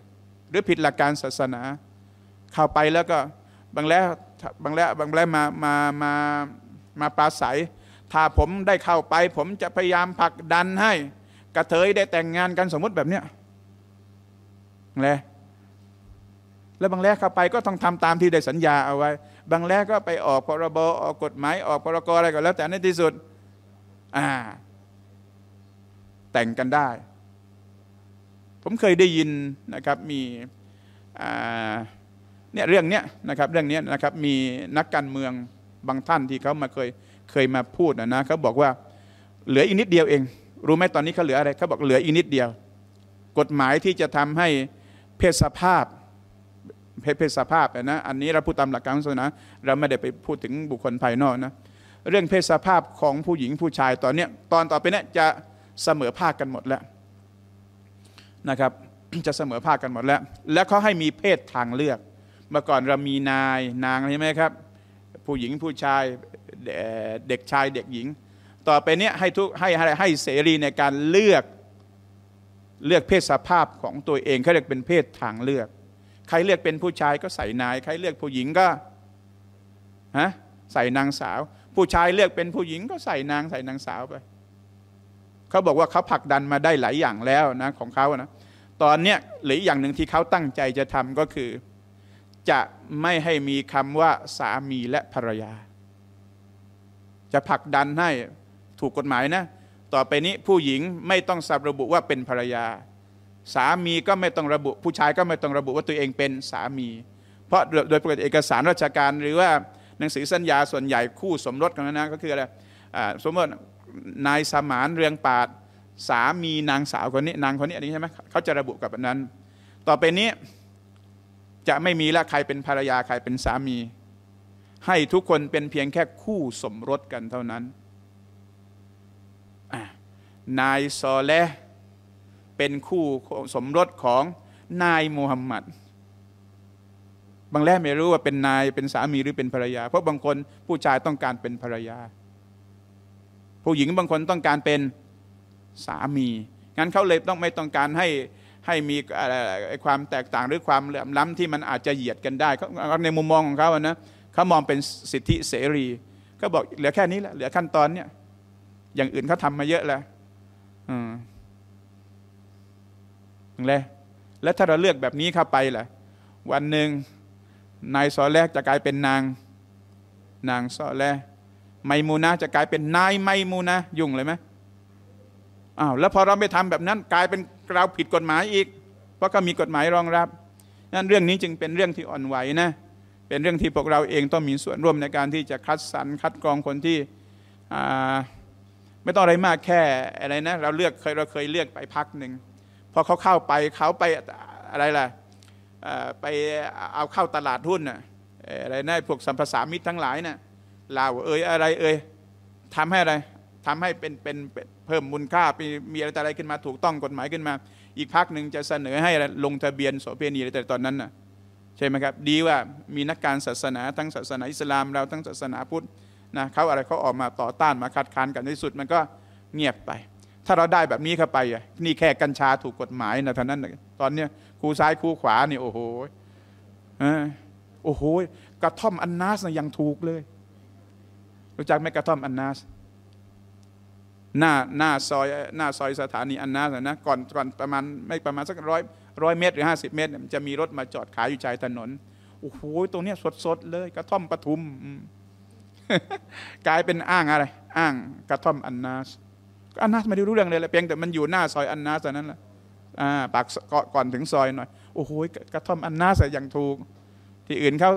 Speaker 1: หรือผิดหลักการศาสนาเข้าไปแล้วก็บางแล้วบางแล้วบางแล้วมามามามาปราศัย ถ้าผมได้เข้าไป ผมจะพยายามผลักดันให้กระเทยได้แต่งงานกันสมมติแบบเนี้ยแลแล้วบางแลเข้าไปก็ต้องทำตามที่ได้สัญญาเอาไว้ บางแลก็ไปออกพรบออกกฎหมายออก พรกอะไรก็แล้วแต่ในที่สุดอ่าแต่งกันได้ ผมเคยได้ยินนะครับ มีเนี่ยเรื่องเนี้ยนะครับเรื่องเนี้ยนะครับมีนักการเมืองบางท่านที่เขามาเคยเคยมาพูดนะนะเขาบอกว่า เหลืออีกนิดเดียวเอง รู้ไหมตอนนี้เขาเหลืออะไรเขาบอกเหลืออีกนิดเดียว กฎหมายที่จะทำให้เพศสภาพเพศสภาพนะอันนี้เราพูดตามหลักการศาสนาเราไม่ได้ไปพูดถึงบุคคลภายนอกนะเรื่องเพศสภาพของผู้หญิงผู้ชายตอนนี้ตอนต่อไปนี้จะเสมอภาคกันหมดแล้วนะครับ จะเสมอภาคกันหมดแล้ว และเขาให้มีเพศทางเลือก เมื่อก่อนเรามีนายนางใช่ไหมครับ ผู้หญิงผู้ชายเด็กชายเด็กหญิง ต่อไปนี้ให้ทุกให้ให้เสรีในการเลือกเลือกเพศสภาพของตัวเองเขาเรียกเป็นเพศทางเลือก ใครเลือกเป็นผู้ชายก็ใส่นาย ใครเลือกผู้หญิงก็ฮะใส่นางสาว ผู้ชายเลือกเป็นผู้หญิงก็ใส่นางใส่นางสาวไปเขาบอกว่าเขาผลักดันมาได้หลายอย่างแล้วนะของเขานะตอนเนี้ยหรืออย่างหนึ่งที่เขาตั้งใจจะทำก็คือ จะไม่ให้มีคำว่าสามีและภรรยา จะผลักดันให้ถูกกฎหมายนะต่อไปนี้ผู้หญิงไม่ต้องสับระบุว่าเป็นภรรยา สามีก็ไม่ต้องระบุ ผู้ชายก็ไม่ต้องระบุว่าตัวเองเป็นสามี เพราะโดยปกติเอกสารราชการ หรือว่าหนังสือสัญญาส่วนใหญ่คู่สมรสกันนะก็คืออะไรสมมตินายสมานเรืองปาดสามีนางสาวคนนี้นางคนนี้อันนี้ใช่ไหมเขาจะระบุกับนั้น ต่อไปนี้จะไม่มีละใครเป็นภรรยาใครเป็นสามี ให้ทุกคนเป็นเพียงแค่คู่สมรสกันเท่านั้นนายซอเลเป็นคู่สมรสของนายมูฮัมหมัด บางแรกไม่รู้ว่าเป็นนาย เป็นสามีหรือเป็นภรรยา เพราะบางคนผู้ชายต้องการเป็นภรรยา ผู้หญิงบางคนต้องการเป็นสามี งั้นเขาเลยต้องไม่ต้องการให้ให้มีความแตกต่างหรือความเหลื่อมล้ำที่มันอาจจะเหยียดกันได้ ในมุมมองของเขานะเขามองเป็นสิทธิเสรี ก็บอกเหลือแค่นี้แหละ เหลือขั้นตอนเนี้ยอย่างอื่นเขาทามาเยอะแล้วเละและถ้าเราเลือกแบบนี้เข้าไปล่ะ วันหนึ่งนายซอแรกจะกลายเป็นนาง นางซอแรกไมมูนะจะกลายเป็นนายไมมูนะยุ่งเลยไหมอ้าวแล้วพอเราไม่ทำแบบนั้นกลายเป็นเราผิดกฎหมายอีก เพราะก็มีกฎหมายรองรับนั่นเรื่องนี้จึงเป็นเรื่องที่อ่อนไหวนะเป็นเรื่องที่พวกเราเองต้องมีส่วนร่วมในการที่จะคัดสรรคัดกรองคนที่อ่าไม่ต้องอะไรมากแค่อะไรนะเราเลือกเคยเราเคยเลือกไปพักหนึ่งพอเขาเข้าไปเขาไปอะไรล่ะไปเอาเข้าตลาดหุ้นน่ะอะไรนะพวกสัมภาษามิตรทั้งหลายนะ่ะลาวเอ้ยอะไรเอ้ยทำให้อะไรทำให้เป็นเป็นเพิ่มมูลค่ามีอะไรอะไรขึ้นมาถูกต้องกฎหมายขึ้นมา อีกพักหนึ่งจะเสนอให้ลงทะเบียนโสเภณีแต่ตอนนั้นน่ะใช่ไหมครับดีว่ามีนักการศาสนา ทั้งศาสนาอิสลามเราทั้งศาสนาพุทธนะเขาอะไรเขาออกมาต่อต้านมาคัดค้านกันในสุด มันก็เงียบไป ถ้าเราได้แบบนี้เข้าไป นี่แค่กัญชาถูกกฎหมายนะท่านั้น ตอนเนี้ยคูซ้ายคูขวานี่โอ้โหโอ้โหกระท่อมอันนาสนะยังถูกเลยรู้จักไหมกระท่อมอันนาสหน้าหน้าซอยหน้าซอยสถานีอันนาสนะ ก่อนก่อนประมาณไม่ประมาณสักร้อยร้อยเมตร หรือห้าสิบเมตรจะมีรถมาจอดขายอยู่ชายถนนโอ้โห ตรงนี้สดๆเลยกระท่อมปทุมกลายเป็นอ้างอะไร อ้างกระท่อมอันนาสอันนาสไม่ได้รู้เรื่องเลยแหละเพียง แต่มันอยู่หน้าซอยอันนาสนั้นแหละปากก่อนถึงซอยหน่อยโอ้โหกระท่อมอันนาสอย่างถูก ที่อื่นเขา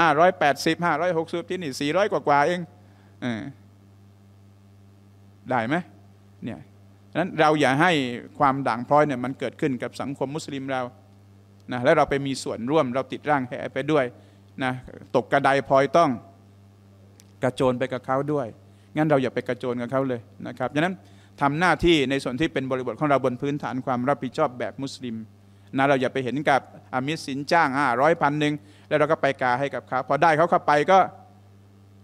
Speaker 1: ห้าร้อยแปดสิบห้าร้อยหกสิบที่นี่สี่ร้อยกว่าเองได้ไหมเนี่ยนั้นเราอย่าให้ความด่างพร้อยเนี่ยมันเกิดขึ้นกับสังคมมุสลิมเรานะแล้วเราไปมีส่วนร่วมเราติดร่างแหไปด้วยนะตกกระไดพลอยต้องกระโจนไปกับเขาด้วย งั้นเราอย่าไปกระโจนกับเขาเลยนะครับดังนั้นทำหน้าที่ในส่วนที่เป็นบริบทของเราบนพื้นฐานความรับผิดชอบแบบมุสลิมนะ เราอย่าไปเห็นกับอามิสสินจ้างอ่าร้อยพันหนึ่งแล้วเราก็ไปกาให้กับเขา พอ ได้เขาเข้าไปก็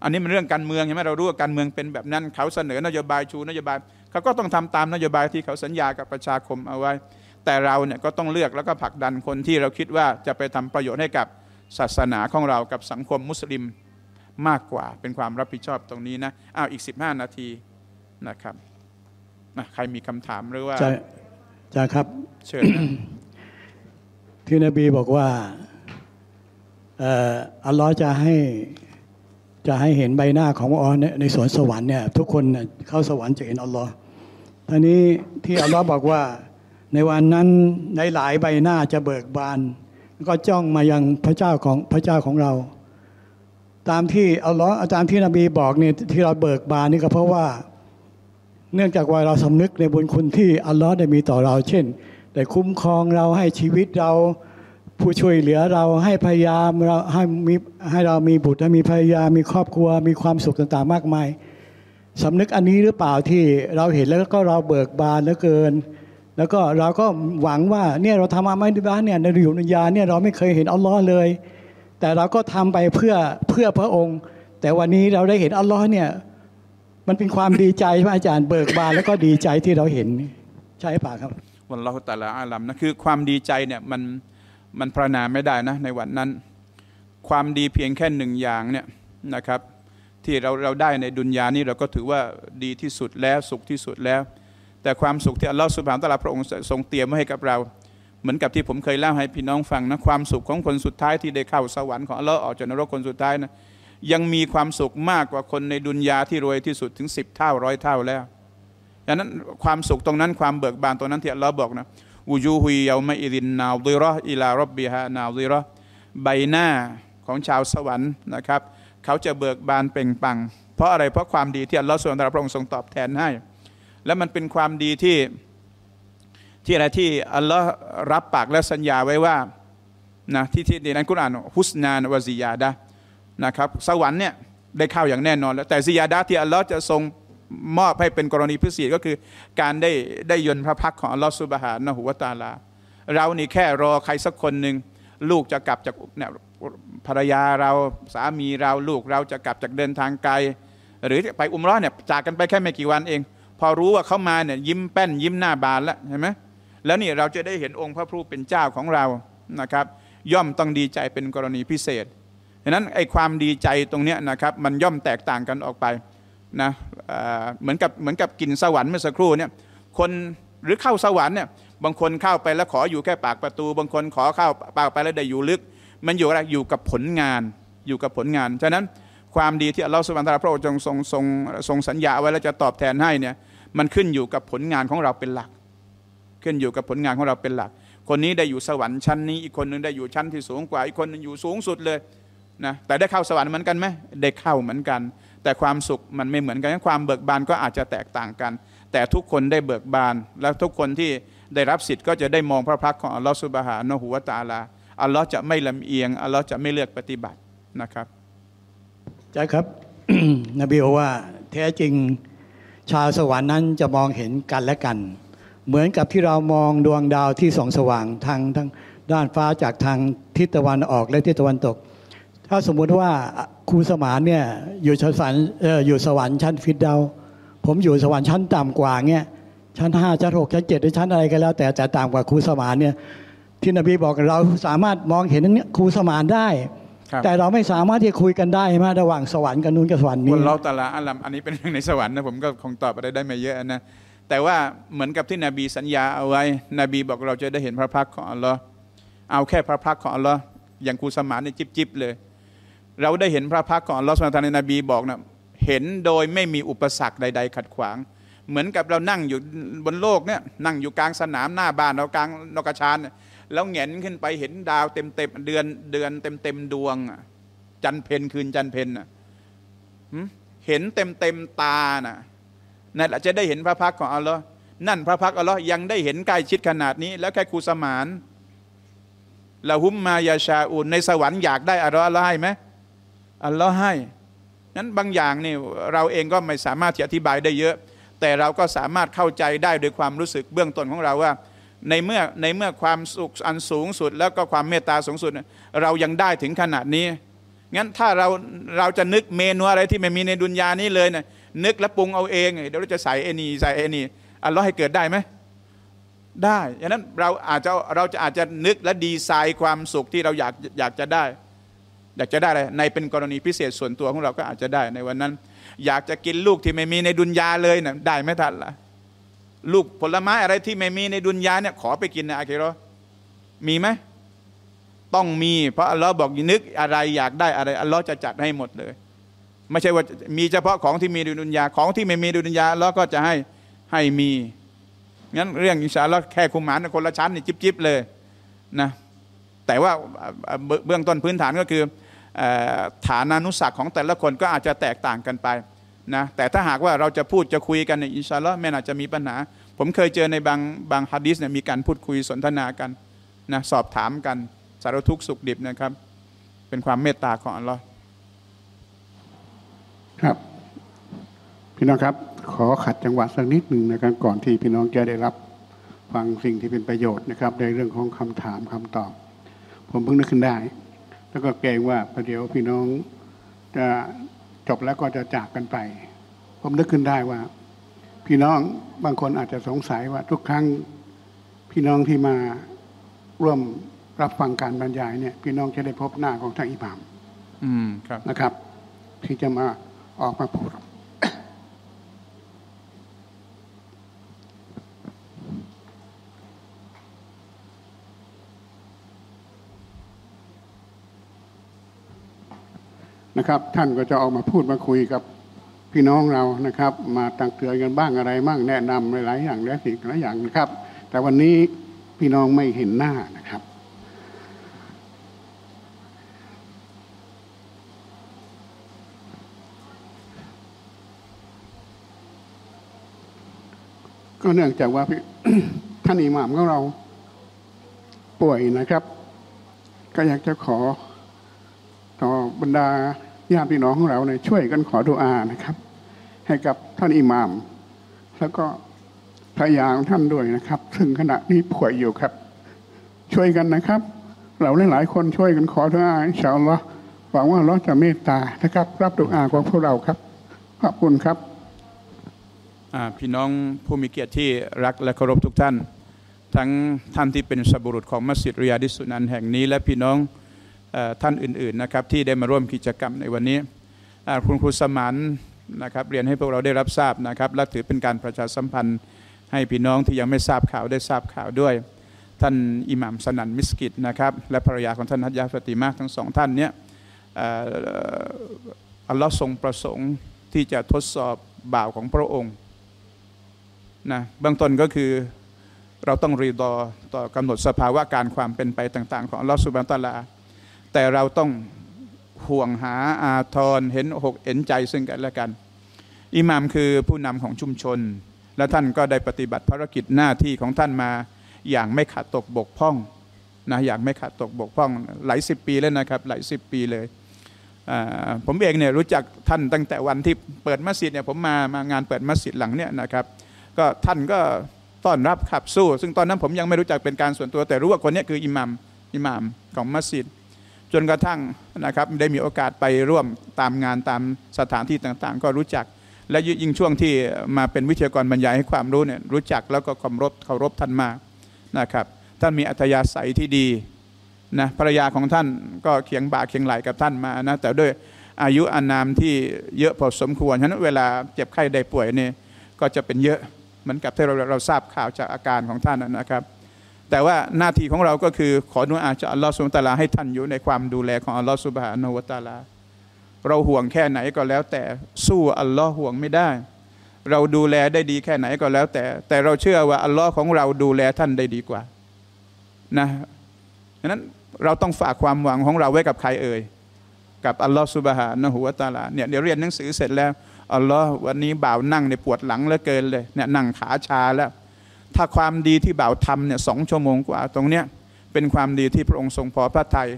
Speaker 1: อันนี้มันเรื่องการเมืองใช่ไหมเรารู้ ว่า การเมืองเป็นแบบนั้นเขาเสนอนโยบายชูนโยบายเขาก็ต้องทำตามนโยบายที่เขาสัญญากับประชาคมเอาไว้ แต่เราเนี่ยก็ต้องเลือกแล้วก็ผลักดันคนที่เราคิดว่าจะไปทำประโยชน์ให้กับศาสนาของเรา กับสังคมมุสลิมมากกว่าเป็นความรับผิดชอบตรงนี้นะอ้าวอีก15 นาทีนะครับนะใครมีคำถามหรือว่า
Speaker 2: จ่ครับเชิญที่นบีบอกว่าอัลลอฮ์จะให้ จะให้เห็นใบหน้าของอัลลอฮ์ในสวนสวรรค์เนี่ยทุกคนเข้าสวรรค์จะเห็นอัลลอฮ์ท่านี้ที่อัลลอฮ์บอกว่าในวันนั้นในหลายใบหน้าจะเบิกบาน ก็จ้องมายังพระเจ้าของพระเจ้าของเราตามที่เอาล้ออาจารย์ที่นบีบอกเนี่ยที่เราเบิกบานนี่ก็เพราะว่า เนื่องจากว่าเราสำนึกในบุญคุณที่ อัลลอฮ์ได้มีต่อเรา เช่นได้คุ้มครองเราให้ชีวิตเราผู้ช่วยเหลือเราให้พยายามเราให้มีให้เรามีบุตรมีภรรยามีครอบครัว มีความสุขต่างๆมากมายสำนึกอันนี้หรือเปล่าที่เราเห็นแล้วก็เราเบิกบานเหลือเกิน แล้วก็เราก็หวังว่าเนี่ยเราทำอาไม่ได้บ้านเนี่ยในอยู่ในยาเนี่ยเราไม่เคยเห็นอัลลอฮ์เลยแต่เราก็ทำไปเพื่อเพื่อพระองค์ แต่วันนี้เราได้เห็นอัลลอฮ์เนี่ยมันเป็นความดีใจพระอาจารย์เบิกบานแล้วก็ดีใจที่เราเห็นใช่ปะครับ
Speaker 1: วันเราแต่ละอาลัมนะคือความดีใจเนี่ยมันมันพรณนาไม่ได้นะในวันนั้น ความดีเพียงแค่หนึ่งอย่างเนี่ยนะครับ ที่เราเราได้ในดุนยานี้เราก็ถือว่าดีที่สุดแล้วสุขที่สุดแล้ว แต่ความสุขที่อัลลอฮ์สุบฮานตะลาพระองค์ทรงเตรียมไว้ให้กับเราเหมือนกับที่ผมเคยเล่าให้พี่น้องฟังนะความสุขของคนสุดท้ายที่ได้เข้าสวรรค์ของอัลลอฮ์ออกจากนรกคนสุดท้ายนะ ยังมีความสุขมากกว่าคนในดุนยาที่รวยที่สุดถึงสิบเท่าร้อยเท่าแล้วดังนั้นความสุขตรงนั้น ความเบิกบานตรงนั้นที่อัลลอฮ์บอกนะอูยูฮุยเยาไมอิรินนาวดิรออิลารบบีฮะนาวดิรอใบหน้าของชาวสวรรค์นะครับ เขาจะเบิกบานเป่งปัง เพราะอะไรเพราะความดีที่อัลลอฮ์ส่วนตระพระองค์ทรงตอบแทนให้ และมันเป็นความดีที่ที่อะไรที่อัลลอฮ์รับปากและสัญญาไว้ว่านะที่ที่ในนั้นกุรอาน ฮุสนานวะซียาดะนะครับสวรรค์เนี่ยได้เข้าอย่างแน่นอนแล้วแต่ซียาดะที่อัลลอฮ์จะทรงมอบให้เป็นกรณีพิเศษก็คือ การได้ได้ยนพระพักของอัลลอฮ์สุบฮานะฮุวาตาลา เรานี่แค่รอใครสักคนหนึ่ง ลูกจะกลับจากเนี่ยภรรยาเราสามีเราลูกเราจะกลับจากเดินทางไกล หรือไปอุมร้อนเนี่ยจากกันไปแค่ไม่กี่วันเอง พอรู้ว่าเขามาเนี่ยยิ้มแป้นยิ้มหน้าบานแล้วเห็นไหมแล้วนี่เราจะได้เห็นองค์พระผู้เป็นเจ้าของเรานะครับย่อมต้องดีใจเป็นกรณีพิเศษดังนั้นไอ้ความดีใจตรงเนี้ยนะครับมันย่อมแตกต่างกันออกไปนะเหมือนกับเหมือนกับกินสวรรค์เมื่อสักครู่เนี่ยคนหรือเข้าสวรรค์เนี่ยบางคนเข้าไปแล้วขออยู่แค่ปากประตูบางคนขอเข้าปากไปแล้วได้อยู่ลึก มันอยู่อะไรอยู่กับผลงาน อยู่กับผลงานฉะนั้นความดีที่อัลลอฮฺสุบานตาพระองค์ทรงทรงทรงสัญญาไว้แล้วจะตอบแทนให้เนี่ยมันขึ้นอยู่กับผลงานของเราเป็นหลักขึ้นอยู่กับผลงานของเราเป็นหลัก คนนี้ได้อยู่สวรรค์ชั้นนี้ อีกคนนึงได้อยู่ชั้นที่สูงกว่า อีกคนนึงอยู่สูงสุดเลยนะ แต่ได้เข้าสวรรค์เหมือนกันไหมได้เข้าเหมือนกัน แต่ความสุขมันไม่เหมือนกันความเบิกบานก็อาจจะแตกต่างกัน แต่ทุกคนได้เบิกบาน แล้วทุกคนที่ได้รับสิทธิ์ ก็จะได้มองพระพักของอัลลอฮฺสุบฮานะหัวตาลา อัลลอฮฺจะไม่ลำเอียง อัลลอฮฺจะไม่เลือกปฏิบัติน
Speaker 2: ะครับจ้าครับ นบีบอกว่าแท้จริงชาวสวรรค์นั้นจะมองเห็นกันและกันเหมือนกับที่เรามองดวงดาวที่ส่องสว่างทางทางด้านฟ้าจากทางทิศตะวันออกและทิศตะวันตก ถ้าสมมุติว่าครูสมานเนี่ยอยู่ชั้นสวรรค์อยู่สวรรค์ชั้นฟิตดาวผมอยู่สวรรค์ชั้นต่ำกว่าเงี้ยชั้นห้าชั้นหกชั้นเจ็ดหรือชั้นอะไรก็แล้ว แต่แต่ต่ำกว่าครูสมานเนี่ยที่นบีบอกเราสามารถมองเห็นนั้นครูสมานได้ แต่เราไม่สามารถที่จะคุยกันได้มาระหว่างสวรรค์กับนู้นกับสวรรค์นี้คนเรา
Speaker 1: แต่ละอันลอันนี้เป็นเรื่องในสวรรค์นะผมก็คงตอบอะไรได้ไม่เยอะนะแต่ว่าเหมือนกับที่นบีสัญญาเอาไว้นบีบอกเราจะได้เห็นพระพักของอัลลอฮ์เอาแค่พระพักของอัลลอฮ์อย่างครูสมานในจิบๆเลย เราได้เห็นพระพักของอัลลอฮ์สุลตานในนบีบอกนะเห็นโดยไม่มีอุปสรรคใด ๆ ขัดขวาง เหมือนกับเรานั่งอยู่บนโลกเนี่ยนั่งอยู่กลางสนามหน้าบ้านเรากลางนกชานแล้วเงนขึ้นไปเห็นดาวเต็มเต็มเดือนเดือนเต็มเต็มดวงจันเพนคืนจันเพนเห็นเต็มเต็มตาน่ะนั่นแหละจะได้เห็นพระพักของอัลลอฮ์นั่นพระพักอัลลอฮ์ยังได้เห็นใกล้ชิดขนาดนี้ แล้วแค่ครูสมานละหุมมายาชาอุนในสวรรค์อยากได้อัลลอฮ์ให้ไหมอัลลอฮ์ให้ นั้นบางอย่างนี่เราเองก็ไม่สามารถที่อธิบายได้เยอะ แต่เราก็สามารถเข้าใจได้ด้วยความรู้สึกเบื้องต้นของเราว่าในเมื่อในเมื่อความสุขอันสูงสุดแล้วก็ความเมตตาสูงสุด เรายังได้ถึงขนาดนี้ งั้นถ้าเราเราจะนึกเมนูอะไรที่ไม่มีในดุนยานี้เลยเนะี่ยนึกและปรุงเอาเองเดี๋ยวเราจะใส่เอนีใส่เอนีอัลลอฮ์ให้ เกิดได้ไหมได้ดังนั้นเราอาจจะเราจะอาจจะนึกและดีไซน์ความสุขที่เราอยากอยากจะได้ อยากจะได้อะไรในเป็นกรณีพิเศษส่วนตัวของเราก็อาจจะได้ ในวันนั้น อยากจะกินลูกที่ไม่มีในดุนยาเลยนะได้ไหมท่านล่ะลูกผลไม้อะไรที่ไม่มีในดุนยาเนี่ยขอไปกินนะอาเคโรมีไหมต้องมี เพราะอัลลอฮ์บอกนึกอะไรอยากได้อะไรอัลลอฮ์จะจัดให้หมดเลยไม่ใช่ว่ามีเฉพาะของที่มีดุลยาของที่ไม่มีดุลยาแล้วก็จะให้ให้มีงั้นเรื่องอิสชาลอแค่คุมหมานคนละชั้นนี่จิบๆเลยนะแต่ว่าเบื้องต้นพื้นฐานก็คือฐานานุสักของแต่ละคนก็อาจจะแตกต่างกันไปนะแต่ถ้าหากว่าเราจะพูดจะคุยกันในอินชาลอไม่น่าจะมีปัญหา ผมเคยเจอในบางบางฮะดีษเนี่ยมีการพูดคุยสนทนากันนะสอบถามกันสารทุกข์สุขดิบนะครับ เป็นความเมตตาของอัลลอฮ์
Speaker 3: ครับ พี่น้องครับ ขอขัดจังหวะสักนิดหนึ่งนะครับก่อนที่พี่น้องจะได้รับฟังสิ่งที่เป็นประโยชน์นะครับ ในเรื่องของคำถามคำตอบ ผมเพิ่งนึกขึ้นได้ แล้วก็เกรงว่าประเดี๋ยวพี่น้องจะจบแล้วก็จะจากกันไป ผมนึกขึ้นได้ว่าพี่น้องบางคนอาจจะสงสัยว่าทุกครั้งพี่น้องที่มาร่วมรับฟังการบรรยายเนี่ยพี่น้องจะได้พบหน้าของท่านอิบามอืมครับนะครับ ที่จะมาออกมาพูด นะครับท่านก็จะออกมาพูดมาคุยกับพี่น้องเรานะครับ มาตักเตือนกันบ้างอะไรบ้างแนะนำหลายๆอย่างหลายสิ่งหลายอย่างนะครับ แต่วันนี้พี่น้องไม่เห็นหน้านะครับก็เนื่องจากว่าท่านอิหม่ามของเรา ป่วยนะครับ ก็อยากจะขอ ต่อบรรดาญาติพี่น้องของเราเนี่ยช่วยกันขอดุอานะครับ ให้กับท่านอิหม่าม แล้วก็พระยาของท่านด้วยนะครับซึ่งขณะนี้ป่วยอยู่ครับ ช่วยกันนะครับ เราหลายๆคนช่วยกันขอดุอานชาวลลอหวังว่าเราจะเมตตานะครับรับดุอาของพวกเราครับขอบคุณครับ
Speaker 1: พี่น้องผู้มีเกียรติที่รักและเคารพทุกท่าน ทั้งท่านที่เป็นสบุรุษของมัสยิดริยาดิสุนันแห่งนี้และพี่น้องท่านอื่นๆนะครับที่ได้มาร่วมกิจกรรมในวันนี้คุณครูสมานนะครับเรียนให้พวกเราได้รับทราบนะครับและถือเป็นการประชาสัมพันธ์ให้พี่น้องที่ยังไม่ทราบข่าวได้ทราบข่าวด้วย ท่านอิหม่ามสนันมิสกิดนะครับและภรรยาของท่านฮัตยาฟติมาทั้งสองท่านเนี้ยอัลลอฮ์ทรงประสงค์ที่จะทดสอบบ่าวของพระองค์นะบางตนก็คือเราต้องรีดอต่อกำหนดสภาวะการความเป็นไปต่างๆของลอสุบันตลาแต่เราต้องห่วงหาอาทรเห็นหกเห็นใจ ซึ่งกันและกัน อิหมามคือผู้นำของชุมชนและท่านก็ได้ปฏิบัติภารกิจหน้าที่ของท่านมา อย่างไม่ขาดตกบกพร่องนะอย่างไม่ขาดตกบกพร่อง หลายสิบปีแล้วนะครับหลายสิบปีเลยผมเองเนี่ยรู้จักท่านตั้งแต่วันที่เปิดมัสยิดเนี่ยผมมามางานเปิดมัสยิดหลังเนี่ยนะครับก็ท่านก็ต้อนรับขับสู้ซึ่งตอนนั้นผมยังไม่รู้จักเป็นการส่วนตัวแต่รู้ว่าคนนี้คืออิหมัมอิหมัมของมัสยิด จนกระทั่งนะครับได้มีโอกาสไปร่วมตามงานตามสถานที่ต่าง ๆ ก็รู้จัก และยิ่งช่วงที่มาเป็นวิทยากรบรรยาย ให้ความรู้เนี่ยรู้จักแล้วก็เคารพเคารพท่านมากนะครับท่านมีอัธยาศัยที่ดีนะภรรยาของท่านก็เคียงบ่าเคียงไหลกับท่านมานะแต่ด้วยอายุอานามที่เยอะพอสมควรฉะนั้นเวลาเจ็บไข้ได้ป่วยเนี่ยก็จะเป็นเยอะเหมือนกับที่เราเราทราบข่าวจากอาการของท่านนะครับ แต่ว่าหน้าที่ของเราก็คือขออนุญาจากอัลลอฮฺสุบตาลาให้ท่านอยู่ในความดูแลของอัลลอฮฺสุบฮานวตาลา เราห่วงแค่ไหนก็แล้วแต่สู้อัลลอฮ์ห่วงไม่ได้ เราดูแลได้ดีแค่ไหนก็แล้วแต่ แต่เราเชื่อว่าอัลลอฮ์ของเราดูแลท่านได้ดีกว่านะดังนั้นเราต้องฝากความหวังของเราไว้กับใครเอ่ยกับอัลลอฮ์สุบฮานะหุวตาลาเนี่ยเดี๋ยวเรียนหนังสือเสร็จแล้วอัลลอฮ์วันนี้บ่าวนั่งในปวดหลังเหลือเกินเลยเนี่ยนั่งขาชาแล้ว ถ้าความดีที่บ่าวทำเนี่ยสองชั่วโมงกว่าตรงเนี้ยเป็นความดีที่พระองค์ทรงพอพระทัย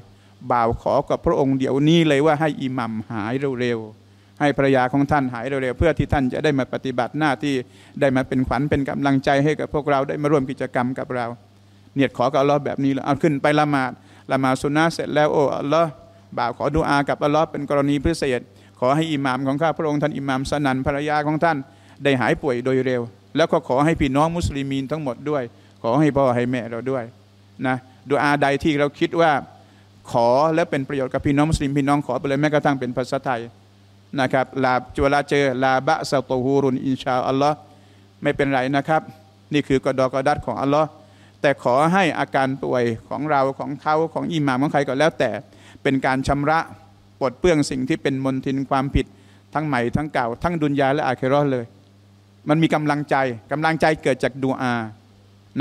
Speaker 1: บ่าวขอกับพระองค์เดี๋ยวนี้เลยว่าให้อิหมัมหายเร็วๆให้ภรรยาของท่านหายเร็วๆเพื่อที่ท่านจะได้มาปฏิบัติหน้าที่ได้มาเป็นขวัญเป็นกำลังใจให้กับพวกเราได้มาร่วมกิจกรรมกับเรา เนียดขอกับอัลลอฮ์แบบนี้แล้วเอาขึ้นไปละหมาดละหมาดสุนนะเสร็จแล้วโอ้อัลลอฮ์บ่าวขอดุอากับอัลลอฮ์เป็นกรณีพิเศษขอให้อิหมามของข้าพระองค์ท่านอิหมามสนันภรรยาของท่านได้หายป่วยโดยเร็ว แล้วก็ขอให้พี่น้องมุสลิมีนทั้งหมดด้วย ขอให้พ่อให้แม่เราด้วยนะดูอาใดที่เราคิดว่า ขอและเป็นประโยชน์กับพี่น้องมุสลิมพี่น้องขอไปเลยแม้กระทั่งเป็นภาษาไทยนะครับลาจวลาเจอลาบะสตูฮูรุนอินชาอัลลอฮ์ไม่เป็นไรนะครับ นี่คือกอดอกอดัดของอัลลอฮ์แต่ขอให้อาการป่วยของเราของเขาของอิหม่ามของใครก็แล้วแต่เป็นการชำระปลดเปื้องสิ่งที่เป็นมลทินความผิดทั้งใหม่ทั้งเก่าทั้งดุนยาและอาเครอเลย มันมีกำลังใจกำลังใจเกิดจากดูอา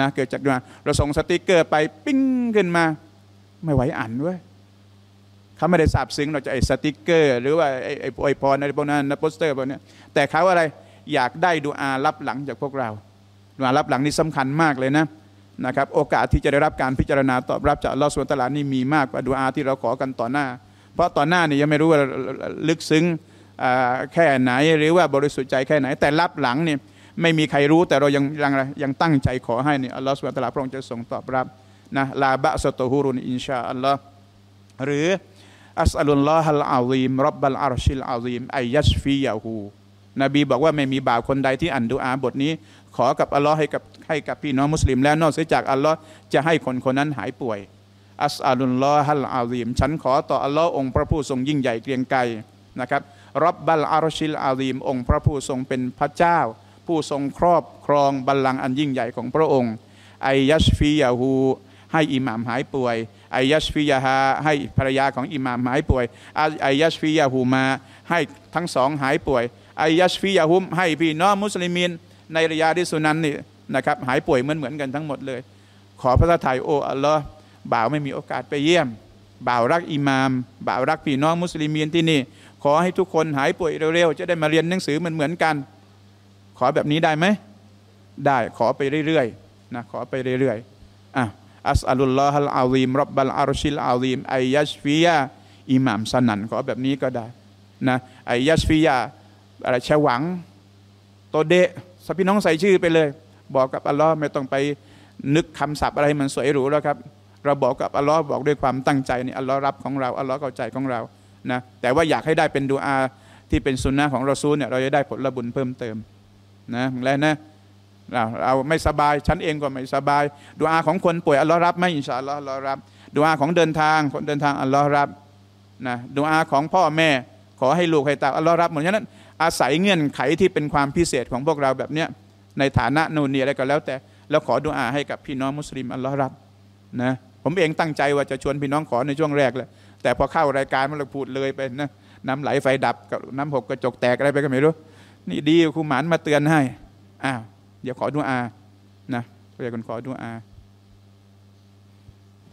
Speaker 1: นะเกิดจากดูอาเราส่งสติกเกอร์ไปปิ้งขึ้นมา ไม่ไหวอ่านเว้ยเขาไม่ได้สาบซึ้งเราจะไอ้สติกเกอร์ หรือว่าไอ้ไอ้อยพรอะไรพวกนั้นนะโปสเตอร์พวกนี้แต่เขาอะไรอยากได้ดูอารับหลังจากพวกเราดูอารับหลังนี่สำคัญมากเลยนะนะครับโอกาสที่จะได้รับการพิจารณาตอบรับจากลอสวนตลาดนี่มีมากกว่าดูอาที่เราขอกันต่อหน้าเพราะตอนหน้านี่ยังไม่รู้ว่าลึกซึ้งแค่ไหนหรือว่าบริสุทธิ์ใจแค่ไหน แต่รับหลังนี่ไม่มีใครรู้แต่เรายังยังยังตั้งใจขอให้นี่อัลลอฮฺสุบะตะลาพระองค์จะทรงตอบรับนะลาบะสตูฮูรุนอินชาอัลลอฮ์หรืออัสลุลลอฮฺัลอาซีมรับบัลอาร์ชิลอาซีมไอยัชฟียาฮูนบีบอกว่าไม่มีบาปคนใดที่อ่านดูอาบทนี้ ขอกับอัลลอฮ์ให้กับให้กับพี่น้องมุสลิมแล้วนอกเสียจากอัลลอฮ์จะให้คนคนนั้นหายป่วยอัสอาลุลลอฮัลอาซีม ฉันขอต่ออัลลอฮ์องค์พระผู้ทรงยิ่งใหญ่เกรียงไกรนะครับรับบัลอารชิลอาซีมองค์พระผู้ทรงเป็นพระเจ้า ผู้ทรงครอบครองบัลลังก์อันยิ่งใหญ่ของพระองค์ไอยัชฟียาฮูให้อิหม่ามหายป่วยไอยัชฟียาฮาให้ภรรยาของอิหม่ามหายป่วยไอยัชฟียาฮูมาให้ทั้งสองหายป่วยไอยัชฟียาฮุม ให้พี่น้องมุสลิมิน ในระยะดิสุนันนี่นะครับหายป่วยเหมือนเหมือนกันทั้งหมดเลย ขอพระทัยโอ้อัลลอฮ์บ่าวไม่มีโอกาสไปเยี่ยม บ่าวรักอิหมาม บ่าวรักพี่น้องมุสลิมีนที่นี่ ขอให้ทุกคนหายป่วยเร็วๆ จะได้มาเรียนหนังสือเหมือนเหมือนกัน ขอแบบนี้ได้ไหม ได้ ขอไปเรื่อยๆ นะ ขอไปเรื่อยๆอ่ะอัสอุลลอฮฺอัลอาลีมรับบัลอารชิลอาลีมไอยัชฟิยาอิหมามสนันขอแบบนี้ก็ได้นะไอยัชฟิยาอะไรชวังโตเดะสพี่น้องใส่ชื่อไปเลย บอกกับอัลลอฮ์ไม่ต้องไปนึกคำศัพท์อะไรมันสวยหรูแล้วครับเราบอกกับอัลลอฮ์บอกด้วยความตั้งใจนี่อัลลอฮ์รับของเราอัลลอฮ์เข้าใจของเรานะแต่ว่าอยากให้ได้เป็นดูอาที่เป็นสุนนะของเราซูลเนี่ยเราจะได้ผลบุญเพิ่มเติม นะแล้วนะเราเราไม่สบาย ฉันเองก็ไม่สบาย ดูอาของคนป่วยอัลลอฮ์รับไหมอินชาอัลลอฮ์อัลลอฮ์รับดูอาของเดินทางคนเดินทางอัลลอฮ์รับนะดูอาของพ่อแม่ ขอให้ลูกให้ตาอัลลอฮ์รับเหมือนฉะนั้น อาศัยเงื่อนไขที่เป็นความพิเศษของพวกเราแบบเนี้ยในฐานะนูนี่อะไรก็แล้ว แต่เราขอดูอาให้กับพี่น้องมุสลิมอัลลอฮ์รับ นะผมเองตั้งใจว่าจะชวนพี่น้องขอในช่วงแรกแหละแต่พอเข้ารายการมันเลยพูดเลยไปนะ น้ำไหลไฟดับกับน้ำหกกระจกแตกอะไรไปก็ไม่รู้ นี่ดีครูหมานมาเตือนให้ อ้าว เดี๋ยวขอดูอา นะเดียวคนขอดูอา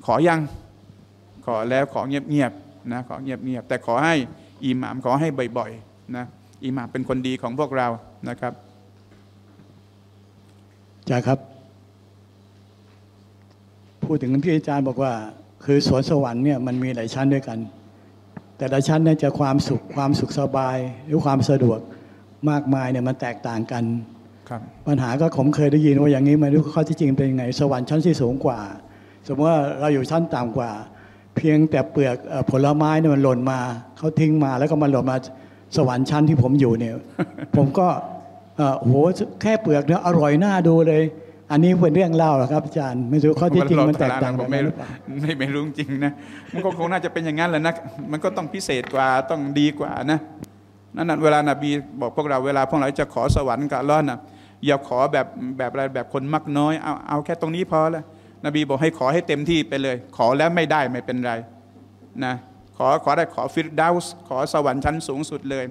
Speaker 1: ขอยัง ขอแล้วขอเงียบๆนะ ขอเงียบๆ แต่ขอให้อิหมามขอให้บ่อยๆนะอิหมามเป็นคนดีของพวกเรา นะครับ
Speaker 2: จ้าครับพูดถึงที่อาจารย์บอกว่า คือสวนสวรรค์เนี่ยมันมีหลายชั้นด้วยกันแต่ละชั้นเนี่ยจะความสุขความสุขสบาย หรือความสะดวกมากมายเนี่ยมันแตกต่างกันปัญหาก็ผมเคยได้ยินว่าอย่างนี้ไมาดูข้อที่จริงเป็นยังไง สวรรค์ชั้นที่สูงกว่า สมมติว่าเราอยู่ชั้นต่ำกว่า เพียงแต่เปลือกผลไม้เนี่ยมันหล่นมาเขาทิ้งมา แล้วก็มันหล่นมาสวรรค์ชั้นที่ผมอยู่เนี่ยผมก็โอ้โหแค่เปลือกเนี่ยอร่อยน่าดูเลยอันนี้เป็นเรื่องเล่าหรอครับ อาจารย์ไม่รู้ข้อที่จริงมันแตกต่างกันไม่รู
Speaker 1: ไม่รู้จริงนะมันก็คงน่าจะเป็นอย่างนั้นแหละนะมันก็ต้องพิเศษกว่าต้องดีกว่านะนั่นเวลานบีบอกพวกเราเวลาพวกเราจะขอสวรรค์กับร้อนนะอย่าขอแบบแบบอะไรแบบคนมักน้อยเอาเอาแค่ตรงนี้พอละนบีบอกให้ขอให้เต็มที่ไปเลย ขอแล้วไม่ได้ไม่เป็นไรนะขอขอได้ขอฟิรดาวส์ขอสวรรค์ชั้นสูงสุดเลย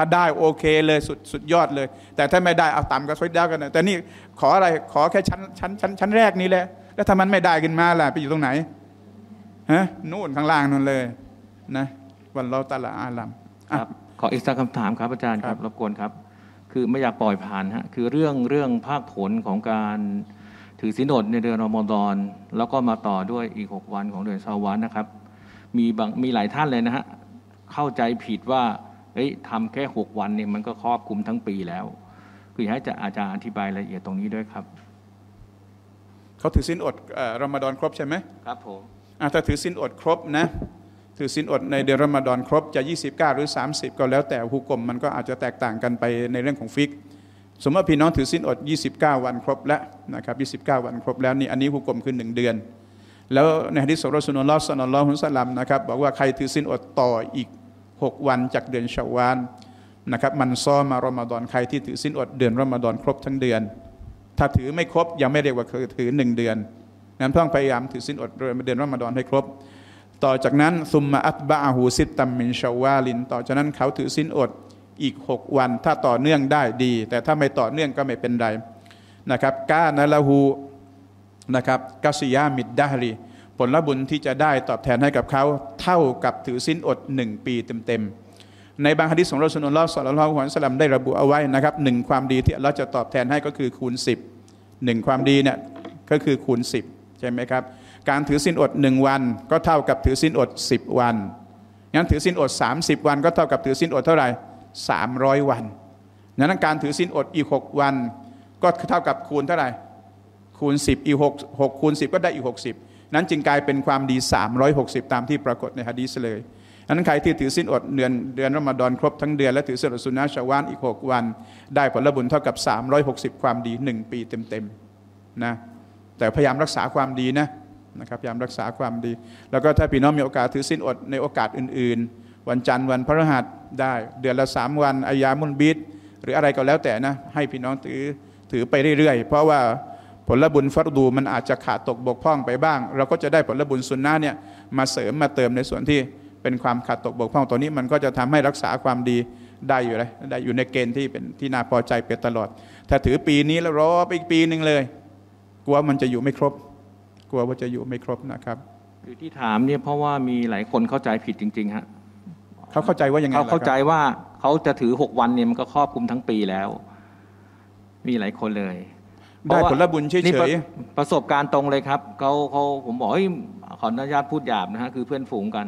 Speaker 1: ถ้าได้โอเคเลยสุดสุดยอดเลย แต่ถ้าไม่ได้เอาต่ำก็ซดยาวกันนะแต่นี่ขออะไรขอแค่ชั้นชั้นชั้นชั้นแรกนี้แหละแล้วถ้ามันไม่ได้ขึ้นมาล่ะไปอยู่ตรงไหนฮะนู่นข้างล่างนั่นเลย นะ วันเราตะละอาลัม
Speaker 4: ครับขออีกสักคำถามครับอาจารย์ครับรบกวนครับ คือไม่อยากปล่อยผ่านฮะคือเรื่องเรื่องภาคผลของการถือสินอดในเดือนรอมฎอนแล้วก็มาต่อด้วยอีก6วันของเดือนชาวันนะครับ มีบางมีหลายท่านเลยนะฮะเข้าใจผิดว่าอ้ยทำแค่ 6 วันเนี่ยมันก็ครอบคุมทั้งปีแล้วคืออยากจะอาจารย์อธิบายละเอียดตรงนี้ด้วยครับ
Speaker 1: เขาถือสินอดรอมฎอนครบใช่ไหมครับผมถ้าถือสินอดครบนะถือสินอดในเดือนรอมฎอนครบจะ 29 หรือ 30 ก็แล้วแต่ฮุกกลมมันก็อาจจะแตกต่างกันไปในเรื่องของฟิกสมมติพี่น้องถือสินอด 29 วันครบแล้วนะครับ 29 วันครบแล้วนี่อันนี้ฮุกกลมคือ 1 เดือน แล้วในฮะดิษสุรสุนลลอสันลลอฮุนสลัมนะครับบอกว่าใครถือสินอดต่ออีก6วันจากเดือนชาวานนะครับ มันซ้อมมารอมฎอนใครที่ถือสิ้นอดเดือนรอมฎอนครบทั้งเดือน ถ้าถือไม่ครบยังไม่เรียกว่าคือถือหนึ่งเดือนนั้นต้องพยายามถือสิ้นอดเดือนรอมฎอนให้ครบ ต่อจากนั้น ซุมมาอัตบะอหูซิตตัมมินชาวาลินต่อจากนั้นเขาถือสิ้นอดอีก 6 วันถ้าต่อเนื่องได้ดี แต่ถ้าไม่ต่อเนื่องก็ไม่เป็นไรนะครับกานะละหูนะครับกัสยามิดดาฮรีผลละบุญที่จะได้ตอบแทนให้กับเขาเท่ากับถือสินอดหนึ่งปีเต็มๆ ในบางฮะดิษของเราสุนลลอสอลลลอฮุอัยสลัมได้ระบุเอาไว้นะครับหนึ่งความดีที่เราจะตอบแทนให้ก็คือคูณ10หนึ่งความดีเนี่ยก็คือคูณ 10ใช่ไหมครับการถือสินอดหนึ่งวัน ก็เท่ากับถือสินอด 10 วันงั้นถือสินอด 30 วัน ก็เท่ากับถือสินอดเท่าไหร่ 300 วันนั้นการถือสินอดอีก 6 วัน ก็เท่ากับคูณเท่าไหร่คูณ10อีก6 6คูณ10ก็ได้อีก 60นั้น จึงกลายเป็นความดี 360 ตามที่ปรากฏในฮะดีสเลย นั้นใครที่ถือสิ้นอดเดือนเดือนรอมฎอนครบทั้งเดือนและถือสิ้นอดสุนัชวานอีก 6 วันได้ผลบุญเท่ากับ 360 ความดี 1 ปีเต็มๆนะแต่พยายามรักษาความดีนะนะครับพยายามรักษาความดี แล้วก็ถ้าพี่น้องมีโอกาสถือสิ้นอดในโอกาสอื่นๆ วันจันทร์วันพฤหัสได้ เดือนละ3วันอายามุนบิดหรืออะไรก็แล้วแต่นะ ให้พี่น้องถือถือไปเรื่อยๆ เพราะว่าผลบุญฟัรดูมันอาจจะขาดตกบกพร่องไปบ้าง เราก็จะได้ผลบุญสุนนะเนี่ยมาเสริมมาเติมในส่วนที่เป็นความขาดตกบกพร่องตัวนี้มันก็จะทำให้รักษาความดีได้อยู่เลยได้อยู่ในเกณฑ์ที่เป็นที่น่าพอใจเป็นตลอดถ้าถือปีนี้แล้วรอไปอีกปีหนึ่งเลยกลัวมันจะอยู่ไม่ครบ กลัวว่าจะอยู่ไม่ครบนะครับ
Speaker 4: คือที่ถามเนี่ยเพราะว่ามีหลายคนเข้าใจผิดจริงๆฮะ
Speaker 1: เขาเข้าใจว่ายังไงเขาเข้าใจว
Speaker 4: ่าเขาจะถือหกวันเนี่ยมันก็ครอบคลุมทั้งปีแล้ว มีหลายคนเลยได้ผลบุญเฉยๆ ประสบการณ์ตรงเลยครับเขาเขาผมบอกเฮ้ยขออนุญาตพูดหยาบนะฮะคือเพื่อนฝูงกัน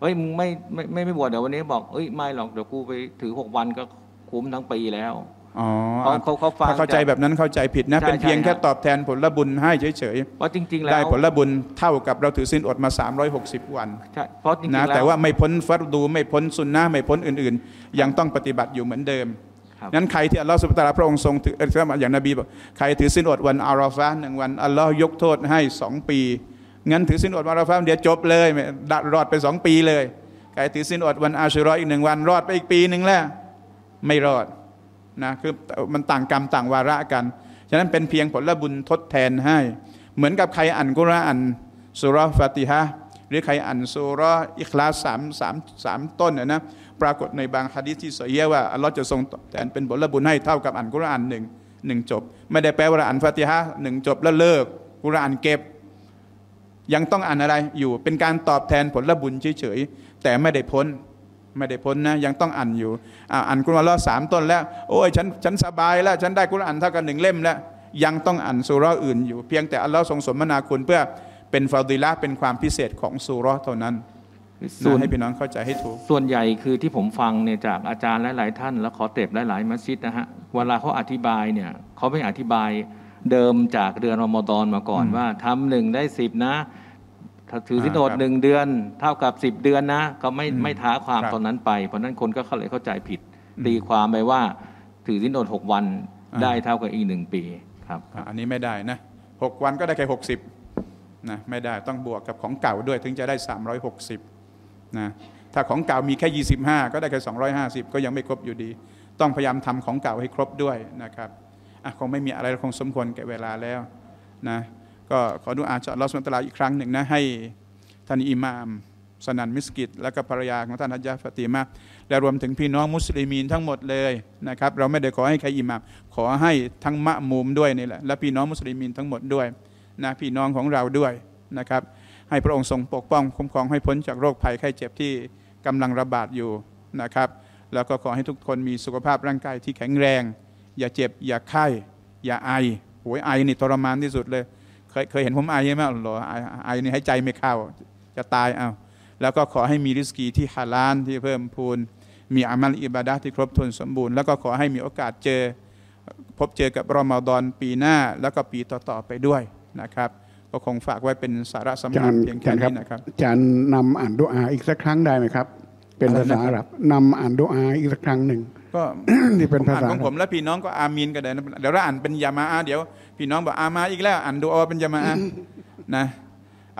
Speaker 4: เฮ้ยมึงไม่ไม่ไม่บวชเดี๋ยววันนี้บอกเฮ้ยไม่หรอก เดี๋ยวกูไปถือหกวันก็คุ้มทั้งปีแล้ว
Speaker 1: อ๋อเขาเขาฟังเข้าใจแบบนั้นเข้าใจผิดนะ เป็นเพียงแค่ตอบแทนผลบุญให้เฉยๆเพราะจริงๆแล้ว ได้ผลบุญเท่ากับเราถือศินอดมา 360 วัน
Speaker 4: ใช่เพราะจริงๆแล้วแต่ว่าไม
Speaker 1: ่พ้นฟัดดูไม่พ้นสุนนะไม่พ้นอื่น ๆ ยังต้องปฏิบัติอยู่เหมือนเดิมนั้นใครที่อัลลอฮฺสุบตาราพระองค์ทรงถืออย่างนบีบอกใครถือสินอดวันอาราฟะหนึ่งวันอัลลอฮ์ยกโทษให้สองปีงั้นถือสินอดวันอาราฟะเดี๋ยวจบเลยดัดรอดไปสองปีเลยใครถือสินอดวันอาชุรออีกหนึ่งวัน รอดไปอีกปีหนึ่งแล้วไม่รอดนะคือมันต่างกรรมต่างวาระกันฉะนั้นเป็นเพียงผลบุญทดแทนให้ เหมือนกับใครอ่านกุรอานสุรฟาติฮะหรือใครอ่านสุรอิคลาสสามสามสามต้นนะปรากฏในบางฮะดิษที่เสเยว่าอัลลอฮ์จะทรงตอบแทนเป็นผลบุญให้เท่ากับอ่านกุรอานหนึ่งหนึ่งจบ ไม่ได้แปลว่าอ่านฟาติฮะหนึ่งจบ แล้วเลิก กุรอานเก็บ ยังต้องอ่านอะไรอยู่เป็นการตอบแทนผลบุญเฉยๆแต่ไม่ได้พ้นไม่ได้พ้นนะยังต้องอ่านอยู่อ่านกุรอานละสามต้นแล้ว โอ้ยฉันฉันสบายแล้วฉันได้กุรอานเท่ากันหนึ่งเล่มแล้วยังต้องอ่านสุรออื่นอยู่เพียงแต่อัลลอฮ์ทรงสมนาคุณเพื่อเป็นฟาดิละเป็นความพิเศษของสุรอเท่านั้นส่วนให้พี่น้องเข้าใจให้ถูก
Speaker 4: ส่วนใหญ่คือที่ผมฟังเนี่ย จากอาจารย์หลาย ๆ ท่าน แล้วขอเต็บหลาย ๆ มัสยิดนะฮะ เวลาเขาอธิบายเนี่ยเขาไม่อธิบายเดิมจากเดือนรอมฎอนมาก่อนว่าทำหนึ่งได้สิบนะ ถือสินอดหนึ่งเดือนเท่ากับสิบเดือนนะ ก็ไม่ไม่ท้าความตอนนั้นไป เพราะนั้นคนก็เข้าเลยเข้าใจผิดตีความไปว่าถือสินอดหกวันได้เท่ากับอีกหนึ่งปีครับอันนี้ไม่ได้นะหกวันก็ได้แค่หกสิบนะไม่ได้ต้องบ
Speaker 1: วกกับของเก่าด้วยถึงจะได้สามร้อยหกสิบนะถ้าของเก่ามีแค่25 ก็ได้แค่250 ก็ยังไม่ครบอยู่ดี ต้องพยายามทำของเก่าให้ครบด้วยนะครับคงไม่มีอะไรคงสมควรแก่เวลาแล้วนะก็ขอดูอาจารย์ลอสมันตลาอีกครั้งหนึ่งนะให้ท่านอิหม่ามสนันมิสกิดและก็ภรรยาของท่านอัจญาฟติมาและรวมถึงพี่น้องมุสลิมีนทั้งหมดเลยนะครับเราไม่ได้ขอให้ใครอิหม่าม ขอให้ทั้งมะมุมด้วยนี่แหละและพี่น้องมุสลิมีนทั้งหมดด้วยนะพี่น้องของเราด้วยนะครับให้พระองค์ทรงปกป้องคุ้มครองให้พ้นจากโรคภัยไข้เจ็บที่กำลังระบาดอยู่นะครับ แล้วก็ขอให้ทุกคนมีสุขภาพร่างกายที่แข็งแรง อย่าเจ็บอย่าไข้ อย่าไอโอ้ยไอนี่ทรมานที่สุดเลยเคยเคยเห็นผมไอไหมหรอไอนี่ให้ใจไม่เข้าจะตายเอาแล้วก็ขอให้มีริสกีที่ฮาลานที่เพิ่มพูนมีอามัลอิบาดะที่ครบถ้วนสมบูรณ์แล้วก็ขอให้มีโอกาสเจอ พบเจอกับรอมฎอนปีหน้า แล้วก็ปีต่อๆไปด้วยนะครับก็คงฝากไว้เป็นสาระสำคัญเพียงแค่นี้นะครับอา
Speaker 3: จารย์นำอ่านดุอาอีกสักครั้งได้ไหมครับ
Speaker 1: เป็นภาษาอับ
Speaker 3: นำอ่านดุอาอีกสักครั้งหนึ่งก็นี่เป็นภาษาของผ
Speaker 1: มและพี่น้องก็อามีนกันเดี๋ยวเดี๋ยวเราอ่านเป็นยามาอาเดี๋ยว พี่น้องบอกอามาอีกแล้วอ่านดูอาเป็นยามาอานะ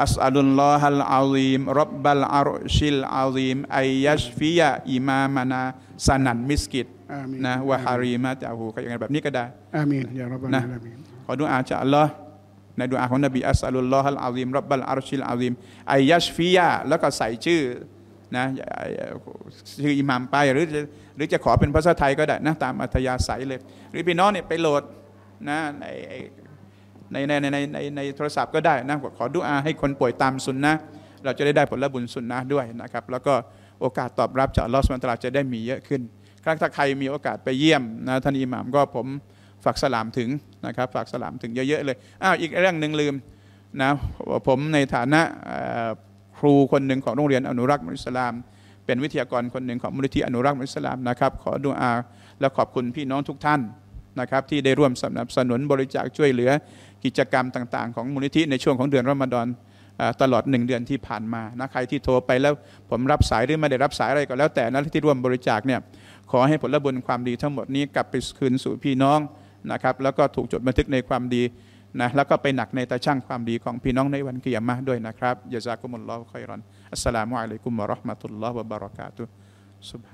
Speaker 1: อัสอัลุลลอฮัลอาลีมรับบัลอารชิลอาลีมไอยัชฟิยะอิมามานาสนันมิสกิดนะวะฮารีมาจาหูก็อย่างแบบนี้ก็ได้อามีนอย่ารับนะขอดูอาจากอัลลอฮ์ในดวงอาของนบีอัสลุลลอฮ์อัลอาซิมรับบัลอารชิลอาซิมอายัชฟิยะแล้วก็ใส่ชื่อนะชื่ออิหมามไปหรือหรือจะขอเป็นภาษาไทยก็ได้นะตามอัธยาศัยเลยหรือพี่น้องเนี่ยไปโหลดนะในในในในในในโทรศัพท์ก็ได้นะขอดุอาให้คนป่วยตามสุนนะเราจะได้ได้ผลบุญสุนนะด้วยนะครับแล้วก็โอกาสตอบรับจากลอสมันตราจะได้มีเยอะขึ้น ครั้งถ้าใครมีโอกาสไปเยี่ยมนะท่านอิหมามก็ผมฝากสลามถึงนะครับฝากสลามถึงเยอะๆเลยอ้าวอีกเรื่องหนึ่งลืมนะผมในฐานะครูคนหนึ่งของโรงเรียนอนุรักษ์มุสลาม เป็นวิทยากรคนหนึ่งของมูลนิธิอนุรักษ์มุสลามนะครับขอดูอาและขอบคุณพี่น้องทุกท่านนะครับที่ได้ร่วมสนับสนุนบริจาคช่วยเหลือกิจกรรมต่าง ๆของมูลนิธิในช่วงของเดือนรอมฎอนตลอดหนึ่งเดือนที่ผ่านมานะใครที่โทรไปแล้วผมรับสายหรือไม่ได้รับสายอะไรก็แล้วแต่นะที่ร่วมบริจาคเนี่ยขอให้ผลบุญความดีทั้งหมดนี้กลับไปคืนสู่พี่น้องนะครับแล้วก็ถูกจดบันทึกในความดีนะแล้วก็ไปหนักในตาช่างความดีของพี่น้องในวันเกียรมาด้วยนะครับยะซากุมุลลอฮ์คอยรอนอัสสลามุอะลัยกุมวะราะห์มะตุลลอฮฺวะบารากาตุสุบฮ